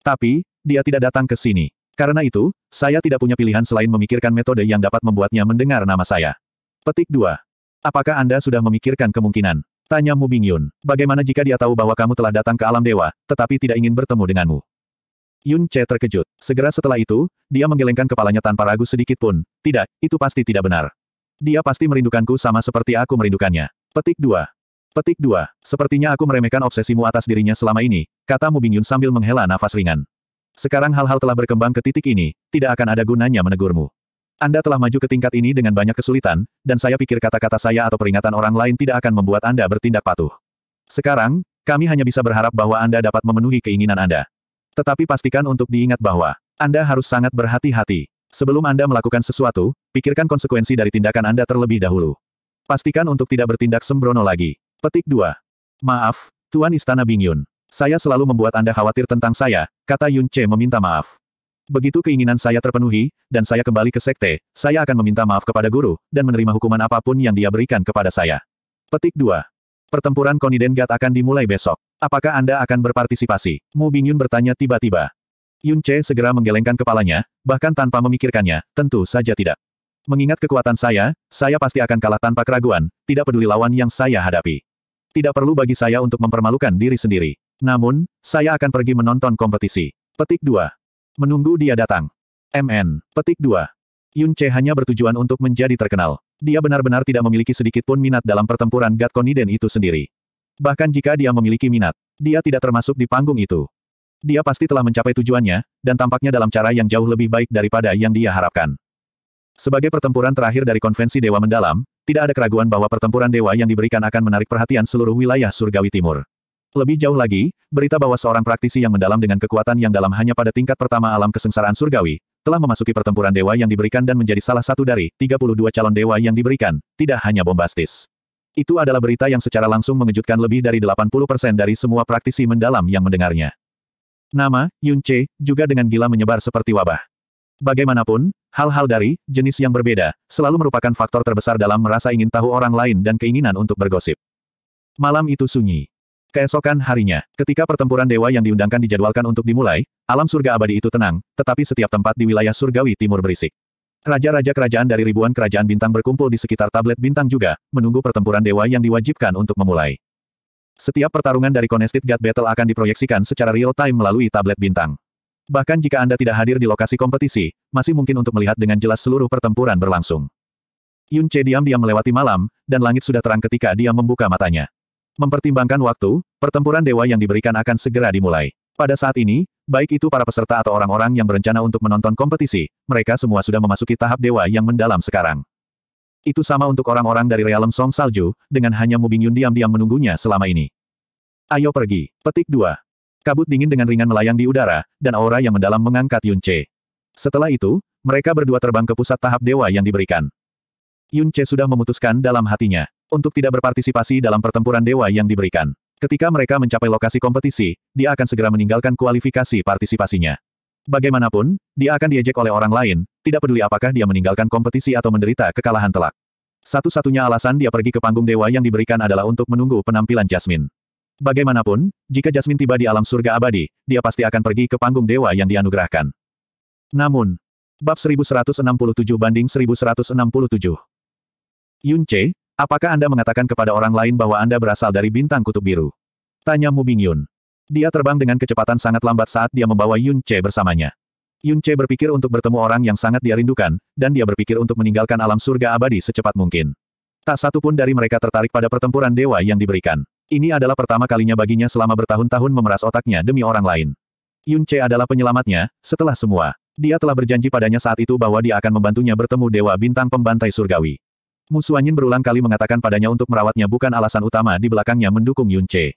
Tapi, dia tidak datang ke sini. Karena itu, saya tidak punya pilihan selain memikirkan metode yang dapat membuatnya mendengar nama saya. Petik 2. Apakah Anda sudah memikirkan kemungkinan? Tanya Mu Bingyun. Bagaimana jika dia tahu bahwa kamu telah datang ke alam dewa, tetapi tidak ingin bertemu denganmu? Yun Che terkejut. Segera setelah itu, dia menggelengkan kepalanya tanpa ragu sedikit pun. Tidak, itu pasti tidak benar. Dia pasti merindukanku sama seperti aku merindukannya. Petik 2. Petik 2. Sepertinya aku meremehkan obsesimu atas dirinya selama ini, kata Mu Bingyun sambil menghela nafas ringan. Sekarang hal-hal telah berkembang ke titik ini, tidak akan ada gunanya menegurmu. Anda telah maju ke tingkat ini dengan banyak kesulitan, dan saya pikir kata-kata saya atau peringatan orang lain tidak akan membuat Anda bertindak patuh. Sekarang, kami hanya bisa berharap bahwa Anda dapat memenuhi keinginan Anda. Tetapi pastikan untuk diingat bahwa Anda harus sangat berhati-hati. Sebelum Anda melakukan sesuatu, pikirkan konsekuensi dari tindakan Anda terlebih dahulu. Pastikan untuk tidak bertindak sembrono lagi. Petik 2. Maaf, Tuan Istana Bingyun. Saya selalu membuat Anda khawatir tentang saya, kata Yun Che meminta maaf. Begitu keinginan saya terpenuhi, dan saya kembali ke sekte, saya akan meminta maaf kepada guru, dan menerima hukuman apapun yang dia berikan kepada saya. Petik 2. Pertempuran Koniden Gat akan dimulai besok. Apakah Anda akan berpartisipasi? Mu Bingyun bertanya tiba-tiba. Yun Che segera menggelengkan kepalanya, bahkan tanpa memikirkannya, tentu saja tidak. Mengingat kekuatan saya, saya pasti akan kalah tanpa keraguan, tidak peduli lawan yang saya hadapi. Tidak perlu bagi saya untuk mempermalukan diri sendiri. Namun, saya akan pergi menonton kompetisi. Petik 2. Menunggu dia datang. MN. Petik 2. Yun Che hanya bertujuan untuk menjadi terkenal. Dia benar-benar tidak memiliki sedikit pun minat dalam pertempuran God Koniden itu sendiri. Bahkan jika dia memiliki minat, dia tidak termasuk di panggung itu. Dia pasti telah mencapai tujuannya, dan tampaknya dalam cara yang jauh lebih baik daripada yang dia harapkan. Sebagai pertempuran terakhir dari konvensi Dewa Mendalam, tidak ada keraguan bahwa pertempuran Dewa yang diberikan akan menarik perhatian seluruh wilayah Surgawi Timur. Lebih jauh lagi, berita bahwa seorang praktisi yang mendalam dengan kekuatan yang dalam hanya pada tingkat pertama alam kesengsaraan surgawi, telah memasuki pertempuran dewa yang diberikan dan menjadi salah satu dari 32 calon dewa yang diberikan, tidak hanya bombastis. Itu adalah berita yang secara langsung mengejutkan lebih dari 80% dari semua praktisi mendalam yang mendengarnya. Nama, Yun Che, juga dengan gila menyebar seperti wabah. Bagaimanapun, hal-hal dari jenis yang berbeda selalu merupakan faktor terbesar dalam merasa ingin tahu orang lain dan keinginan untuk bergosip. Malam itu sunyi. Keesokan harinya, ketika pertempuran dewa yang diundangkan dijadwalkan untuk dimulai, alam surga abadi itu tenang, tetapi setiap tempat di wilayah surgawi timur berisik. Raja-raja kerajaan dari ribuan kerajaan bintang berkumpul di sekitar tablet bintang juga, menunggu pertempuran dewa yang diwajibkan untuk memulai. Setiap pertarungan dari Contested God Battle akan diproyeksikan secara real-time melalui tablet bintang. Bahkan jika Anda tidak hadir di lokasi kompetisi, masih mungkin untuk melihat dengan jelas seluruh pertempuran berlangsung. Yun Che diam-diam melewati malam, dan langit sudah terang ketika dia membuka matanya. Mempertimbangkan waktu, pertempuran dewa yang diberikan akan segera dimulai. Pada saat ini, baik itu para peserta atau orang-orang yang berencana untuk menonton kompetisi, mereka semua sudah memasuki tahap dewa yang mendalam sekarang. Itu sama untuk orang-orang dari realem Song Salju, dengan hanya Mubing Yun diam-diam menunggunya selama ini. Ayo pergi. Petik dua. Kabut dingin dengan ringan melayang di udara, dan aura yang mendalam mengangkat Yun Che. Setelah itu, mereka berdua terbang ke pusat tahap dewa yang diberikan. Yun Che sudah memutuskan dalam hatinya untuk tidak berpartisipasi dalam pertempuran dewa yang diberikan. Ketika mereka mencapai lokasi kompetisi, dia akan segera meninggalkan kualifikasi partisipasinya. Bagaimanapun, dia akan diejek oleh orang lain, tidak peduli apakah dia meninggalkan kompetisi atau menderita kekalahan telak. Satu-satunya alasan dia pergi ke panggung dewa yang diberikan adalah untuk menunggu penampilan Jasmine. Bagaimanapun, jika Jasmine tiba di alam surga abadi, dia pasti akan pergi ke panggung dewa yang dianugerahkan. Namun, bab 1167 banding 1167. Yun Che, Apakah Anda mengatakan kepada orang lain bahwa Anda berasal dari bintang kutub biru? Tanya Mu Bingyun. Dia terbang dengan kecepatan sangat lambat saat dia membawa Yun Che bersamanya. Yun Che berpikir untuk bertemu orang yang sangat dia rindukan, dan dia berpikir untuk meninggalkan alam surga abadi secepat mungkin. Tak satu pun dari mereka tertarik pada pertempuran dewa yang diberikan. Ini adalah pertama kalinya baginya selama bertahun-tahun memeras otaknya demi orang lain. Yun Che adalah penyelamatnya, setelah semua. Dia telah berjanji padanya saat itu bahwa dia akan membantunya bertemu Dewa Bintang Pembantai Surgawi. Musuanyin berulang kali mengatakan padanya untuk merawatnya bukan alasan utama di belakangnya mendukung Yun Che.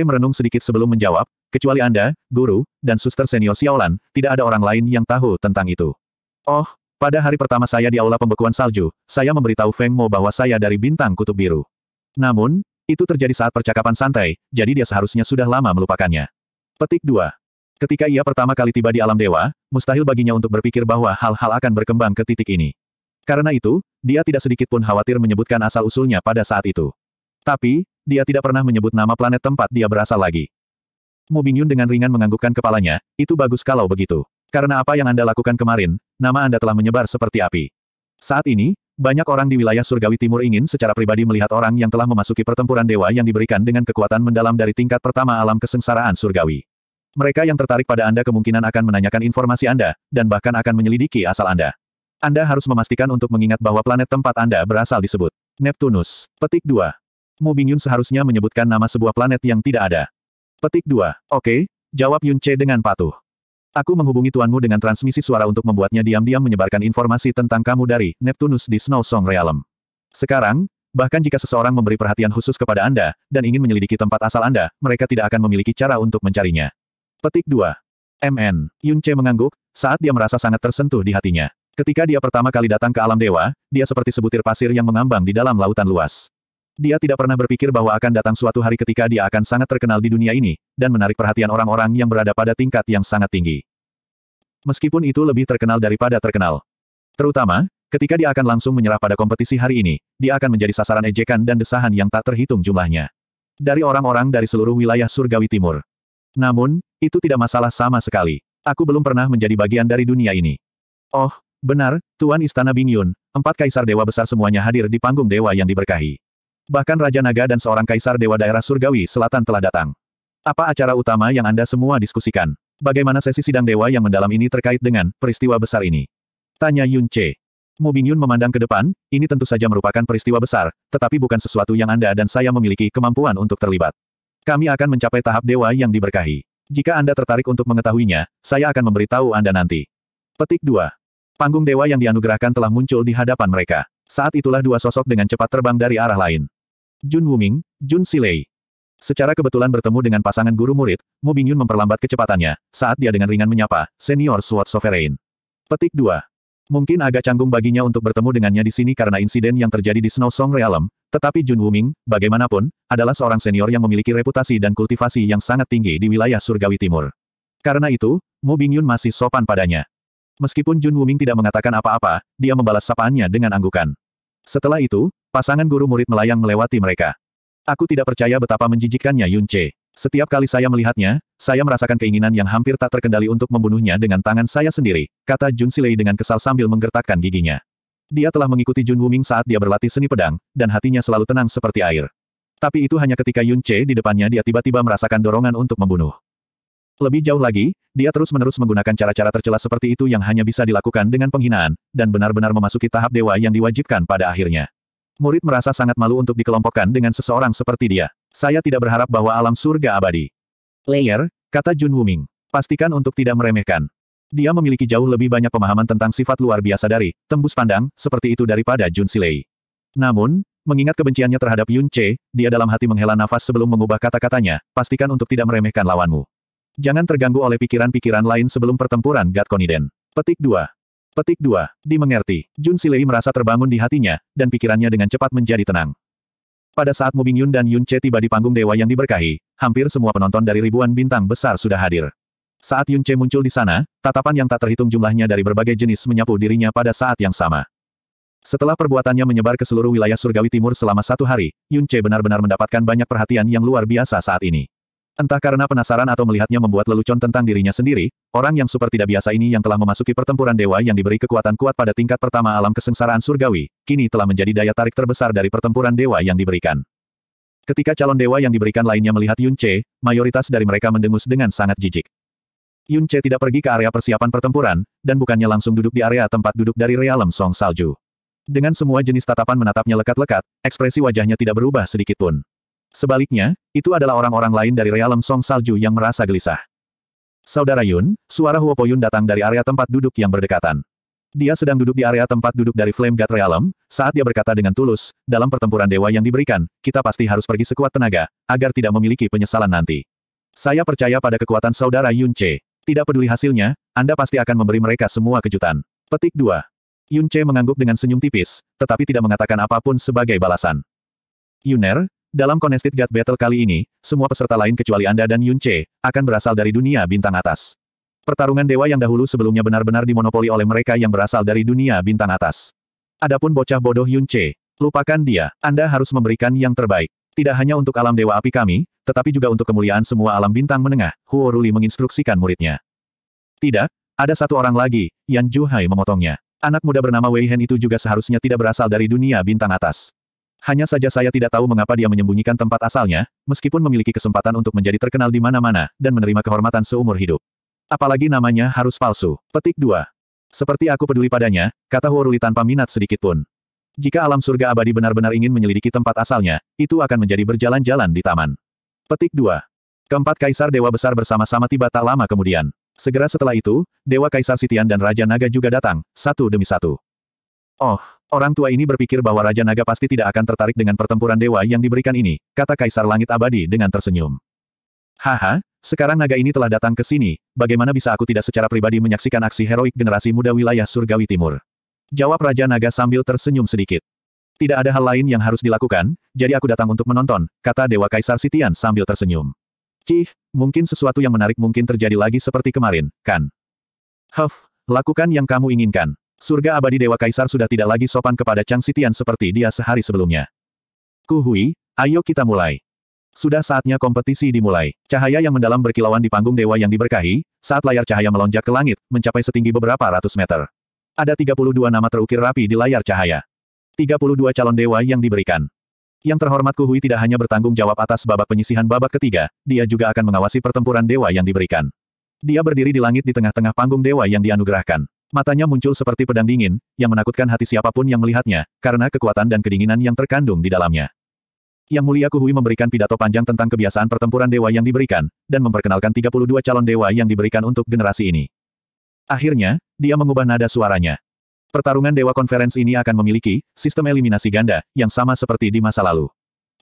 merenung sedikit sebelum menjawab, kecuali Anda, guru, dan suster senior Xiaolan, tidak ada orang lain yang tahu tentang itu. Oh, pada hari pertama saya di aula pembekuan salju, saya memberitahu Feng Mo bahwa saya dari bintang kutub biru. Namun, itu terjadi saat percakapan santai, jadi dia seharusnya sudah lama melupakannya. Petik 2. Ketika ia pertama kali tiba di alam dewa, mustahil baginya untuk berpikir bahwa hal-hal akan berkembang ke titik ini. Karena itu, dia tidak sedikit pun khawatir menyebutkan asal-usulnya pada saat itu. Tapi, dia tidak pernah menyebut nama planet tempat dia berasal lagi. Mu Bingyun dengan ringan menganggukkan kepalanya, itu bagus kalau begitu. Karena apa yang Anda lakukan kemarin, nama Anda telah menyebar seperti api. Saat ini, banyak orang di wilayah surgawi timur ingin secara pribadi melihat orang yang telah memasuki pertempuran dewa yang diberikan dengan kekuatan mendalam dari tingkat pertama alam kesengsaraan surgawi. Mereka yang tertarik pada Anda kemungkinan akan menanyakan informasi Anda, dan bahkan akan menyelidiki asal Anda. Anda harus memastikan untuk mengingat bahwa planet tempat Anda berasal disebut. Neptunus. Petik 2. Mu Bingyun seharusnya menyebutkan nama sebuah planet yang tidak ada. Petik 2. Oke, jawab Yun Che dengan patuh. Aku menghubungi tuanmu dengan transmisi suara untuk membuatnya diam-diam menyebarkan informasi tentang kamu dari Neptunus di Snow Song Realm. Sekarang, bahkan jika seseorang memberi perhatian khusus kepada Anda, dan ingin menyelidiki tempat asal Anda, mereka tidak akan memiliki cara untuk mencarinya. Petik 2. MN. Yun Che mengangguk, saat dia merasa sangat tersentuh di hatinya. Ketika dia pertama kali datang ke alam dewa, dia seperti sebutir pasir yang mengambang di dalam lautan luas. Dia tidak pernah berpikir bahwa akan datang suatu hari ketika dia akan sangat terkenal di dunia ini, dan menarik perhatian orang-orang yang berada pada tingkat yang sangat tinggi. Meskipun itu lebih terkenal daripada terkenal. Terutama, ketika dia akan langsung menyerah pada kompetisi hari ini, dia akan menjadi sasaran ejekan dan desahan yang tak terhitung jumlahnya. Dari orang-orang dari seluruh wilayah surgawi timur. Namun, itu tidak masalah sama sekali. Aku belum pernah menjadi bagian dari dunia ini. Oh, Benar, Tuan Istana Bingyun, empat kaisar dewa besar semuanya hadir di panggung dewa yang diberkahi. Bahkan Raja Naga dan seorang kaisar dewa daerah Surgawi Selatan telah datang. Apa acara utama yang Anda semua diskusikan? Bagaimana sesi sidang dewa yang mendalam ini terkait dengan peristiwa besar ini? Tanya Yun Che. Mu Bingyun memandang ke depan, ini tentu saja merupakan peristiwa besar, tetapi bukan sesuatu yang Anda dan saya memiliki kemampuan untuk terlibat. Kami akan mencapai tahap dewa yang diberkahi. Jika Anda tertarik untuk mengetahuinya, saya akan memberitahu Anda nanti. Petik 2. Panggung dewa yang dianugerahkan telah muncul di hadapan mereka. Saat itulah dua sosok dengan cepat terbang dari arah lain. Jun Wuming, Jun Silei. Secara kebetulan bertemu dengan pasangan guru murid, Mu Bingyun memperlambat kecepatannya, saat dia dengan ringan menyapa, Senior Sword Sovereign. Petik 2. Mungkin agak canggung baginya untuk bertemu dengannya di sini karena insiden yang terjadi di Snow Song Realm, tetapi Jun Wuming, bagaimanapun, adalah seorang senior yang memiliki reputasi dan kultivasi yang sangat tinggi di wilayah Surgawi Timur. Karena itu, Mu Bingyun masih sopan padanya. Meskipun Jun Wuming tidak mengatakan apa-apa, dia membalas sapaannya dengan anggukan. Setelah itu, pasangan guru murid melayang melewati mereka. Aku tidak percaya betapa menjijikkannya Yun Che. Setiap kali saya melihatnya, saya merasakan keinginan yang hampir tak terkendali untuk membunuhnya dengan tangan saya sendiri, kata Jun Silei dengan kesal sambil menggertakkan giginya. Dia telah mengikuti Jun Wuming saat dia berlatih seni pedang, dan hatinya selalu tenang seperti air. Tapi itu hanya ketika Yun Che di depannya dia tiba-tiba merasakan dorongan untuk membunuh. Lebih jauh lagi, dia terus-menerus menggunakan cara-cara tercela seperti itu yang hanya bisa dilakukan dengan penghinaan, dan benar-benar memasuki tahap dewa yang diwajibkan pada akhirnya. Murid merasa sangat malu untuk dikelompokkan dengan seseorang seperti dia. Saya tidak berharap bahwa alam surga abadi. Layer, kata Jun Wuming. Pastikan untuk tidak meremehkan. Dia memiliki jauh lebih banyak pemahaman tentang sifat luar biasa dari tembus pandang, seperti itu daripada Jun Silei. Namun, Mengingat kebenciannya terhadap Yun Che, dia dalam hati menghela nafas sebelum mengubah kata-katanya, pastikan untuk tidak meremehkan lawanmu. Jangan terganggu oleh pikiran-pikiran lain sebelum pertempuran Gatkoniden. Petik 2. Petik 2. Dimengerti, Jun Silei merasa terbangun di hatinya, dan pikirannya dengan cepat menjadi tenang. Pada saat mubing Yun dan Yun Che tiba di panggung dewa yang diberkahi, hampir semua penonton dari ribuan bintang besar sudah hadir. Saat Yun Che muncul di sana, tatapan yang tak terhitung jumlahnya dari berbagai jenis menyapu dirinya pada saat yang sama. Setelah perbuatannya menyebar ke seluruh wilayah surgawi timur selama satu hari, Yun Che benar-benar mendapatkan banyak perhatian yang luar biasa saat ini. Entah karena penasaran atau melihatnya membuat lelucon tentang dirinya sendiri, orang yang super tidak biasa ini yang telah memasuki pertempuran dewa yang diberi kekuatan kuat pada tingkat pertama alam kesengsaraan surgawi, kini telah menjadi daya tarik terbesar dari pertempuran dewa yang diberikan. Ketika calon dewa yang diberikan lainnya melihat Yun Che, mayoritas dari mereka mendengus dengan sangat jijik. Yun Che tidak pergi ke area persiapan pertempuran, dan bukannya langsung duduk di area tempat duduk dari realem song salju. Dengan semua jenis tatapan menatapnya lekat-lekat, ekspresi wajahnya tidak berubah sedikit pun. Sebaliknya, itu adalah orang-orang lain dari realem song salju yang merasa gelisah. Saudara Yun, suara Huopo Yun datang dari area tempat duduk yang berdekatan. Dia sedang duduk di area tempat duduk dari Flame God Realm, saat dia berkata dengan tulus, dalam pertempuran dewa yang diberikan, kita pasti harus pergi sekuat tenaga, agar tidak memiliki penyesalan nanti. Saya percaya pada kekuatan saudara Yun Che. Tidak peduli hasilnya, Anda pasti akan memberi mereka semua kejutan. Petik 2. Yun Che mengangguk dengan senyum tipis, tetapi tidak mengatakan apapun sebagai balasan. Yuner, dalam Contested God Battle kali ini, semua peserta lain kecuali Anda dan Yun Che, akan berasal dari dunia bintang atas. Pertarungan dewa yang dahulu sebelumnya benar-benar dimonopoli oleh mereka yang berasal dari dunia bintang atas. Adapun bocah bodoh Yun Che, lupakan dia, Anda harus memberikan yang terbaik. Tidak hanya untuk alam dewa api kami, tetapi juga untuk kemuliaan semua alam bintang menengah, Huo Ruli menginstruksikan muridnya. Tidak, ada satu orang lagi, Yan Juhai memotongnya. Anak muda bernama Wei Hen itu juga seharusnya tidak berasal dari dunia bintang atas. Hanya saja saya tidak tahu mengapa dia menyembunyikan tempat asalnya, meskipun memiliki kesempatan untuk menjadi terkenal di mana-mana, dan menerima kehormatan seumur hidup. Apalagi namanya harus palsu. Petik 2. Seperti aku peduli padanya, kata Huoruli tanpa minat sedikit pun. Jika alam surga abadi benar-benar ingin menyelidiki tempat asalnya, itu akan menjadi berjalan-jalan di taman. Petik 2. Keempat kaisar dewa besar bersama-sama tiba tak lama kemudian. Segera setelah itu, Dewa Kaisar Sitian dan Raja Naga juga datang, satu demi satu. Oh, Orang tua ini berpikir bahwa Raja Naga pasti tidak akan tertarik dengan pertempuran dewa yang diberikan ini, kata Kaisar Langit Abadi dengan tersenyum. Haha, sekarang naga ini telah datang ke sini, bagaimana bisa aku tidak secara pribadi menyaksikan aksi heroik generasi muda wilayah surgawi timur? Jawab Raja Naga sambil tersenyum sedikit. Tidak ada hal lain yang harus dilakukan, jadi aku datang untuk menonton, kata Dewa Kaisar Sitian sambil tersenyum. Cih, mungkin sesuatu yang menarik mungkin terjadi lagi seperti kemarin, kan? Huff, lakukan yang kamu inginkan. Surga abadi Dewa Kaisar sudah tidak lagi sopan kepada Chang Sitian seperti dia sehari sebelumnya. Kuhui, ayo kita mulai. Sudah saatnya kompetisi dimulai. Cahaya yang mendalam berkilauan di panggung dewa yang diberkahi, saat layar cahaya melonjak ke langit, mencapai setinggi beberapa ratus meter. Ada 32 nama terukir rapi di layar cahaya. 32 calon dewa yang diberikan. Yang terhormat Kuhui tidak hanya bertanggung jawab atas babak penyisihan babak ketiga, dia juga akan mengawasi pertempuran dewa yang diberikan. Dia berdiri di langit di tengah-tengah panggung dewa yang dianugerahkan. Matanya muncul seperti pedang dingin, yang menakutkan hati siapapun yang melihatnya, karena kekuatan dan kedinginan yang terkandung di dalamnya. Yang Mulia Kuhui memberikan pidato panjang tentang kebiasaan pertempuran dewa yang diberikan, dan memperkenalkan 32 calon dewa yang diberikan untuk generasi ini. Akhirnya, dia mengubah nada suaranya. Pertarungan dewa konferensi ini akan memiliki sistem eliminasi ganda, yang sama seperti di masa lalu.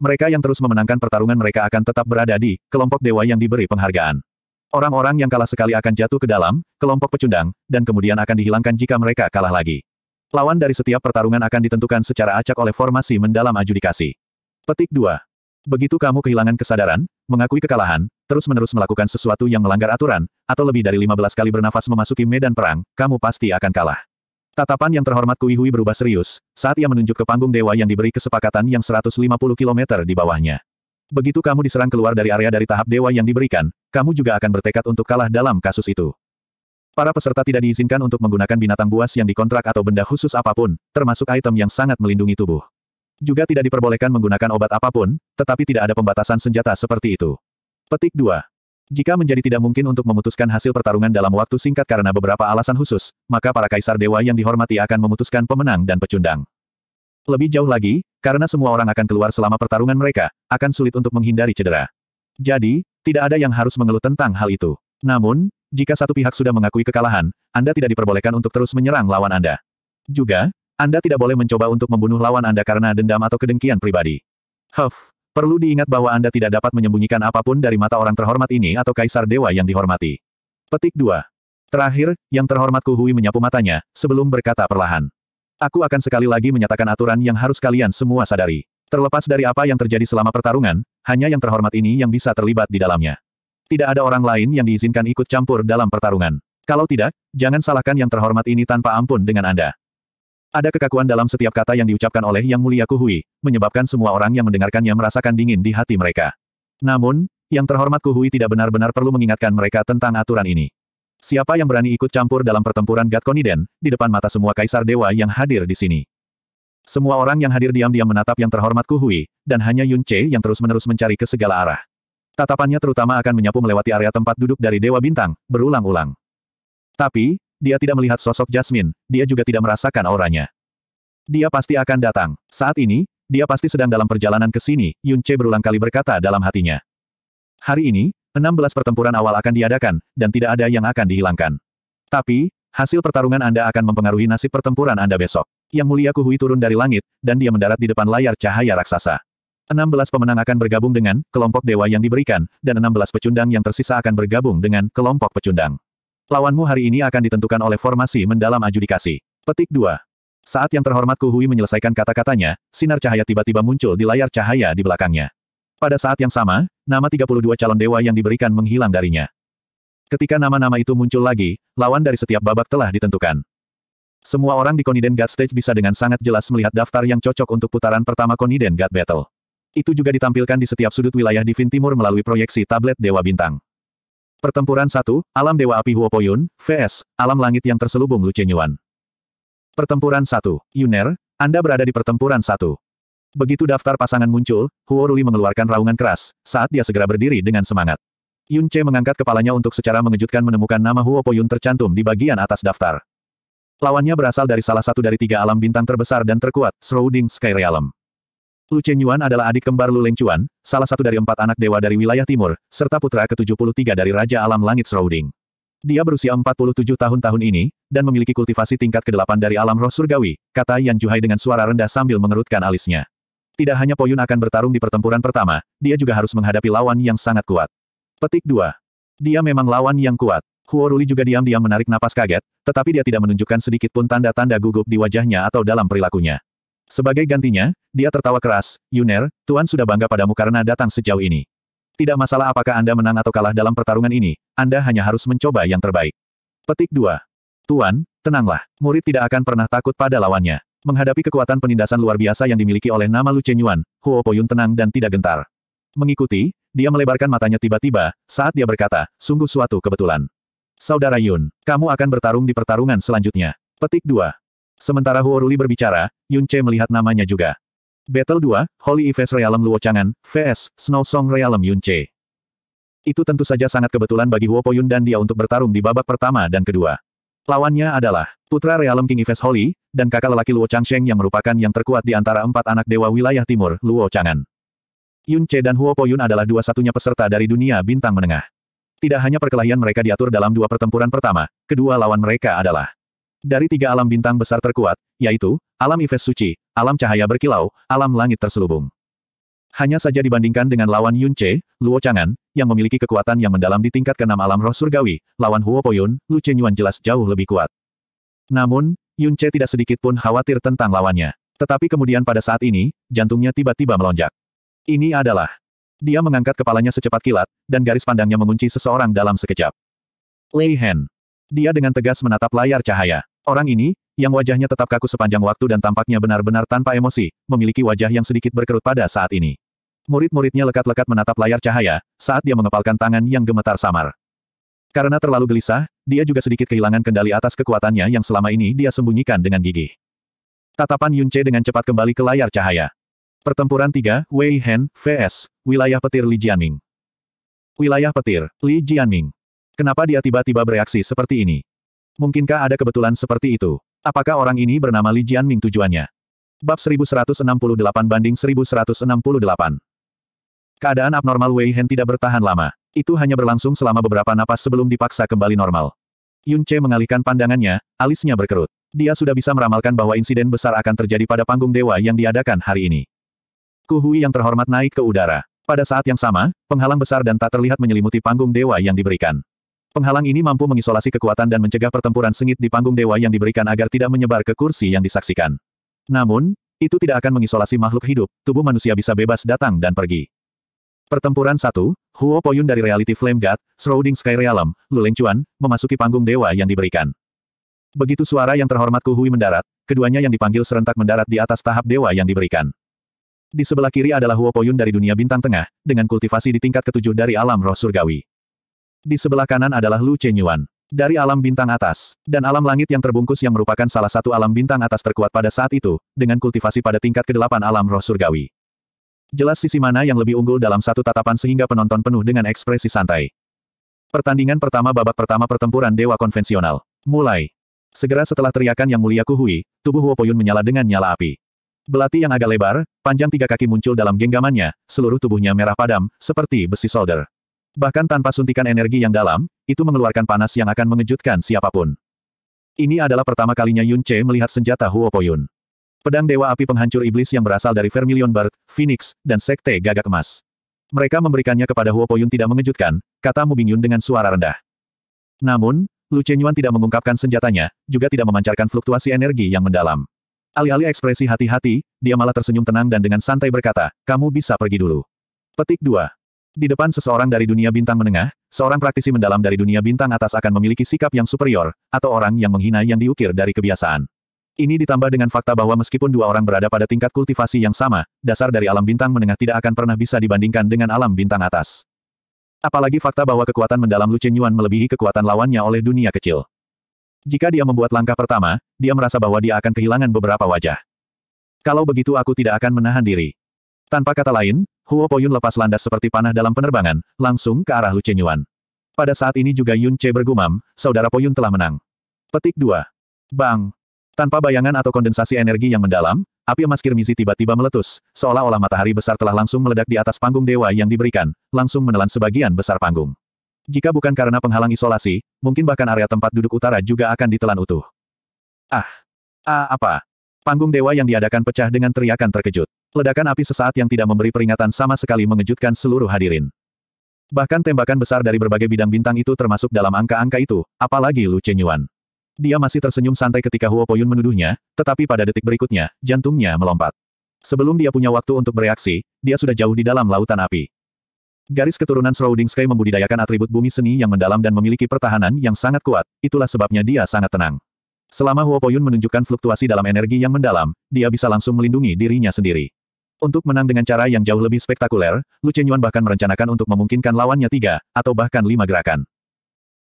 Mereka yang terus memenangkan pertarungan mereka akan tetap berada di kelompok dewa yang diberi penghargaan. Orang-orang yang kalah sekali akan jatuh ke dalam, kelompok pecundang, dan kemudian akan dihilangkan jika mereka kalah lagi. Lawan dari setiap pertarungan akan ditentukan secara acak oleh formasi mendalam adjudikasi. Petik 2. Begitu kamu kehilangan kesadaran, mengakui kekalahan, terus-menerus melakukan sesuatu yang melanggar aturan, atau lebih dari 15 kali bernafas memasuki medan perang, kamu pasti akan kalah. Tatapan yang terhormat Kuihui berubah serius, saat ia menunjuk ke panggung dewa yang diberi kesepakatan yang 150 km di bawahnya. Begitu kamu diserang keluar dari area dari tahap dewa yang diberikan, kamu juga akan bertekad untuk kalah dalam kasus itu. Para peserta tidak diizinkan untuk menggunakan binatang buas yang dikontrak atau benda khusus apapun, termasuk item yang sangat melindungi tubuh. Juga tidak diperbolehkan menggunakan obat apapun, tetapi tidak ada pembatasan senjata seperti itu. Petik 2. Jika menjadi tidak mungkin untuk memutuskan hasil pertarungan dalam waktu singkat karena beberapa alasan khusus, maka para kaisar dewa yang dihormati akan memutuskan pemenang dan pecundang. Lebih jauh lagi, karena semua orang akan keluar selama pertarungan mereka, akan sulit untuk menghindari cedera. Jadi, tidak ada yang harus mengeluh tentang hal itu. Namun, jika satu pihak sudah mengakui kekalahan, Anda tidak diperbolehkan untuk terus menyerang lawan Anda. Juga, Anda tidak boleh mencoba untuk membunuh lawan Anda karena dendam atau kedengkian pribadi. Huff, perlu diingat bahwa Anda tidak dapat menyembunyikan apapun dari mata orang terhormat ini atau kaisar dewa yang dihormati. Petik 2. Terakhir, yang terhormat Kuhui menyapu matanya, sebelum berkata perlahan. Aku akan sekali lagi menyatakan aturan yang harus kalian semua sadari. Terlepas dari apa yang terjadi selama pertarungan, hanya yang terhormat ini yang bisa terlibat di dalamnya. Tidak ada orang lain yang diizinkan ikut campur dalam pertarungan. Kalau tidak, jangan salahkan yang terhormat ini tanpa ampun dengan Anda. Ada kekakuan dalam setiap kata yang diucapkan oleh Yang Mulia Kuhui, menyebabkan semua orang yang mendengarkannya merasakan dingin di hati mereka. Namun, Yang Terhormat Kuhui tidak benar-benar perlu mengingatkan mereka tentang aturan ini. Siapa yang berani ikut campur dalam pertempuran Gatkoniden, di depan mata semua kaisar dewa yang hadir di sini. Semua orang yang hadir diam-diam menatap yang terhormat Kuhui, dan hanya Yun Che yang terus-menerus mencari ke segala arah. Tatapannya terutama akan menyapu melewati area tempat duduk dari Dewa Bintang, berulang-ulang. Tapi, dia tidak melihat sosok Jasmine, dia juga tidak merasakan auranya. Dia pasti akan datang. Saat ini, dia pasti sedang dalam perjalanan ke sini, Yun Che berulang kali berkata dalam hatinya. Hari ini, 16 pertempuran awal akan diadakan, dan tidak ada yang akan dihilangkan. Tapi, hasil pertarungan Anda akan mempengaruhi nasib pertempuran Anda besok. Yang mulia Kuhui turun dari langit, dan dia mendarat di depan layar cahaya raksasa. 16 pemenang akan bergabung dengan kelompok dewa yang diberikan, dan 16 pecundang yang tersisa akan bergabung dengan kelompok pecundang. Lawanmu hari ini akan ditentukan oleh formasi mendalam adjudikasi. Petik 2. Saat yang terhormat Kuhui menyelesaikan kata-katanya, sinar cahaya tiba-tiba muncul di layar cahaya di belakangnya. Pada saat yang sama, nama 32 calon dewa yang diberikan menghilang darinya. Ketika nama-nama itu muncul lagi, lawan dari setiap babak telah ditentukan. Semua orang di Koniden God Stage bisa dengan sangat jelas melihat daftar yang cocok untuk putaran pertama Koniden God Battle. Itu juga ditampilkan di setiap sudut wilayah Vin Timur melalui proyeksi tablet Dewa Bintang. Pertempuran 1, Alam Dewa Api Huopoyun, vs. Alam Langit yang terselubung Lucenyuan. Pertempuran 1, Yuner, Anda berada di pertempuran 1. Begitu daftar pasangan muncul, Huo Ruli mengeluarkan raungan keras, saat dia segera berdiri dengan semangat. Yun Che mengangkat kepalanya untuk secara mengejutkan menemukan nama Huo Poyun tercantum di bagian atas daftar. Lawannya berasal dari salah satu dari tiga alam bintang terbesar dan terkuat, Shrouding Sky Realm. Lu Chen Yuan adalah adik kembar Lu Leng Chuan, salah satu dari empat anak dewa dari wilayah timur, serta putra ke-73 dari Raja Alam Langit Shrouding. Dia berusia 47 tahun tahun ini, dan memiliki kultivasi tingkat ke-8 dari alam roh surgawi, kata Yan Juhai dengan suara rendah sambil mengerutkan alisnya. Tidak hanya Poyun akan bertarung di pertempuran pertama, dia juga harus menghadapi lawan yang sangat kuat. Petik 2. Dia memang lawan yang kuat. Huo Ruli juga diam-diam menarik napas kaget, tetapi dia tidak menunjukkan sedikit pun tanda-tanda gugup di wajahnya atau dalam perilakunya. Sebagai gantinya, dia tertawa keras, Yuner, Tuan sudah bangga padamu karena datang sejauh ini. Tidak masalah apakah Anda menang atau kalah dalam pertarungan ini, Anda hanya harus mencoba yang terbaik. Petik 2. Tuan, tenanglah, murid tidak akan pernah takut pada lawannya. Menghadapi kekuatan penindasan luar biasa yang dimiliki oleh nama Lu Chen Yuan, Huo Poyun tenang dan tidak gentar. Mengikuti, dia melebarkan matanya tiba-tiba, saat dia berkata, sungguh suatu kebetulan. Saudara Yun, kamu akan bertarung di pertarungan selanjutnya. Petik 2. Sementara Huo Ruli berbicara, Yun Che melihat namanya juga. Battle 2, Holy Ives Realm Luo Changan, vs. Snow Song Realm Yun Che. Itu tentu saja sangat kebetulan bagi Huo Poyun dan dia untuk bertarung di babak pertama dan kedua. Lawannya adalah putra Realem King Ives Holy, dan kakak lelaki Luo Changsheng yang merupakan yang terkuat di antara empat anak dewa wilayah timur Luo Changan. Yun Che dan Huo Poyun adalah dua satunya peserta dari dunia bintang menengah. Tidak hanya perkelahian mereka diatur dalam dua pertempuran pertama, kedua lawan mereka adalah dari tiga alam bintang besar terkuat, yaitu alam Ives Suci, alam cahaya berkilau, alam langit terselubung. Hanya saja dibandingkan dengan lawan Yun Che, Luo Changan, yang memiliki kekuatan yang mendalam di tingkat keenam alam roh surgawi, lawan Huo Poyun, Lu Chen Yuan jelas jauh lebih kuat. Namun, Yun Che tidak sedikit pun khawatir tentang lawannya. Tetapi kemudian pada saat ini, jantungnya tiba-tiba melonjak. Ini adalah. Dia mengangkat kepalanya secepat kilat, dan garis pandangnya mengunci seseorang dalam sekejap. Wei Hen. Dia dengan tegas menatap layar cahaya. Orang ini, yang wajahnya tetap kaku sepanjang waktu dan tampaknya benar-benar tanpa emosi, memiliki wajah yang sedikit berkerut pada saat ini. Murid-muridnya lekat-lekat menatap layar cahaya, saat dia mengepalkan tangan yang gemetar samar. Karena terlalu gelisah, dia juga sedikit kehilangan kendali atas kekuatannya yang selama ini dia sembunyikan dengan gigih. Tatapan Yunce dengan cepat kembali ke layar cahaya. Pertempuran 3, Wei Hen, VS, Wilayah Petir Li Jianming. Wilayah Petir, Li Jianming. Kenapa dia tiba-tiba bereaksi seperti ini? Mungkinkah ada kebetulan seperti itu? Apakah orang ini bernama Li Jianming tujuannya? Bab 1168 banding 1168. Keadaan abnormal Wei Hen tidak bertahan lama. Itu hanya berlangsung selama beberapa napas sebelum dipaksa kembali normal. Yun Che mengalihkan pandangannya, alisnya berkerut. Dia sudah bisa meramalkan bahwa insiden besar akan terjadi pada panggung dewa yang diadakan hari ini. Kuhui yang terhormat naik ke udara. Pada saat yang sama, penghalang besar dan tak terlihat menyelimuti panggung dewa yang diberikan. Penghalang ini mampu mengisolasi kekuatan dan mencegah pertempuran sengit di panggung dewa yang diberikan agar tidak menyebar ke kursi yang disaksikan. Namun, itu tidak akan mengisolasi makhluk hidup, tubuh manusia bisa bebas datang dan pergi. Pertempuran 1, Huo Poyun dari Reality Flame God, Shrouding Sky Realm, Leng Chuan, memasuki panggung dewa yang diberikan. Begitu suara yang terhormat hui mendarat, keduanya yang dipanggil serentak mendarat di atas tahap dewa yang diberikan. Di sebelah kiri adalah Huo Poyun dari dunia bintang tengah, dengan kultivasi di tingkat ketujuh dari alam roh surgawi. Di sebelah kanan adalah Lu Chenyuan. Dari alam bintang atas, dan alam langit yang terbungkus yang merupakan salah satu alam bintang atas terkuat pada saat itu, dengan kultivasi pada tingkat kedelapan alam roh surgawi. Jelas sisi mana yang lebih unggul dalam satu tatapan sehingga penonton penuh dengan ekspresi santai. Pertandingan pertama babak pertama pertempuran dewa konvensional. Mulai. Segera setelah teriakan yang mulia Kuhui, tubuh Wopoyun menyala dengan nyala api. Belati yang agak lebar, panjang tiga kaki muncul dalam genggamannya, seluruh tubuhnya merah padam, seperti besi solder. Bahkan tanpa suntikan energi yang dalam, itu mengeluarkan panas yang akan mengejutkan siapapun. Ini adalah pertama kalinya Yun Che melihat senjata Huo Poyun. Pedang Dewa Api Penghancur Iblis yang berasal dari Vermilion Bird, Phoenix, dan Sekte Gagak Emas. Mereka memberikannya kepada Huo Poyun tidak mengejutkan, kata Mu Bingyun dengan suara rendah. Namun, Lu Chenyuan tidak mengungkapkan senjatanya, juga tidak memancarkan fluktuasi energi yang mendalam. Alih-alih ekspresi hati-hati, dia malah tersenyum tenang dan dengan santai berkata, kamu bisa pergi dulu. Petik 2. Di depan seseorang dari dunia bintang menengah, seorang praktisi mendalam dari dunia bintang atas akan memiliki sikap yang superior, atau orang yang menghina yang diukir dari kebiasaan. Ini ditambah dengan fakta bahwa meskipun dua orang berada pada tingkat kultivasi yang sama, dasar dari alam bintang menengah tidak akan pernah bisa dibandingkan dengan alam bintang atas. Apalagi fakta bahwa kekuatan mendalam Lu Chen Yuan melebihi kekuatan lawannya oleh dunia kecil. Jika dia membuat langkah pertama, dia merasa bahwa dia akan kehilangan beberapa wajah. Kalau begitu aku tidak akan menahan diri. Tanpa kata lain, Huo Poyun lepas landas seperti panah dalam penerbangan, langsung ke arah Lu Chenyuan. Pada saat ini juga Yun Che bergumam, saudara Poyun telah menang. Petik 2. Bang! Tanpa bayangan atau kondensasi energi yang mendalam, api emas kirmizi tiba-tiba meletus, seolah-olah matahari besar telah langsung meledak di atas panggung dewa yang diberikan, langsung menelan sebagian besar panggung. Jika bukan karena penghalang isolasi, mungkin bahkan area tempat duduk utara juga akan ditelan utuh. Ah! Ah apa? Panggung dewa yang diadakan pecah dengan teriakan terkejut. Ledakan api sesaat yang tidak memberi peringatan sama sekali mengejutkan seluruh hadirin. Bahkan tembakan besar dari berbagai bidang bintang itu termasuk dalam angka-angka itu, apalagi Lu Chenyuan. Dia masih tersenyum santai ketika Huo Poyun menuduhnya, tetapi pada detik berikutnya, jantungnya melompat. Sebelum dia punya waktu untuk bereaksi, dia sudah jauh di dalam lautan api. Garis keturunan Shrouding Sky membudidayakan atribut bumi seni yang mendalam dan memiliki pertahanan yang sangat kuat, itulah sebabnya dia sangat tenang. Selama Huo Poyun menunjukkan fluktuasi dalam energi yang mendalam, dia bisa langsung melindungi dirinya sendiri. Untuk menang dengan cara yang jauh lebih spektakuler, Lu Chenyuan bahkan merencanakan untuk memungkinkan lawannya tiga, atau bahkan lima gerakan.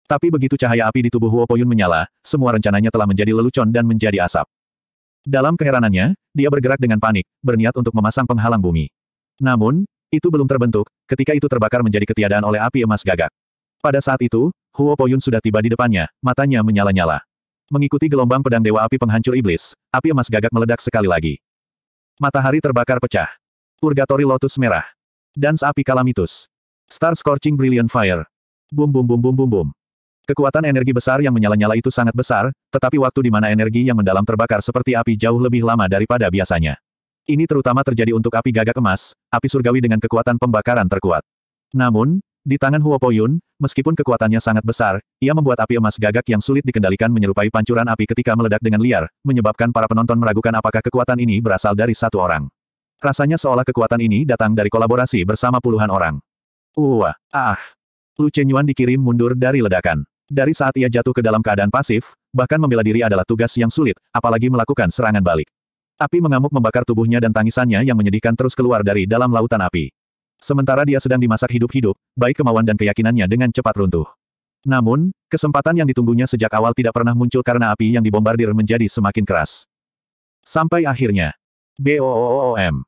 Tapi begitu cahaya api di tubuh Huo Poyun menyala, semua rencananya telah menjadi lelucon dan menjadi asap. Dalam keheranannya, dia bergerak dengan panik, berniat untuk memasang penghalang bumi. Namun, itu belum terbentuk, ketika itu terbakar menjadi ketiadaan oleh api emas gagak. Pada saat itu, Huo Poyun sudah tiba di depannya, matanya menyala-nyala. Mengikuti gelombang pedang Dewa Api Penghancur Iblis, api emas gagak meledak sekali lagi. Matahari terbakar pecah. Purgatory Lotus Merah. Dance Api Kalamitus. Star Scorching Brilliant Fire. Bum bum bum bum bum bum. Kekuatan energi besar yang menyala-nyala itu sangat besar, tetapi waktu di mana energi yang mendalam terbakar seperti api jauh lebih lama daripada biasanya. Ini terutama terjadi untuk api gagak emas, api surgawi dengan kekuatan pembakaran terkuat. Namun, di tangan Huo Poyun, meskipun kekuatannya sangat besar, ia membuat api emas gagak yang sulit dikendalikan menyerupai pancuran api ketika meledak dengan liar, menyebabkan para penonton meragukan apakah kekuatan ini berasal dari satu orang. Rasanya seolah kekuatan ini datang dari kolaborasi bersama puluhan orang. Wah, ah. Lu Chenyuan dikirim mundur dari ledakan. Dari saat ia jatuh ke dalam keadaan pasif, bahkan membela diri adalah tugas yang sulit, apalagi melakukan serangan balik. Api mengamuk membakar tubuhnya dan tangisannya yang menyedihkan terus keluar dari dalam lautan api. Sementara dia sedang dimasak hidup-hidup, baik kemauan dan keyakinannya dengan cepat runtuh. Namun, kesempatan yang ditunggunya sejak awal tidak pernah muncul karena api yang dibombardir menjadi semakin keras. Sampai akhirnya, boom!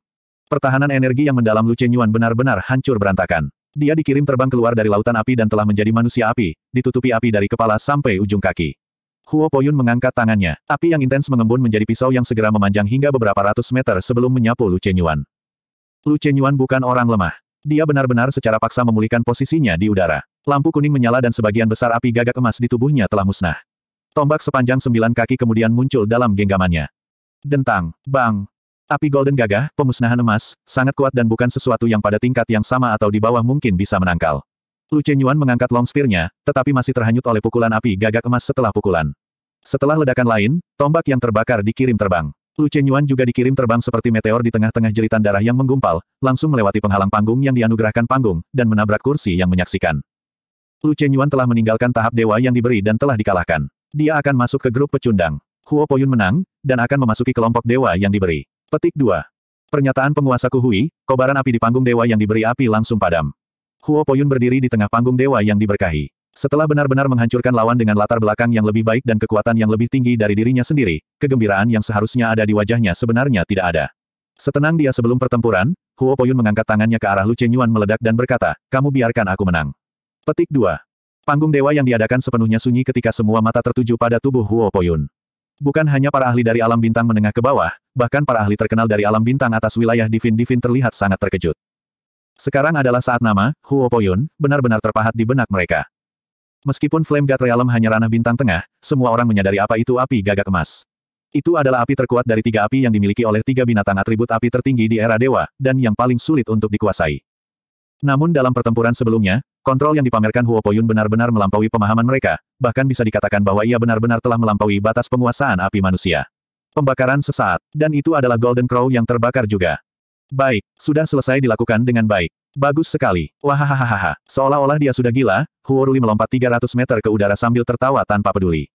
Pertahanan energi yang mendalam Lu Chenyuan benar-benar hancur berantakan. Dia dikirim terbang keluar dari lautan api dan telah menjadi manusia api, ditutupi api dari kepala sampai ujung kaki. Huo Poyun mengangkat tangannya. Api yang intens mengembun menjadi pisau yang segera memanjang hingga beberapa ratus meter sebelum menyapu Lu Chenyuan. Lu Chenyuan bukan orang lemah. Dia benar-benar secara paksa memulihkan posisinya di udara. Lampu kuning menyala dan sebagian besar api gagak emas di tubuhnya telah musnah. Tombak sepanjang sembilan kaki kemudian muncul dalam genggamannya. Dentang, bang. Api golden gagah, pemusnahan emas, sangat kuat dan bukan sesuatu yang pada tingkat yang sama atau di bawah mungkin bisa menangkal. Lu Chenyuan mengangkat long spear tetapi masih terhanyut oleh pukulan api gagak emas setelah pukulan. Setelah ledakan lain, tombak yang terbakar dikirim terbang. Lu Chenyuan juga dikirim terbang seperti meteor di tengah-tengah jeritan darah yang menggumpal, langsung melewati penghalang panggung yang dianugerahkan panggung, dan menabrak kursi yang menyaksikan. Lu Chenyuan telah meninggalkan tahap dewa yang diberi dan telah dikalahkan. Dia akan masuk ke grup pecundang. Huo Poyun menang, dan akan memasuki kelompok dewa yang diberi. Petik 2. Pernyataan penguasa Kuhui, kobaran api di panggung dewa yang diberi api langsung padam. Huo Poyun berdiri di tengah panggung dewa yang diberkahi. Setelah benar-benar menghancurkan lawan dengan latar belakang yang lebih baik dan kekuatan yang lebih tinggi dari dirinya sendiri, kegembiraan yang seharusnya ada di wajahnya sebenarnya tidak ada. Setenang dia sebelum pertempuran, Huo Poyun mengangkat tangannya ke arah Lu Chen Yuan meledak dan berkata, kamu biarkan aku menang. Petik 2. Panggung dewa yang diadakan sepenuhnya sunyi ketika semua mata tertuju pada tubuh Huo Poyun. Bukan hanya para ahli dari alam bintang menengah ke bawah, bahkan para ahli terkenal dari alam bintang atas wilayah Divin-Divin terlihat sangat terkejut. Sekarang adalah saat nama, Huo Poyun, benar-benar terpahat di benak mereka. Meskipun Flame God Realm hanya ranah bintang tengah, semua orang menyadari apa itu api gagak emas. Itu adalah api terkuat dari tiga api yang dimiliki oleh tiga binatang atribut api tertinggi di era dewa, dan yang paling sulit untuk dikuasai. Namun dalam pertempuran sebelumnya, kontrol yang dipamerkan Huo Poyun benar-benar melampaui pemahaman mereka, bahkan bisa dikatakan bahwa ia benar-benar telah melampaui batas penguasaan api manusia. Pembakaran sesaat, dan itu adalah Golden Crow yang terbakar juga. Baik, sudah selesai dilakukan dengan baik. Bagus sekali. Wahahaha. Seolah-olah dia sudah gila, Huorui melompat 300 meter ke udara sambil tertawa tanpa peduli.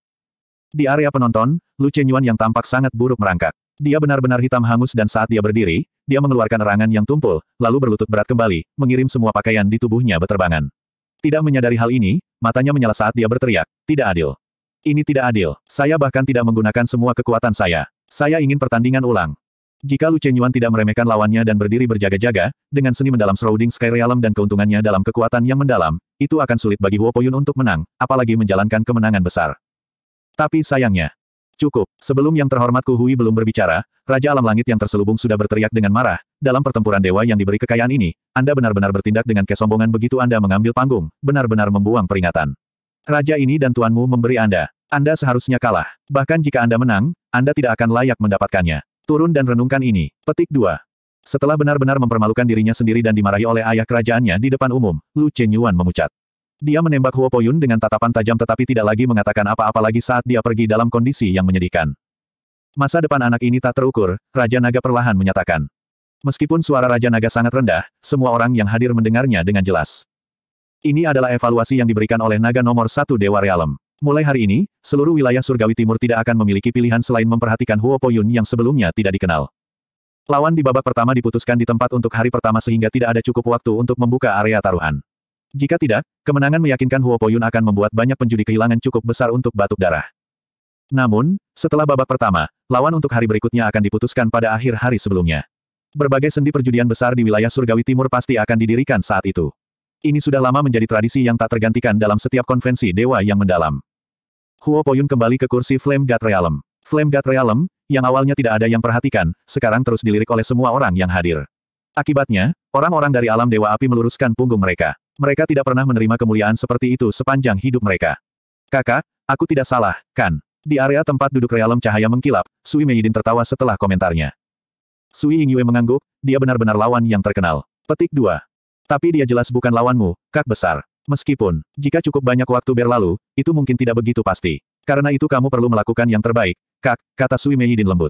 Di area penonton, Lu Chenyuan yang tampak sangat buruk merangkak. Dia benar-benar hitam hangus dan saat dia berdiri, dia mengeluarkan erangan yang tumpul, lalu berlutut berat kembali, mengirim semua pakaian di tubuhnya beterbangan. Tidak menyadari hal ini, matanya menyala saat dia berteriak, tidak adil. Ini tidak adil, saya bahkan tidak menggunakan semua kekuatan saya. Saya ingin pertandingan ulang. Jika Lu Chenyuan tidak meremehkan lawannya dan berdiri berjaga-jaga, dengan seni mendalam Shrouding Sky Realm dan keuntungannya dalam kekuatan yang mendalam, itu akan sulit bagi Huo Poyun untuk menang, apalagi menjalankan kemenangan besar. Tapi sayangnya. Cukup, sebelum yang terhormatku Hui belum berbicara, Raja Alam Langit yang terselubung sudah berteriak dengan marah, dalam pertempuran dewa yang diberi kekayaan ini, Anda benar-benar bertindak dengan kesombongan begitu Anda mengambil panggung, benar-benar membuang peringatan. Raja ini dan tuanmu memberi Anda. Anda seharusnya kalah. Bahkan jika Anda menang, Anda tidak akan layak mendapatkannya. Turun dan renungkan ini. Petik 2. Setelah benar-benar mempermalukan dirinya sendiri dan dimarahi oleh ayah kerajaannya di depan umum, Lu Chen Yuan memucat. Dia menembak Huo Poyun dengan tatapan tajam tetapi tidak lagi mengatakan apa-apa lagi saat dia pergi dalam kondisi yang menyedihkan. Masa depan anak ini tak terukur, Raja Naga perlahan menyatakan. Meskipun suara Raja Naga sangat rendah, semua orang yang hadir mendengarnya dengan jelas. Ini adalah evaluasi yang diberikan oleh naga nomor satu Dewa Realem. Mulai hari ini, seluruh wilayah surgawi timur tidak akan memiliki pilihan selain memperhatikan Huo Poyun yang sebelumnya tidak dikenal. Lawan di babak pertama diputuskan di tempat untuk hari pertama sehingga tidak ada cukup waktu untuk membuka area taruhan. Jika tidak, kemenangan meyakinkan Huo Poyun akan membuat banyak penjudi kehilangan cukup besar untuk batuk darah. Namun, setelah babak pertama, lawan untuk hari berikutnya akan diputuskan pada akhir hari sebelumnya. Berbagai sendi perjudian besar di wilayah surgawi timur pasti akan didirikan saat itu. Ini sudah lama menjadi tradisi yang tak tergantikan dalam setiap konvensi dewa yang mendalam. Huo Poyun kembali ke kursi Flame God Realm. Flame God Realm, yang awalnya tidak ada yang perhatikan, sekarang terus dilirik oleh semua orang yang hadir. Akibatnya, orang-orang dari alam Dewa Api meluruskan punggung mereka. Mereka tidak pernah menerima kemuliaan seperti itu sepanjang hidup mereka. Kakak, aku tidak salah, kan? Di area tempat duduk Realm cahaya mengkilap, Sui Meiyidin tertawa setelah komentarnya. Sui Yingyue mengangguk, dia benar-benar lawan yang terkenal. Petik 2. Tapi dia jelas bukan lawanmu, kak besar. Meskipun, jika cukup banyak waktu berlalu, itu mungkin tidak begitu pasti. Karena itu kamu perlu melakukan yang terbaik, kak, kata Sui Mei Meiyidin lembut.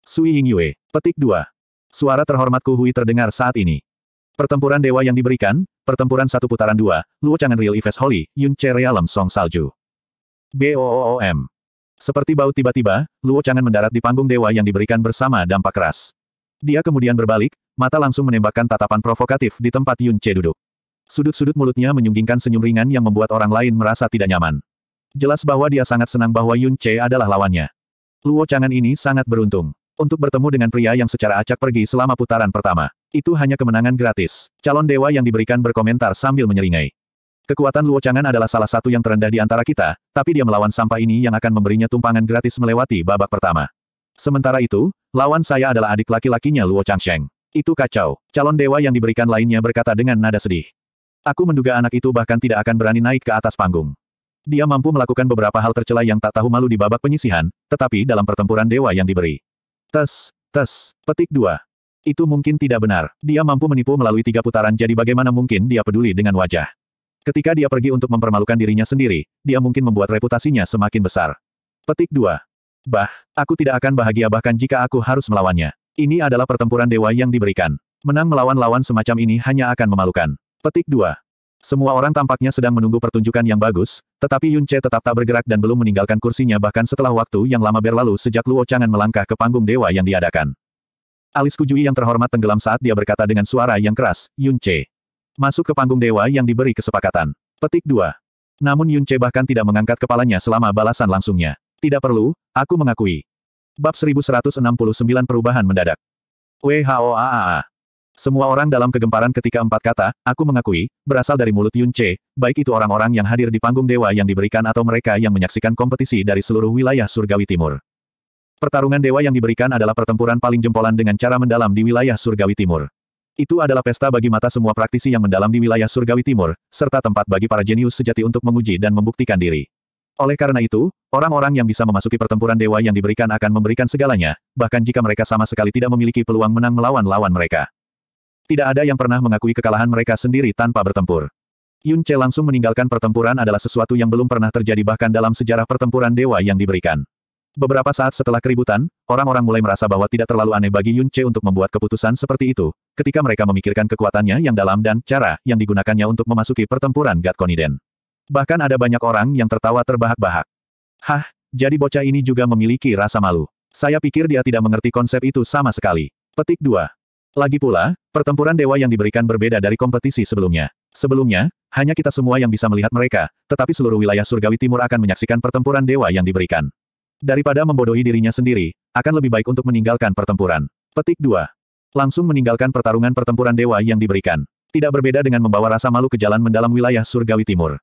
Sui Ying Yue, petik 2. Suara terhormatku Hui terdengar saat ini. Pertempuran dewa yang diberikan, pertempuran satu putaran dua, Luo Changan Real Ives Holy, Yun Realem Song Salju. Boom. Seperti bau tiba-tiba, Luo Changan mendarat di panggung dewa yang diberikan bersama dampak keras. Dia kemudian berbalik, mata langsung menembakkan tatapan provokatif di tempat Yun Che duduk. Sudut-sudut mulutnya menyunggingkan senyum ringan yang membuat orang lain merasa tidak nyaman. Jelas bahwa dia sangat senang bahwa Yun Che adalah lawannya. Luo Changan ini sangat beruntung. Untuk bertemu dengan pria yang secara acak pergi selama putaran pertama. Itu hanya kemenangan gratis. Calon dewa yang diberikan berkomentar sambil menyeringai. Kekuatan Luo Changan adalah salah satu yang terendah di antara kita, tapi dia melawan sampah ini yang akan memberinya tumpangan gratis melewati babak pertama. Sementara itu, lawan saya adalah adik laki-lakinya Luo Changsheng. Itu kacau. Calon dewa yang diberikan lainnya berkata dengan nada sedih. Aku menduga anak itu bahkan tidak akan berani naik ke atas panggung. Dia mampu melakukan beberapa hal tercela yang tak tahu malu di babak penyisihan, tetapi dalam pertempuran dewa yang diberi. Tes, tes, petik dua. Itu mungkin tidak benar. Dia mampu menipu melalui tiga putaran jadi bagaimana mungkin dia peduli dengan wajah. Ketika dia pergi untuk mempermalukan dirinya sendiri, dia mungkin membuat reputasinya semakin besar. Petik 2. Bah, aku tidak akan bahagia bahkan jika aku harus melawannya. Ini adalah pertempuran dewa yang diberikan. Menang melawan lawan semacam ini hanya akan memalukan. Petik 2. Semua orang tampaknya sedang menunggu pertunjukan yang bagus, tetapi Yun Che tetap tak bergerak dan belum meninggalkan kursinya bahkan setelah waktu yang lama berlalu sejak Luo Changan melangkah ke panggung dewa yang diadakan. Alis Kujui yang terhormat tenggelam saat dia berkata dengan suara yang keras, Yun Che. Masuk ke panggung dewa yang diberi kesepakatan. Petik 2. Namun Yun Che bahkan tidak mengangkat kepalanya selama balasan langsungnya. Tidak perlu, aku mengakui. Bab 1169 Perubahan Mendadak. WHOAAA. Semua orang dalam kegemparan ketika empat kata, aku mengakui, berasal dari mulut Yun Che, baik itu orang-orang yang hadir di panggung dewa yang diberikan atau mereka yang menyaksikan kompetisi dari seluruh wilayah surgawi timur. Pertarungan dewa yang diberikan adalah pertempuran paling jempolan dengan cara mendalam di wilayah surgawi timur. Itu adalah pesta bagi mata semua praktisi yang mendalam di wilayah surgawi timur, serta tempat bagi para jenius sejati untuk menguji dan membuktikan diri. Oleh karena itu, orang-orang yang bisa memasuki pertempuran dewa yang diberikan akan memberikan segalanya, bahkan jika mereka sama sekali tidak memiliki peluang menang melawan lawan mereka. Tidak ada yang pernah mengakui kekalahan mereka sendiri tanpa bertempur. Yun Che langsung meninggalkan pertempuran adalah sesuatu yang belum pernah terjadi bahkan dalam sejarah pertempuran dewa yang diberikan. Beberapa saat setelah keributan, orang-orang mulai merasa bahwa tidak terlalu aneh bagi Yun Che untuk membuat keputusan seperti itu, ketika mereka memikirkan kekuatannya yang dalam dan cara yang digunakannya untuk memasuki pertempuran Coniden. Bahkan ada banyak orang yang tertawa terbahak-bahak. Hah, jadi bocah ini juga memiliki rasa malu. Saya pikir dia tidak mengerti konsep itu sama sekali. Petik 2. Lagi pula, pertempuran dewa yang diberikan berbeda dari kompetisi sebelumnya. Sebelumnya, hanya kita semua yang bisa melihat mereka, tetapi seluruh wilayah surgawi timur akan menyaksikan pertempuran dewa yang diberikan. Daripada membodohi dirinya sendiri, akan lebih baik untuk meninggalkan pertempuran. Petik 2. Langsung meninggalkan pertarungan pertempuran dewa yang diberikan. Tidak berbeda dengan membawa rasa malu ke jalan mendalam wilayah surgawi timur.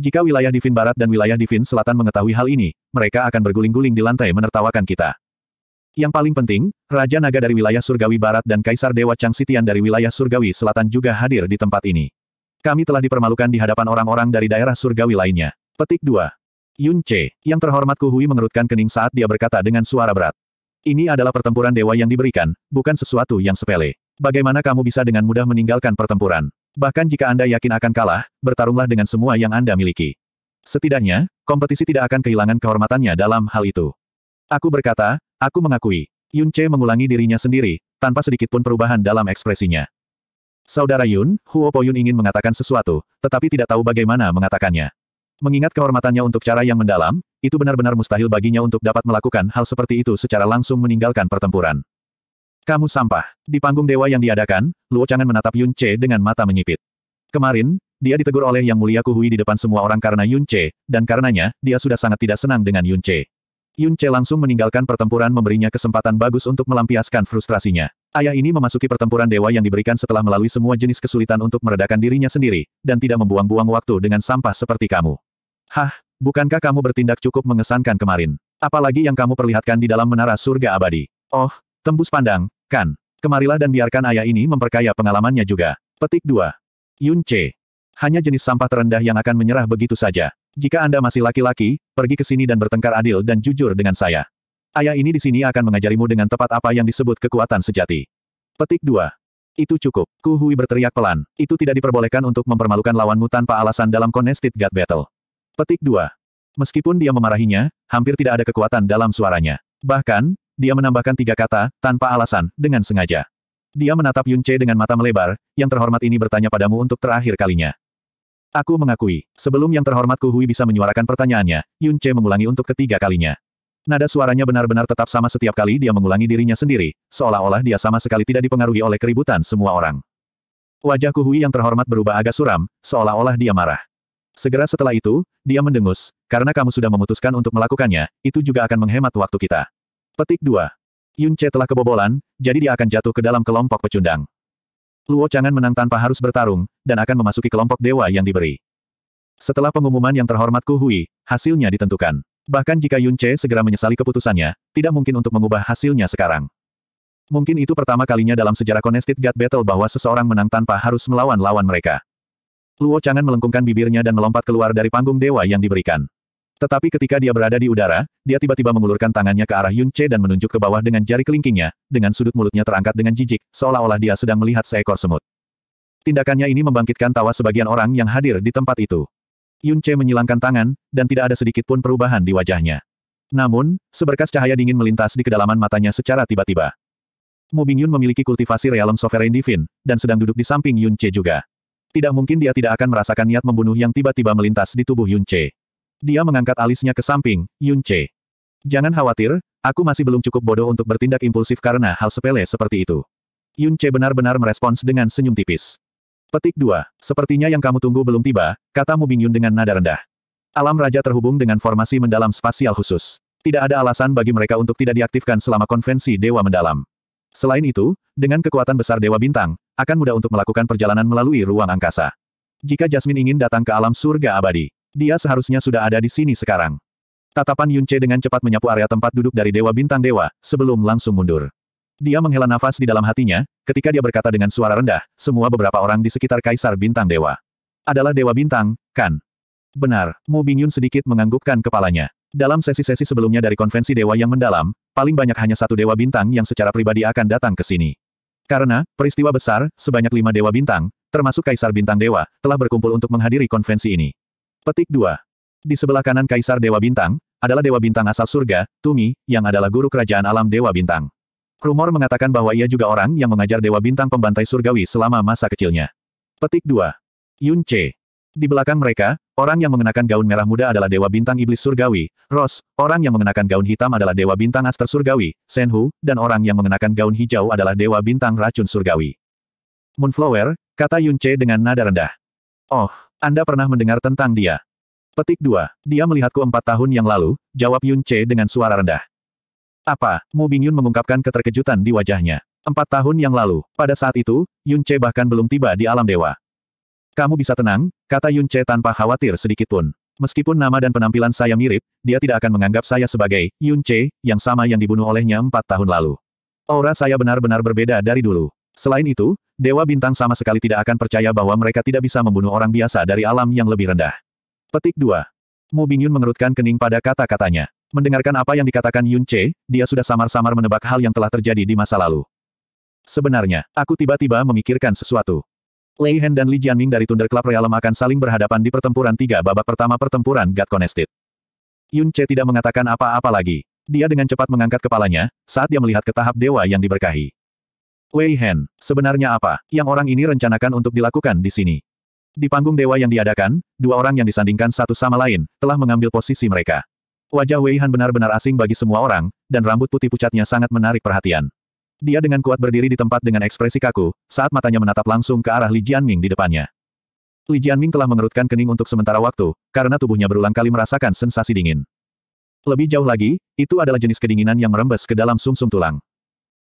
Jika wilayah Divin Barat dan wilayah Divin Selatan mengetahui hal ini, mereka akan berguling-guling di lantai menertawakan kita. Yang paling penting, Raja Naga dari wilayah Surgawi Barat dan Kaisar Dewa Chang Sitian dari wilayah Surgawi Selatan juga hadir di tempat ini. Kami telah dipermalukan di hadapan orang-orang dari daerah Surgawi lainnya. Petik 2. Yun Che, yang terhormat Kuhui mengerutkan kening saat dia berkata dengan suara berat. Ini adalah pertempuran dewa yang diberikan, bukan sesuatu yang sepele. Bagaimana kamu bisa dengan mudah meninggalkan pertempuran? Bahkan jika Anda yakin akan kalah, bertarunglah dengan semua yang Anda miliki. Setidaknya, kompetisi tidak akan kehilangan kehormatannya dalam hal itu. Aku berkata, aku mengakui. Yun Che mengulangi dirinya sendiri, tanpa sedikit pun perubahan dalam ekspresinya. Saudara Yun, Huo Po Yun ingin mengatakan sesuatu, tetapi tidak tahu bagaimana mengatakannya. Mengingat kehormatannya untuk cara yang mendalam, itu benar-benar mustahil baginya untuk dapat melakukan hal seperti itu secara langsung meninggalkan pertempuran. Kamu sampah. Di panggung dewa yang diadakan, Luo Changan menatap Yun Che dengan mata menyipit. Kemarin, dia ditegur oleh Yang Mulia Kuhui di depan semua orang karena Yun Che, dan karenanya, dia sudah sangat tidak senang dengan Yun Che. Yun Che langsung meninggalkan pertempuran memberinya kesempatan bagus untuk melampiaskan frustrasinya. Ayah ini memasuki pertempuran dewa yang diberikan setelah melalui semua jenis kesulitan untuk meredakan dirinya sendiri, dan tidak membuang-buang waktu dengan sampah seperti kamu. Hah, bukankah kamu bertindak cukup mengesankan kemarin? Apalagi yang kamu perlihatkan di dalam menara surga abadi. Oh, tembus pandang, kan? Kemarilah dan biarkan ayah ini memperkaya pengalamannya juga. Petik 2. Yun Che. Hanya jenis sampah terendah yang akan menyerah begitu saja. Jika Anda masih laki-laki, pergi ke sini dan bertengkar adil dan jujur dengan saya. Ayah ini di sini akan mengajarimu dengan tepat apa yang disebut kekuatan sejati. Petik 2. Itu cukup. Ku Hui berteriak pelan. Itu tidak diperbolehkan untuk mempermalukan lawanmu tanpa alasan dalam Contested God Battle. Petik 2. Meskipun dia memarahinya, hampir tidak ada kekuatan dalam suaranya. Bahkan, dia menambahkan tiga kata, tanpa alasan, dengan sengaja. Dia menatap Yun Che dengan mata melebar, yang terhormat ini bertanya padamu untuk terakhir kalinya. Aku mengakui. Sebelum yang terhormat Kuhui bisa menyuarakan pertanyaannya, Yun Che mengulangi untuk ketiga kalinya. Nada suaranya benar-benar tetap sama setiap kali dia mengulangi dirinya sendiri, seolah-olah dia sama sekali tidak dipengaruhi oleh keributan semua orang. Wajah Kuhui yang terhormat berubah agak suram, seolah-olah dia marah. Segera setelah itu, dia mendengus, karena kamu sudah memutuskan untuk melakukannya, itu juga akan menghemat waktu kita. Petik 2. Yun Che telah kebobolan, jadi dia akan jatuh ke dalam kelompok pecundang. Luo Chang'an menang tanpa harus bertarung, dan akan memasuki kelompok dewa yang diberi. Setelah pengumuman yang terhormat Kuhui, hasilnya ditentukan. Bahkan jika Yun Che segera menyesali keputusannya, tidak mungkin untuk mengubah hasilnya sekarang. Mungkin itu pertama kalinya dalam sejarah Contested God Battle bahwa seseorang menang tanpa harus melawan lawan mereka. Luo Chang'an melengkungkan bibirnya dan melompat keluar dari panggung dewa yang diberikan. Tetapi ketika dia berada di udara, dia tiba-tiba mengulurkan tangannya ke arah Yun Che dan menunjuk ke bawah dengan jari kelingkingnya, dengan sudut mulutnya terangkat dengan jijik, seolah-olah dia sedang melihat seekor semut. Tindakannya ini membangkitkan tawa sebagian orang yang hadir di tempat itu. Yun Che menyilangkan tangan, dan tidak ada sedikit pun perubahan di wajahnya. Namun, seberkas cahaya dingin melintas di kedalaman matanya secara tiba-tiba. Mu Bingyun memiliki kultivasi realem Sovereign Divine, dan sedang duduk di samping Yun Che juga. Tidak mungkin dia tidak akan merasakan niat membunuh yang tiba-tiba melintas di tubuh Yun Che. Dia mengangkat alisnya ke samping, Yun Che. Jangan khawatir, aku masih belum cukup bodoh untuk bertindak impulsif karena hal sepele seperti itu. Yun Che benar-benar merespons dengan senyum tipis. Petik 2. Sepertinya yang kamu tunggu belum tiba, kata Mu Bingyun dengan nada rendah. Alam Raja terhubung dengan formasi mendalam spasial khusus. Tidak ada alasan bagi mereka untuk tidak diaktifkan selama konvensi Dewa Mendalam. Selain itu, dengan kekuatan besar Dewa Bintang, akan mudah untuk melakukan perjalanan melalui ruang angkasa. Jika Jasmine ingin datang ke alam surga abadi, dia seharusnya sudah ada di sini sekarang. Tatapan Yunce dengan cepat menyapu area tempat duduk dari Dewa Bintang Dewa, sebelum langsung mundur. Dia menghela nafas di dalam hatinya, ketika dia berkata dengan suara rendah, semua beberapa orang di sekitar Kaisar Bintang Dewa. Adalah Dewa Bintang, kan? Benar, Mu Bingyun sedikit menganggukkan kepalanya. Dalam sesi-sesi sebelumnya dari konvensi Dewa yang mendalam, paling banyak hanya satu Dewa Bintang yang secara pribadi akan datang ke sini. Karena, peristiwa besar, sebanyak lima Dewa Bintang, termasuk Kaisar Bintang Dewa, telah berkumpul untuk menghadiri konvensi ini. Petik 2. Di sebelah kanan Kaisar Dewa Bintang, adalah Dewa Bintang asal surga, Tumi, yang adalah guru kerajaan alam Dewa Bintang. Rumor mengatakan bahwa ia juga orang yang mengajar Dewa Bintang pembantai surgawi selama masa kecilnya. Petik 2. Yun C. Di belakang mereka, orang yang mengenakan gaun merah muda adalah Dewa Bintang Iblis Surgawi, Ross, orang yang mengenakan gaun hitam adalah Dewa Bintang Aster Surgawi, Senhu, dan orang yang mengenakan gaun hijau adalah Dewa Bintang Racun Surgawi. Moonflower, kata Yun C dengan nada rendah. Oh, Anda pernah mendengar tentang dia. Petik 2. Dia melihatku empat tahun yang lalu, jawab Yun Che dengan suara rendah. Apa? Mu Bingyun mengungkapkan keterkejutan di wajahnya. Empat tahun yang lalu, pada saat itu, Yun Che bahkan belum tiba di alam dewa. Kamu bisa tenang, kata Yun Che tanpa khawatir sedikitpun. Meskipun nama dan penampilan saya mirip, dia tidak akan menganggap saya sebagai Yun Che, yang sama yang dibunuh olehnya empat tahun lalu. Aura saya benar-benar berbeda dari dulu. Selain itu, Dewa Bintang sama sekali tidak akan percaya bahwa mereka tidak bisa membunuh orang biasa dari alam yang lebih rendah. Petik 2. Mu Bingyun mengerutkan kening pada kata-katanya. Mendengarkan apa yang dikatakan Yun Che, dia sudah samar-samar menebak hal yang telah terjadi di masa lalu. Sebenarnya, aku tiba-tiba memikirkan sesuatu. Lei Hen dan Li Jianming dari Thunder Club Realm akan saling berhadapan di pertempuran tiga babak pertama pertempuran God Connected. Yun Che tidak mengatakan apa-apa lagi. Dia dengan cepat mengangkat kepalanya, saat dia melihat ke tahap dewa yang diberkahi. Wei Hen, sebenarnya apa yang orang ini rencanakan untuk dilakukan di sini? Di panggung dewa yang diadakan, dua orang yang disandingkan satu sama lain, telah mengambil posisi mereka. Wajah Wei Han benar-benar asing bagi semua orang, dan rambut putih pucatnya sangat menarik perhatian. Dia dengan kuat berdiri di tempat dengan ekspresi kaku, saat matanya menatap langsung ke arah Li Jianming di depannya. Li Jianming telah mengerutkan kening untuk sementara waktu, karena tubuhnya berulang kali merasakan sensasi dingin. Lebih jauh lagi, itu adalah jenis kedinginan yang merembes ke dalam sumsum -sum tulang.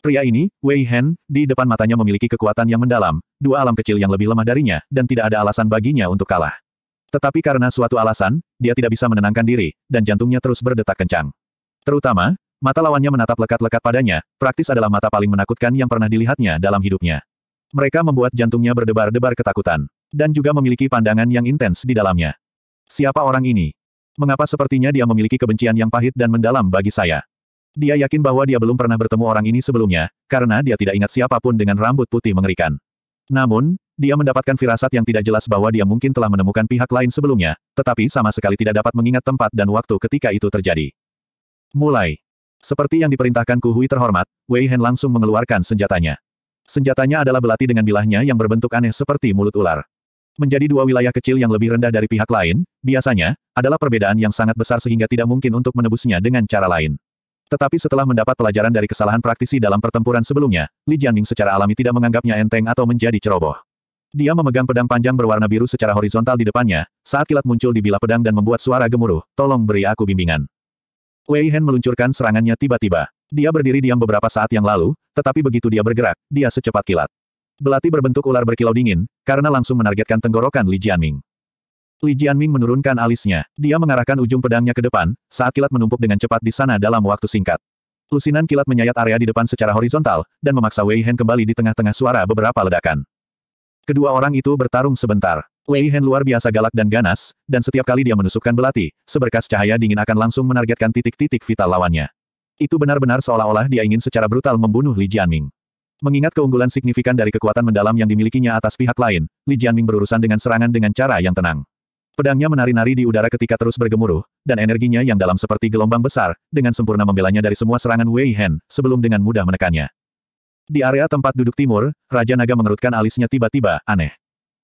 Pria ini, Wei Hen, di depan matanya memiliki kekuatan yang mendalam, dua alam kecil yang lebih lemah darinya, dan tidak ada alasan baginya untuk kalah. Tetapi karena suatu alasan, dia tidak bisa menenangkan diri, dan jantungnya terus berdetak kencang. Terutama, mata lawannya menatap lekat-lekat padanya, praktis adalah mata paling menakutkan yang pernah dilihatnya dalam hidupnya. Mereka membuat jantungnya berdebar-debar ketakutan, dan juga memiliki pandangan yang intens di dalamnya. Siapa orang ini? Mengapa sepertinya dia memiliki kebencian yang pahit dan mendalam bagi saya? Dia yakin bahwa dia belum pernah bertemu orang ini sebelumnya, karena dia tidak ingat siapapun dengan rambut putih mengerikan. Namun, dia mendapatkan firasat yang tidak jelas bahwa dia mungkin telah menemukan pihak lain sebelumnya, tetapi sama sekali tidak dapat mengingat tempat dan waktu ketika itu terjadi. Mulai. Seperti yang diperintahkan Kuhui terhormat, Wei Hen langsung mengeluarkan senjatanya. Senjatanya adalah belati dengan bilahnya yang berbentuk aneh seperti mulut ular. Menjadi dua wilayah kecil yang lebih rendah dari pihak lain, biasanya, adalah perbedaan yang sangat besar sehingga tidak mungkin untuk menebusnya dengan cara lain. Tetapi setelah mendapat pelajaran dari kesalahan praktisi dalam pertempuran sebelumnya, Li Jianming secara alami tidak menganggapnya enteng atau menjadi ceroboh. Dia memegang pedang panjang berwarna biru secara horizontal di depannya, saat kilat muncul di bila pedang dan membuat suara gemuruh, tolong beri aku bimbingan. Wei Hen meluncurkan serangannya tiba-tiba. Dia berdiri diam beberapa saat yang lalu, tetapi begitu dia bergerak, dia secepat kilat. Belati berbentuk ular berkilau dingin, karena langsung menargetkan tenggorokan Li Jianming. Li Jianming menurunkan alisnya. Dia mengarahkan ujung pedangnya ke depan, saat kilat menumpuk dengan cepat di sana dalam waktu singkat. Lusinan kilat menyayat area di depan secara horizontal, dan memaksa Wei Hen kembali di tengah-tengah suara beberapa ledakan. Kedua orang itu bertarung sebentar. Wei Hen luar biasa galak dan ganas, dan setiap kali dia menusukkan belati, seberkas cahaya dingin akan langsung menargetkan titik-titik vital lawannya. Itu benar-benar seolah-olah dia ingin secara brutal membunuh Li Jianming. Mengingat keunggulan signifikan dari kekuatan mendalam yang dimilikinya atas pihak lain, Li Jianming berurusan dengan serangan dengan cara yang tenang. Pedangnya menari-nari di udara ketika terus bergemuruh, dan energinya yang dalam seperti gelombang besar, dengan sempurna membelanya dari semua serangan Wei Hen, sebelum dengan mudah menekannya. Di area tempat duduk timur, Raja Naga mengerutkan alisnya tiba-tiba, aneh.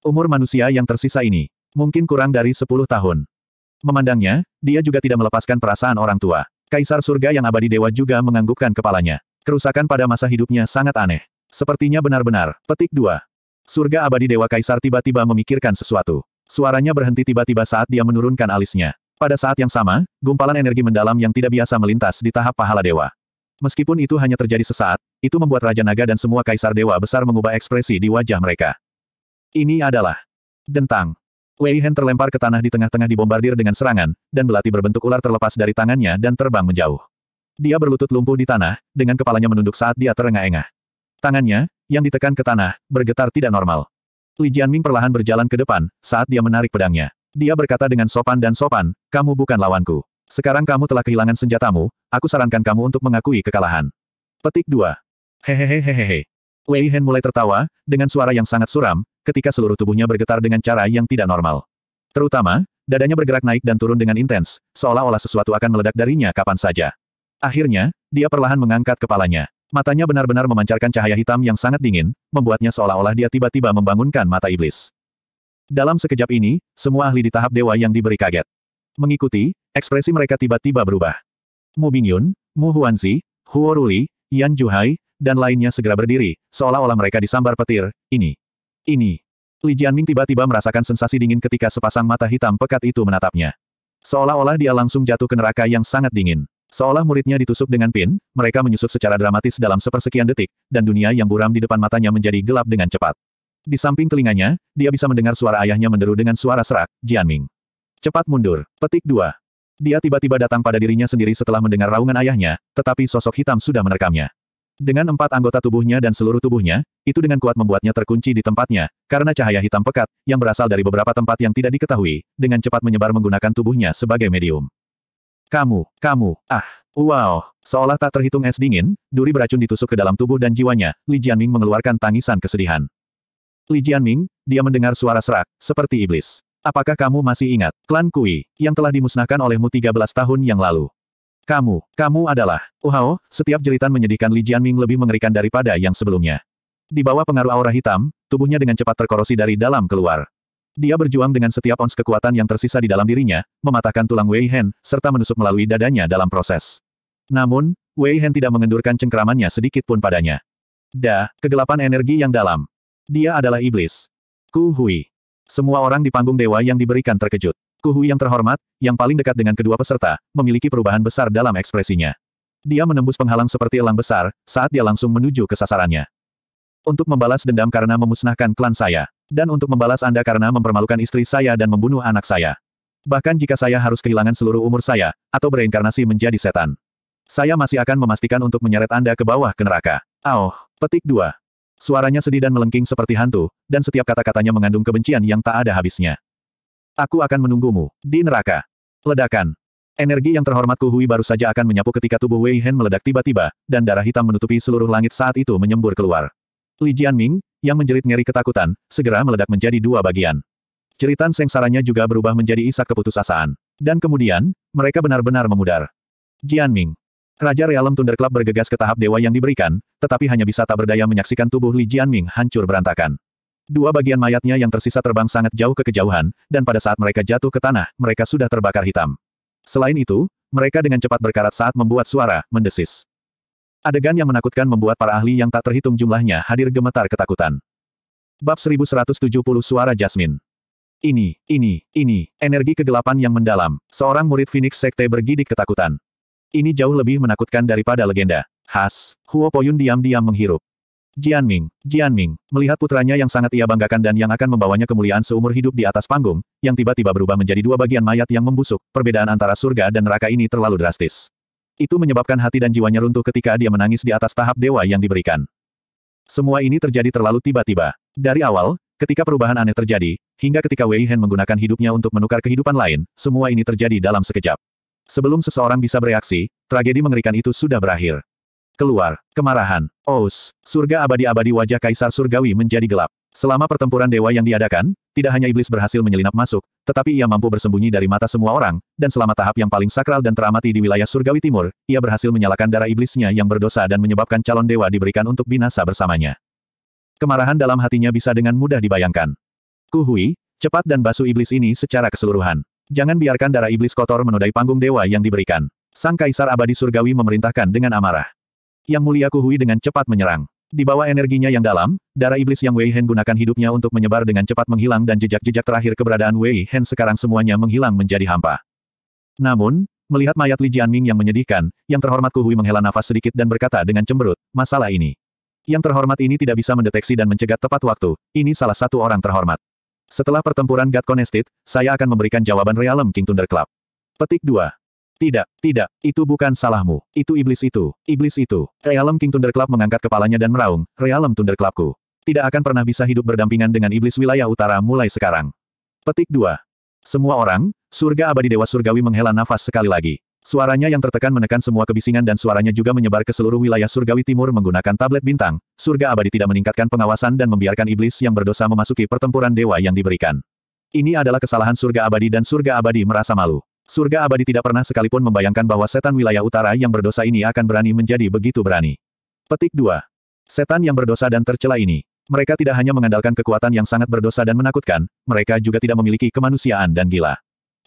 Umur manusia yang tersisa ini, mungkin kurang dari 10 tahun. Memandangnya, dia juga tidak melepaskan perasaan orang tua. Kaisar surga yang abadi dewa juga menganggukkan kepalanya. Kerusakan pada masa hidupnya sangat aneh. Sepertinya benar-benar. Petik 2. Surga abadi dewa kaisar tiba-tiba memikirkan sesuatu. Suaranya berhenti tiba-tiba saat dia menurunkan alisnya. Pada saat yang sama, gumpalan energi mendalam yang tidak biasa melintas di tahap pahala dewa. Meskipun itu hanya terjadi sesaat, itu membuat Raja Naga dan semua kaisar dewa besar mengubah ekspresi di wajah mereka. Ini adalah dentang. Wei Hen terlempar ke tanah di tengah-tengah dibombardir dengan serangan, dan belati berbentuk ular terlepas dari tangannya dan terbang menjauh. Dia berlutut lumpuh di tanah, dengan kepalanya menunduk saat dia terengah-engah. Tangannya, yang ditekan ke tanah, bergetar tidak normal. Li Jianming perlahan berjalan ke depan, saat dia menarik pedangnya. Dia berkata dengan sopan dan sopan, kamu bukan lawanku. Sekarang kamu telah kehilangan senjatamu, aku sarankan kamu untuk mengakui kekalahan. Petik 2. Hehehehehehe. Wei Hen mulai tertawa, dengan suara yang sangat suram, ketika seluruh tubuhnya bergetar dengan cara yang tidak normal. Terutama, dadanya bergerak naik dan turun dengan intens, seolah-olah sesuatu akan meledak darinya kapan saja. Akhirnya, dia perlahan mengangkat kepalanya. Matanya benar-benar memancarkan cahaya hitam yang sangat dingin, membuatnya seolah-olah dia tiba-tiba membangunkan mata iblis. Dalam sekejap ini, semua ahli di tahap dewa yang diberi kaget. Mengikuti, ekspresi mereka tiba-tiba berubah. Mu Bingyun, Mu Huanzi, Huo Ruli, Yan Juhai, dan lainnya segera berdiri, seolah-olah mereka disambar petir, ini. Ini. Li Jianming tiba-tiba merasakan sensasi dingin ketika sepasang mata hitam pekat itu menatapnya. Seolah-olah dia langsung jatuh ke neraka yang sangat dingin. Seolah muridnya ditusuk dengan pin, mereka menyusup secara dramatis dalam sepersekian detik, dan dunia yang buram di depan matanya menjadi gelap dengan cepat. Di samping telinganya, dia bisa mendengar suara ayahnya menderu dengan suara serak, Jian Ming. Cepat mundur, petik dua. Dia tiba-tiba datang pada dirinya sendiri setelah mendengar raungan ayahnya, tetapi sosok hitam sudah menerkamnya. Dengan empat anggota tubuhnya dan seluruh tubuhnya, itu dengan kuat membuatnya terkunci di tempatnya, karena cahaya hitam pekat, yang berasal dari beberapa tempat yang tidak diketahui, dengan cepat menyebar menggunakan tubuhnya sebagai medium. Kamu, kamu, ah, wow. Seolah tak terhitung es dingin, duri beracun ditusuk ke dalam tubuh dan jiwanya, Li Jianming mengeluarkan tangisan kesedihan. Li Jianming, dia mendengar suara serak, seperti iblis. Apakah kamu masih ingat, klan Kui, yang telah dimusnahkan olehmu 13 tahun yang lalu? Kamu, kamu adalah, Uhao, setiap jeritan menyedihkan Li Jianming lebih mengerikan daripada yang sebelumnya. Di bawah pengaruh aura hitam, tubuhnya dengan cepat terkorosi dari dalam keluar. Dia berjuang dengan setiap ons kekuatan yang tersisa di dalam dirinya, mematahkan tulang Wei Hen, serta menusuk melalui dadanya dalam proses. Namun, Wei Hen tidak mengendurkan cengkeramannya sedikit pun padanya. Da, kegelapan energi yang dalam. Dia adalah iblis. Ku Hui. Semua orang di panggung dewa yang diberikan terkejut. Ku Hui yang terhormat, yang paling dekat dengan kedua peserta, memiliki perubahan besar dalam ekspresinya. Dia menembus penghalang seperti elang besar, saat dia langsung menuju ke sasarannya. Untuk membalas dendam karena memusnahkan klan saya. Dan untuk membalas Anda karena mempermalukan istri saya dan membunuh anak saya. Bahkan jika saya harus kehilangan seluruh umur saya, atau bereinkarnasi menjadi setan. Saya masih akan memastikan untuk menyeret Anda ke bawah ke neraka. Auh, petik dua. Suaranya sedih dan melengking seperti hantu, dan setiap kata-katanya mengandung kebencian yang tak ada habisnya. Aku akan menunggumu, di neraka. Ledakan. Energi yang terhormat kuhui baru saja akan menyapu ketika tubuh Wei Hen meledak tiba-tiba, dan darah hitam menutupi seluruh langit saat itu menyembur keluar. Li Jianming, yang menjerit ngeri ketakutan, segera meledak menjadi dua bagian. Ceritan sengsaranya juga berubah menjadi isak keputusasaan. Dan kemudian, mereka benar-benar memudar. Jianming. Raja Realem Thunder Club bergegas ke tahap dewa yang diberikan, tetapi hanya bisa tak berdaya menyaksikan tubuh Li Jianming hancur berantakan. Dua bagian mayatnya yang tersisa terbang sangat jauh ke kejauhan, dan pada saat mereka jatuh ke tanah, mereka sudah terbakar hitam. Selain itu, mereka dengan cepat berkarat saat membuat suara, mendesis. Adegan yang menakutkan membuat para ahli yang tak terhitung jumlahnya hadir gemetar ketakutan. Bab 1170 Suara Jasmine Ini, ini, ini, energi kegelapan yang mendalam, seorang murid Phoenix Sekte bergidik ketakutan. Ini jauh lebih menakutkan daripada legenda. Has, Huo Poyun diam-diam menghirup. Jianming, Jianming, melihat putranya yang sangat ia banggakan dan yang akan membawanya kemuliaan seumur hidup di atas panggung, yang tiba-tiba berubah menjadi dua bagian mayat yang membusuk, perbedaan antara surga dan neraka ini terlalu drastis. Itu menyebabkan hati dan jiwanya runtuh ketika dia menangis di atas tahap dewa yang diberikan. Semua ini terjadi terlalu tiba-tiba. Dari awal, ketika perubahan aneh terjadi, hingga ketika Wei Hen menggunakan hidupnya untuk menukar kehidupan lain, semua ini terjadi dalam sekejap. Sebelum seseorang bisa bereaksi, tragedi mengerikan itu sudah berakhir. Keluar, kemarahan, Ous, surga abadi-abadi wajah kaisar surgawi menjadi gelap. Selama pertempuran dewa yang diadakan, tidak hanya iblis berhasil menyelinap masuk, tetapi ia mampu bersembunyi dari mata semua orang, dan selama tahap yang paling sakral dan teramati di wilayah surgawi timur, ia berhasil menyalakan darah iblisnya yang berdosa dan menyebabkan calon dewa diberikan untuk binasa bersamanya. Kemarahan dalam hatinya bisa dengan mudah dibayangkan. Kuhui, cepat dan basuh iblis ini secara keseluruhan. Jangan biarkan darah iblis kotor menodai panggung dewa yang diberikan. Sang Kaisar Abadi Surgawi memerintahkan dengan amarah. Yang Mulia Kuhui dengan cepat menyerang. Di bawah energinya yang dalam, darah iblis yang Wei Hen gunakan hidupnya untuk menyebar dengan cepat menghilang dan jejak-jejak terakhir keberadaan Wei Hen sekarang semuanya menghilang menjadi hampa. Namun, melihat mayat Li Jianming yang menyedihkan, yang terhormat Ku Hui menghela nafas sedikit dan berkata dengan cemberut, masalah ini. Yang terhormat ini tidak bisa mendeteksi dan mencegat tepat waktu, ini salah satu orang terhormat. Setelah pertempuran God Connected, saya akan memberikan jawaban Realem King Thunder Club. Petik 2. Tidak, tidak, itu bukan salahmu. Itu iblis itu, iblis itu. Realem King Thunderclap mengangkat kepalanya dan meraung, Realem Thunderclapku. Tidak akan pernah bisa hidup berdampingan dengan iblis wilayah utara mulai sekarang. Petik 2. Semua orang, surga abadi dewa surgawi menghela nafas sekali lagi. Suaranya yang tertekan menekan semua kebisingan dan suaranya juga menyebar ke seluruh wilayah surgawi timur menggunakan tablet bintang. Surga abadi tidak meningkatkan pengawasan dan membiarkan iblis yang berdosa memasuki pertempuran dewa yang diberikan. Ini adalah kesalahan surga abadi dan surga abadi merasa malu. Surga abadi tidak pernah sekalipun membayangkan bahwa setan wilayah utara yang berdosa ini akan berani menjadi begitu berani. Petik 2. Setan yang berdosa dan tercela ini. Mereka tidak hanya mengandalkan kekuatan yang sangat berdosa dan menakutkan, mereka juga tidak memiliki kemanusiaan dan gila.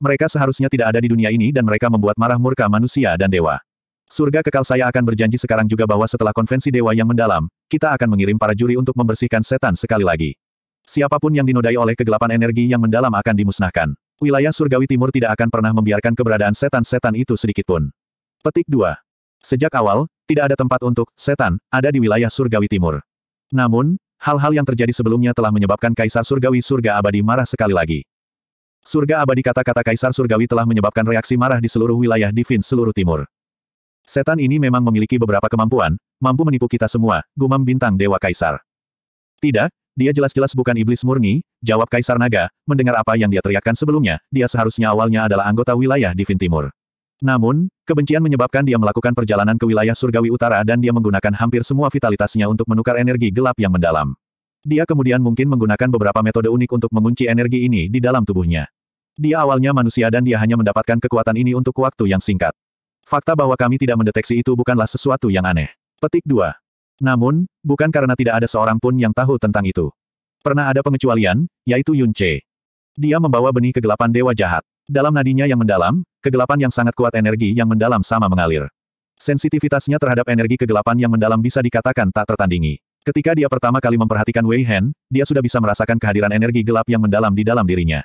Mereka seharusnya tidak ada di dunia ini dan mereka membuat marah murka manusia dan dewa. Surga kekal saya akan berjanji sekarang juga bahwa setelah konvensi dewa yang mendalam, kita akan mengirim para juri untuk membersihkan setan sekali lagi. Siapapun yang dinodai oleh kegelapan energi yang mendalam akan dimusnahkan. Wilayah surgawi timur tidak akan pernah membiarkan keberadaan setan-setan itu sedikitpun. Petik 2. Sejak awal, tidak ada tempat untuk setan ada di wilayah surgawi timur. Namun, hal-hal yang terjadi sebelumnya telah menyebabkan Kaisar Surgawi Surga Abadi marah sekali lagi. Surga abadi kata-kata Kaisar Surgawi telah menyebabkan reaksi marah di seluruh wilayah Divin seluruh timur. Setan ini memang memiliki beberapa kemampuan, mampu menipu kita semua, gumam bintang Dewa Kaisar. Tidak, dia jelas-jelas bukan iblis murni, jawab Kaisar Naga, mendengar apa yang dia teriakkan sebelumnya, dia seharusnya awalnya adalah anggota wilayah di Timur. Namun, kebencian menyebabkan dia melakukan perjalanan ke wilayah surgawi utara dan dia menggunakan hampir semua vitalitasnya untuk menukar energi gelap yang mendalam. Dia kemudian mungkin menggunakan beberapa metode unik untuk mengunci energi ini di dalam tubuhnya. Dia awalnya manusia dan dia hanya mendapatkan kekuatan ini untuk waktu yang singkat. Fakta bahwa kami tidak mendeteksi itu bukanlah sesuatu yang aneh. Petik 2. Namun, bukan karena tidak ada seorang pun yang tahu tentang itu. Pernah ada pengecualian, yaitu Yun Che. Dia membawa benih kegelapan dewa jahat. Dalam nadinya yang mendalam, kegelapan yang sangat kuat energi yang mendalam sama mengalir. Sensitivitasnya terhadap energi kegelapan yang mendalam bisa dikatakan tak tertandingi. Ketika dia pertama kali memperhatikan Wei Hen, dia sudah bisa merasakan kehadiran energi gelap yang mendalam di dalam dirinya.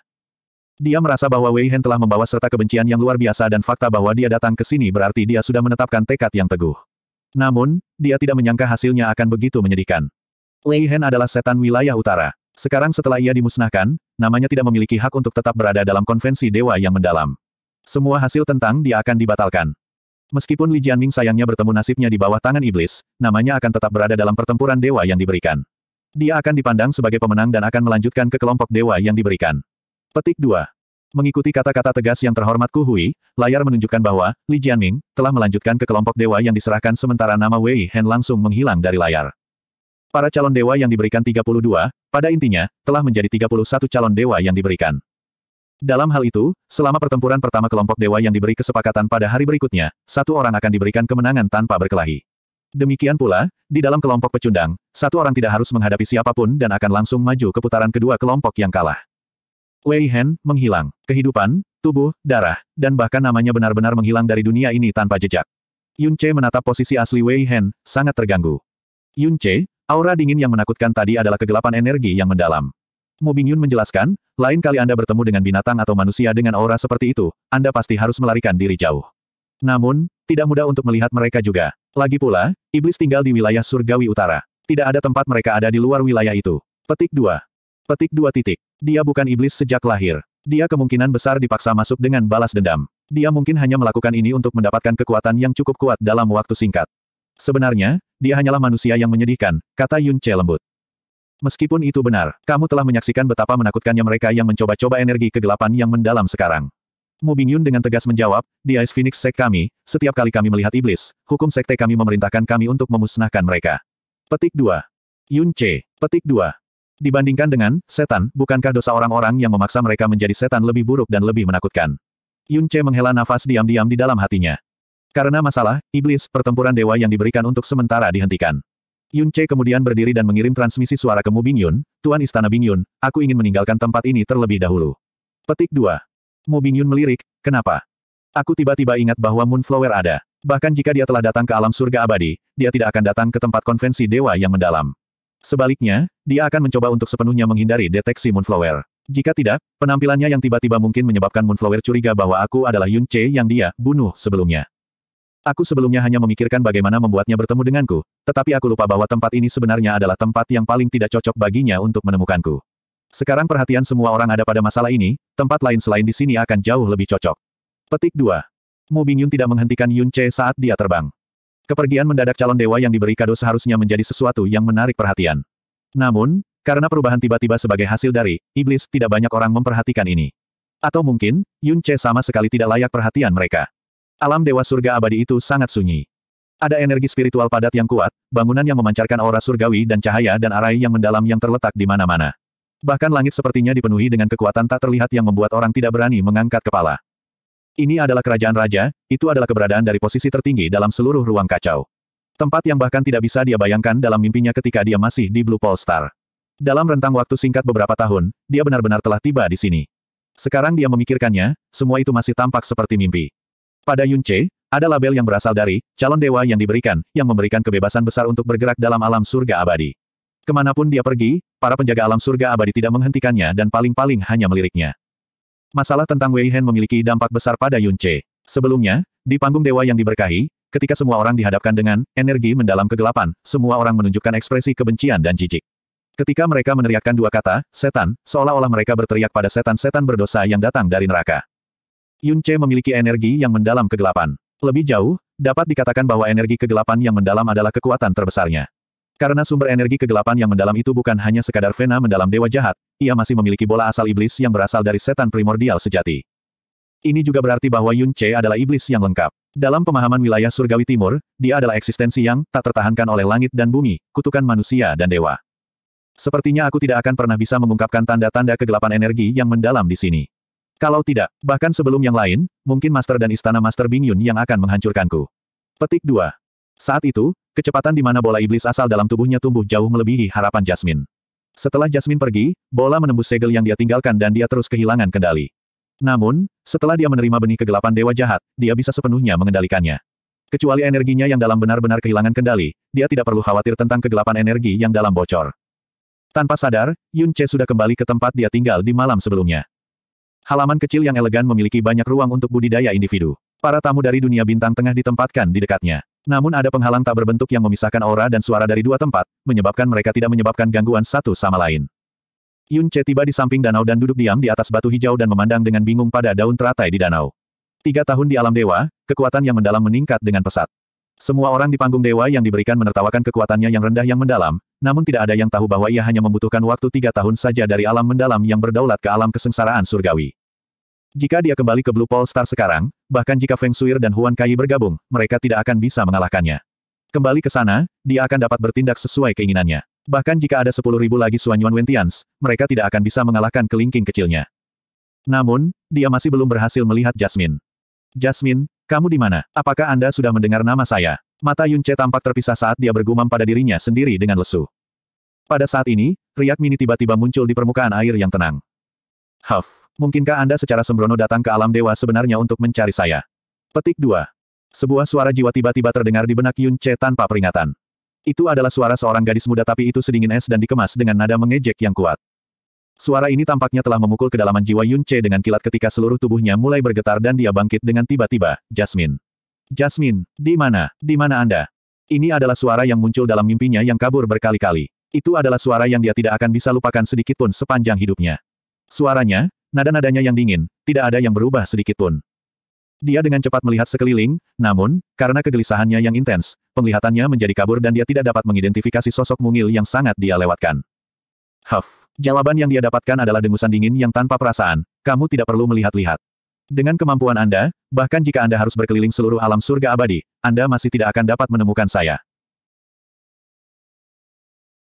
Dia merasa bahwa Wei Hen telah membawa serta kebencian yang luar biasa dan fakta bahwa dia datang ke sini berarti dia sudah menetapkan tekad yang teguh. Namun, dia tidak menyangka hasilnya akan begitu menyedihkan. Wei Hen adalah setan wilayah utara. Sekarang setelah ia dimusnahkan, namanya tidak memiliki hak untuk tetap berada dalam konvensi dewa yang mendalam. Semua hasil tentang dia akan dibatalkan. Meskipun Li Jianming sayangnya bertemu nasibnya di bawah tangan iblis, namanya akan tetap berada dalam pertempuran dewa yang diberikan. Dia akan dipandang sebagai pemenang dan akan melanjutkan ke kelompok dewa yang diberikan. Petik 2. Mengikuti kata-kata tegas yang terhormat Ku Hui, layar menunjukkan bahwa Li Jianming telah melanjutkan ke kelompok dewa yang diserahkan sementara nama Wei Hen langsung menghilang dari layar. Para calon dewa yang diberikan 32, pada intinya, telah menjadi 31 calon dewa yang diberikan. Dalam hal itu, selama pertempuran pertama kelompok dewa yang diberi kesepakatan pada hari berikutnya, satu orang akan diberikan kemenangan tanpa berkelahi. Demikian pula, di dalam kelompok pecundang, satu orang tidak harus menghadapi siapapun dan akan langsung maju ke putaran kedua kelompok yang kalah. Wei Hen, menghilang. Kehidupan, tubuh, darah, dan bahkan namanya benar-benar menghilang dari dunia ini tanpa jejak. Yun Che menatap posisi asli Wei Hen, sangat terganggu. Yun Che, aura dingin yang menakutkan tadi adalah kegelapan energi yang mendalam. Mu Bing Yun menjelaskan, lain kali Anda bertemu dengan binatang atau manusia dengan aura seperti itu, Anda pasti harus melarikan diri jauh. Namun, tidak mudah untuk melihat mereka juga. Lagi pula, iblis tinggal di wilayah surgawi utara. Tidak ada tempat mereka ada di luar wilayah itu. Petik 2. Petik 2 titik. Dia bukan iblis sejak lahir. Dia kemungkinan besar dipaksa masuk dengan balas dendam. Dia mungkin hanya melakukan ini untuk mendapatkan kekuatan yang cukup kuat dalam waktu singkat. Sebenarnya, dia hanyalah manusia yang menyedihkan, kata Yun Che lembut. Meskipun itu benar, kamu telah menyaksikan betapa menakutkannya mereka yang mencoba-coba energi kegelapan yang mendalam sekarang. Mu Bingyun dengan tegas menjawab, di Ice Phoenix Sek kami, setiap kali kami melihat iblis, hukum sekte kami memerintahkan kami untuk memusnahkan mereka. Petik 2. Yun Che. Petik 2. Dibandingkan dengan setan, bukankah dosa orang-orang yang memaksa mereka menjadi setan lebih buruk dan lebih menakutkan? Yun Che menghela nafas diam-diam di dalam hatinya. Karena masalah, iblis, pertempuran dewa yang diberikan untuk sementara dihentikan. Yun Che kemudian berdiri dan mengirim transmisi suara ke Mu Bingyun, Tuan Istana Bingyun, aku ingin meninggalkan tempat ini terlebih dahulu. Petik 2. Mu Bingyun melirik, kenapa? Aku tiba-tiba ingat bahwa Moonflower ada. Bahkan jika dia telah datang ke alam surga abadi, dia tidak akan datang ke tempat konvensi dewa yang mendalam. Sebaliknya, dia akan mencoba untuk sepenuhnya menghindari deteksi Moonflower. Jika tidak, penampilannya yang tiba-tiba mungkin menyebabkan Moonflower curiga bahwa aku adalah Yun Che yang dia bunuh sebelumnya. Aku sebelumnya hanya memikirkan bagaimana membuatnya bertemu denganku, tetapi aku lupa bahwa tempat ini sebenarnya adalah tempat yang paling tidak cocok baginya untuk menemukanku. Sekarang perhatian semua orang ada pada masalah ini, tempat lain selain di sini akan jauh lebih cocok. Petik 2. Mu Bingyun tidak menghentikan Yun Che saat dia terbang. Kepergian mendadak calon dewa yang diberi kado seharusnya menjadi sesuatu yang menarik perhatian. Namun, karena perubahan tiba-tiba sebagai hasil dari iblis, tidak banyak orang memperhatikan ini. Atau mungkin, Yun Che sama sekali tidak layak perhatian mereka. Alam dewa surga abadi itu sangat sunyi. Ada energi spiritual padat yang kuat, bangunan yang memancarkan aura surgawi dan cahaya dan arai yang mendalam yang terletak di mana-mana. Bahkan langit sepertinya dipenuhi dengan kekuatan tak terlihat yang membuat orang tidak berani mengangkat kepala. Ini adalah kerajaan raja, itu adalah keberadaan dari posisi tertinggi dalam seluruh ruang kacau. Tempat yang bahkan tidak bisa dia bayangkan dalam mimpinya ketika dia masih di Blue Pole Star. Dalam rentang waktu singkat beberapa tahun, dia benar-benar telah tiba di sini. Sekarang dia memikirkannya, semua itu masih tampak seperti mimpi. Pada Yunche, ada label yang berasal dari calon dewa yang diberikan, yang memberikan kebebasan besar untuk bergerak dalam alam surga abadi. Kemanapun dia pergi, para penjaga alam surga abadi tidak menghentikannya dan paling-paling hanya meliriknya. Masalah tentang Wei Hen memiliki dampak besar pada Yun Che. Sebelumnya, di panggung dewa yang diberkahi, ketika semua orang dihadapkan dengan energi mendalam kegelapan, semua orang menunjukkan ekspresi kebencian dan jijik. Ketika mereka meneriakkan dua kata, setan, seolah-olah mereka berteriak pada setan-setan berdosa yang datang dari neraka. Yun Che memiliki energi yang mendalam kegelapan. Lebih jauh, dapat dikatakan bahwa energi kegelapan yang mendalam adalah kekuatan terbesarnya. Karena sumber energi kegelapan yang mendalam itu bukan hanya sekadar vena mendalam dewa jahat, ia masih memiliki bola asal iblis yang berasal dari setan primordial sejati. Ini juga berarti bahwa Yun Che adalah iblis yang lengkap. Dalam pemahaman wilayah surgawi timur, dia adalah eksistensi yang tak tertahankan oleh langit dan bumi, kutukan manusia dan dewa. Sepertinya aku tidak akan pernah bisa mengungkapkan tanda-tanda kegelapan energi yang mendalam di sini. Kalau tidak, bahkan sebelum yang lain, mungkin Master dan Istana Master Bing Yun yang akan menghancurkanku. Petik 2. Saat itu, kecepatan di mana bola iblis asal dalam tubuhnya tumbuh jauh melebihi harapan Jasmine. Setelah Jasmine pergi, bola menembus segel yang dia tinggalkan dan dia terus kehilangan kendali. Namun, setelah dia menerima benih kegelapan dewa jahat, dia bisa sepenuhnya mengendalikannya. Kecuali energinya yang dalam benar-benar kehilangan kendali, dia tidak perlu khawatir tentang kegelapan energi yang dalam bocor. Tanpa sadar, Yun Che sudah kembali ke tempat dia tinggal di malam sebelumnya. Halaman kecil yang elegan memiliki banyak ruang untuk budidaya individu. Para tamu dari dunia bintang tengah ditempatkan di dekatnya. Namun ada penghalang tak berbentuk yang memisahkan aura dan suara dari dua tempat, menyebabkan mereka tidak menyebabkan gangguan satu sama lain. Yun Che tiba di samping danau dan duduk diam di atas batu hijau dan memandang dengan bingung pada daun teratai di danau. Tiga tahun di alam dewa, kekuatan yang mendalam meningkat dengan pesat. Semua orang di panggung dewa yang diberikan menertawakan kekuatannya yang rendah yang mendalam, namun tidak ada yang tahu bahwa ia hanya membutuhkan waktu tiga tahun saja dari alam mendalam yang berdaulat ke alam kesengsaraan surgawi. Jika dia kembali ke Blue Pole Star sekarang, bahkan jika Feng Shuir dan Huan Kai bergabung, mereka tidak akan bisa mengalahkannya. Kembali ke sana, dia akan dapat bertindak sesuai keinginannya. Bahkan jika ada sepuluh ribu lagi Suan Yuan Wentians, mereka tidak akan bisa mengalahkan kelingking kecilnya. Namun, dia masih belum berhasil melihat Jasmine. Jasmine, kamu di mana? Apakah Anda sudah mendengar nama saya? Mata Yun Che tampak terpisah saat dia bergumam pada dirinya sendiri dengan lesu. Pada saat ini, riak mini tiba-tiba muncul di permukaan air yang tenang. Huff, mungkinkah Anda secara sembrono datang ke alam dewa sebenarnya untuk mencari saya? Petik 2. Sebuah suara jiwa tiba-tiba terdengar di benak Yun Che tanpa peringatan. Itu adalah suara seorang gadis muda tapi itu sedingin es dan dikemas dengan nada mengejek yang kuat. Suara ini tampaknya telah memukul kedalaman jiwa Yun Che dengan kilat ketika seluruh tubuhnya mulai bergetar dan dia bangkit dengan tiba-tiba, Jasmine. Jasmine, di mana, di mana Anda? Ini adalah suara yang muncul dalam mimpinya yang kabur berkali-kali. Itu adalah suara yang dia tidak akan bisa lupakan sedikitpun sepanjang hidupnya. Suaranya, nada-nadanya yang dingin, tidak ada yang berubah sedikit pun. Dia dengan cepat melihat sekeliling, namun, karena kegelisahannya yang intens, penglihatannya menjadi kabur dan dia tidak dapat mengidentifikasi sosok mungil yang sangat dia lewatkan. Huff, jawaban yang dia dapatkan adalah dengusan dingin yang tanpa perasaan, kamu tidak perlu melihat-lihat. Dengan kemampuan Anda, bahkan jika Anda harus berkeliling seluruh alam surga abadi, Anda masih tidak akan dapat menemukan saya.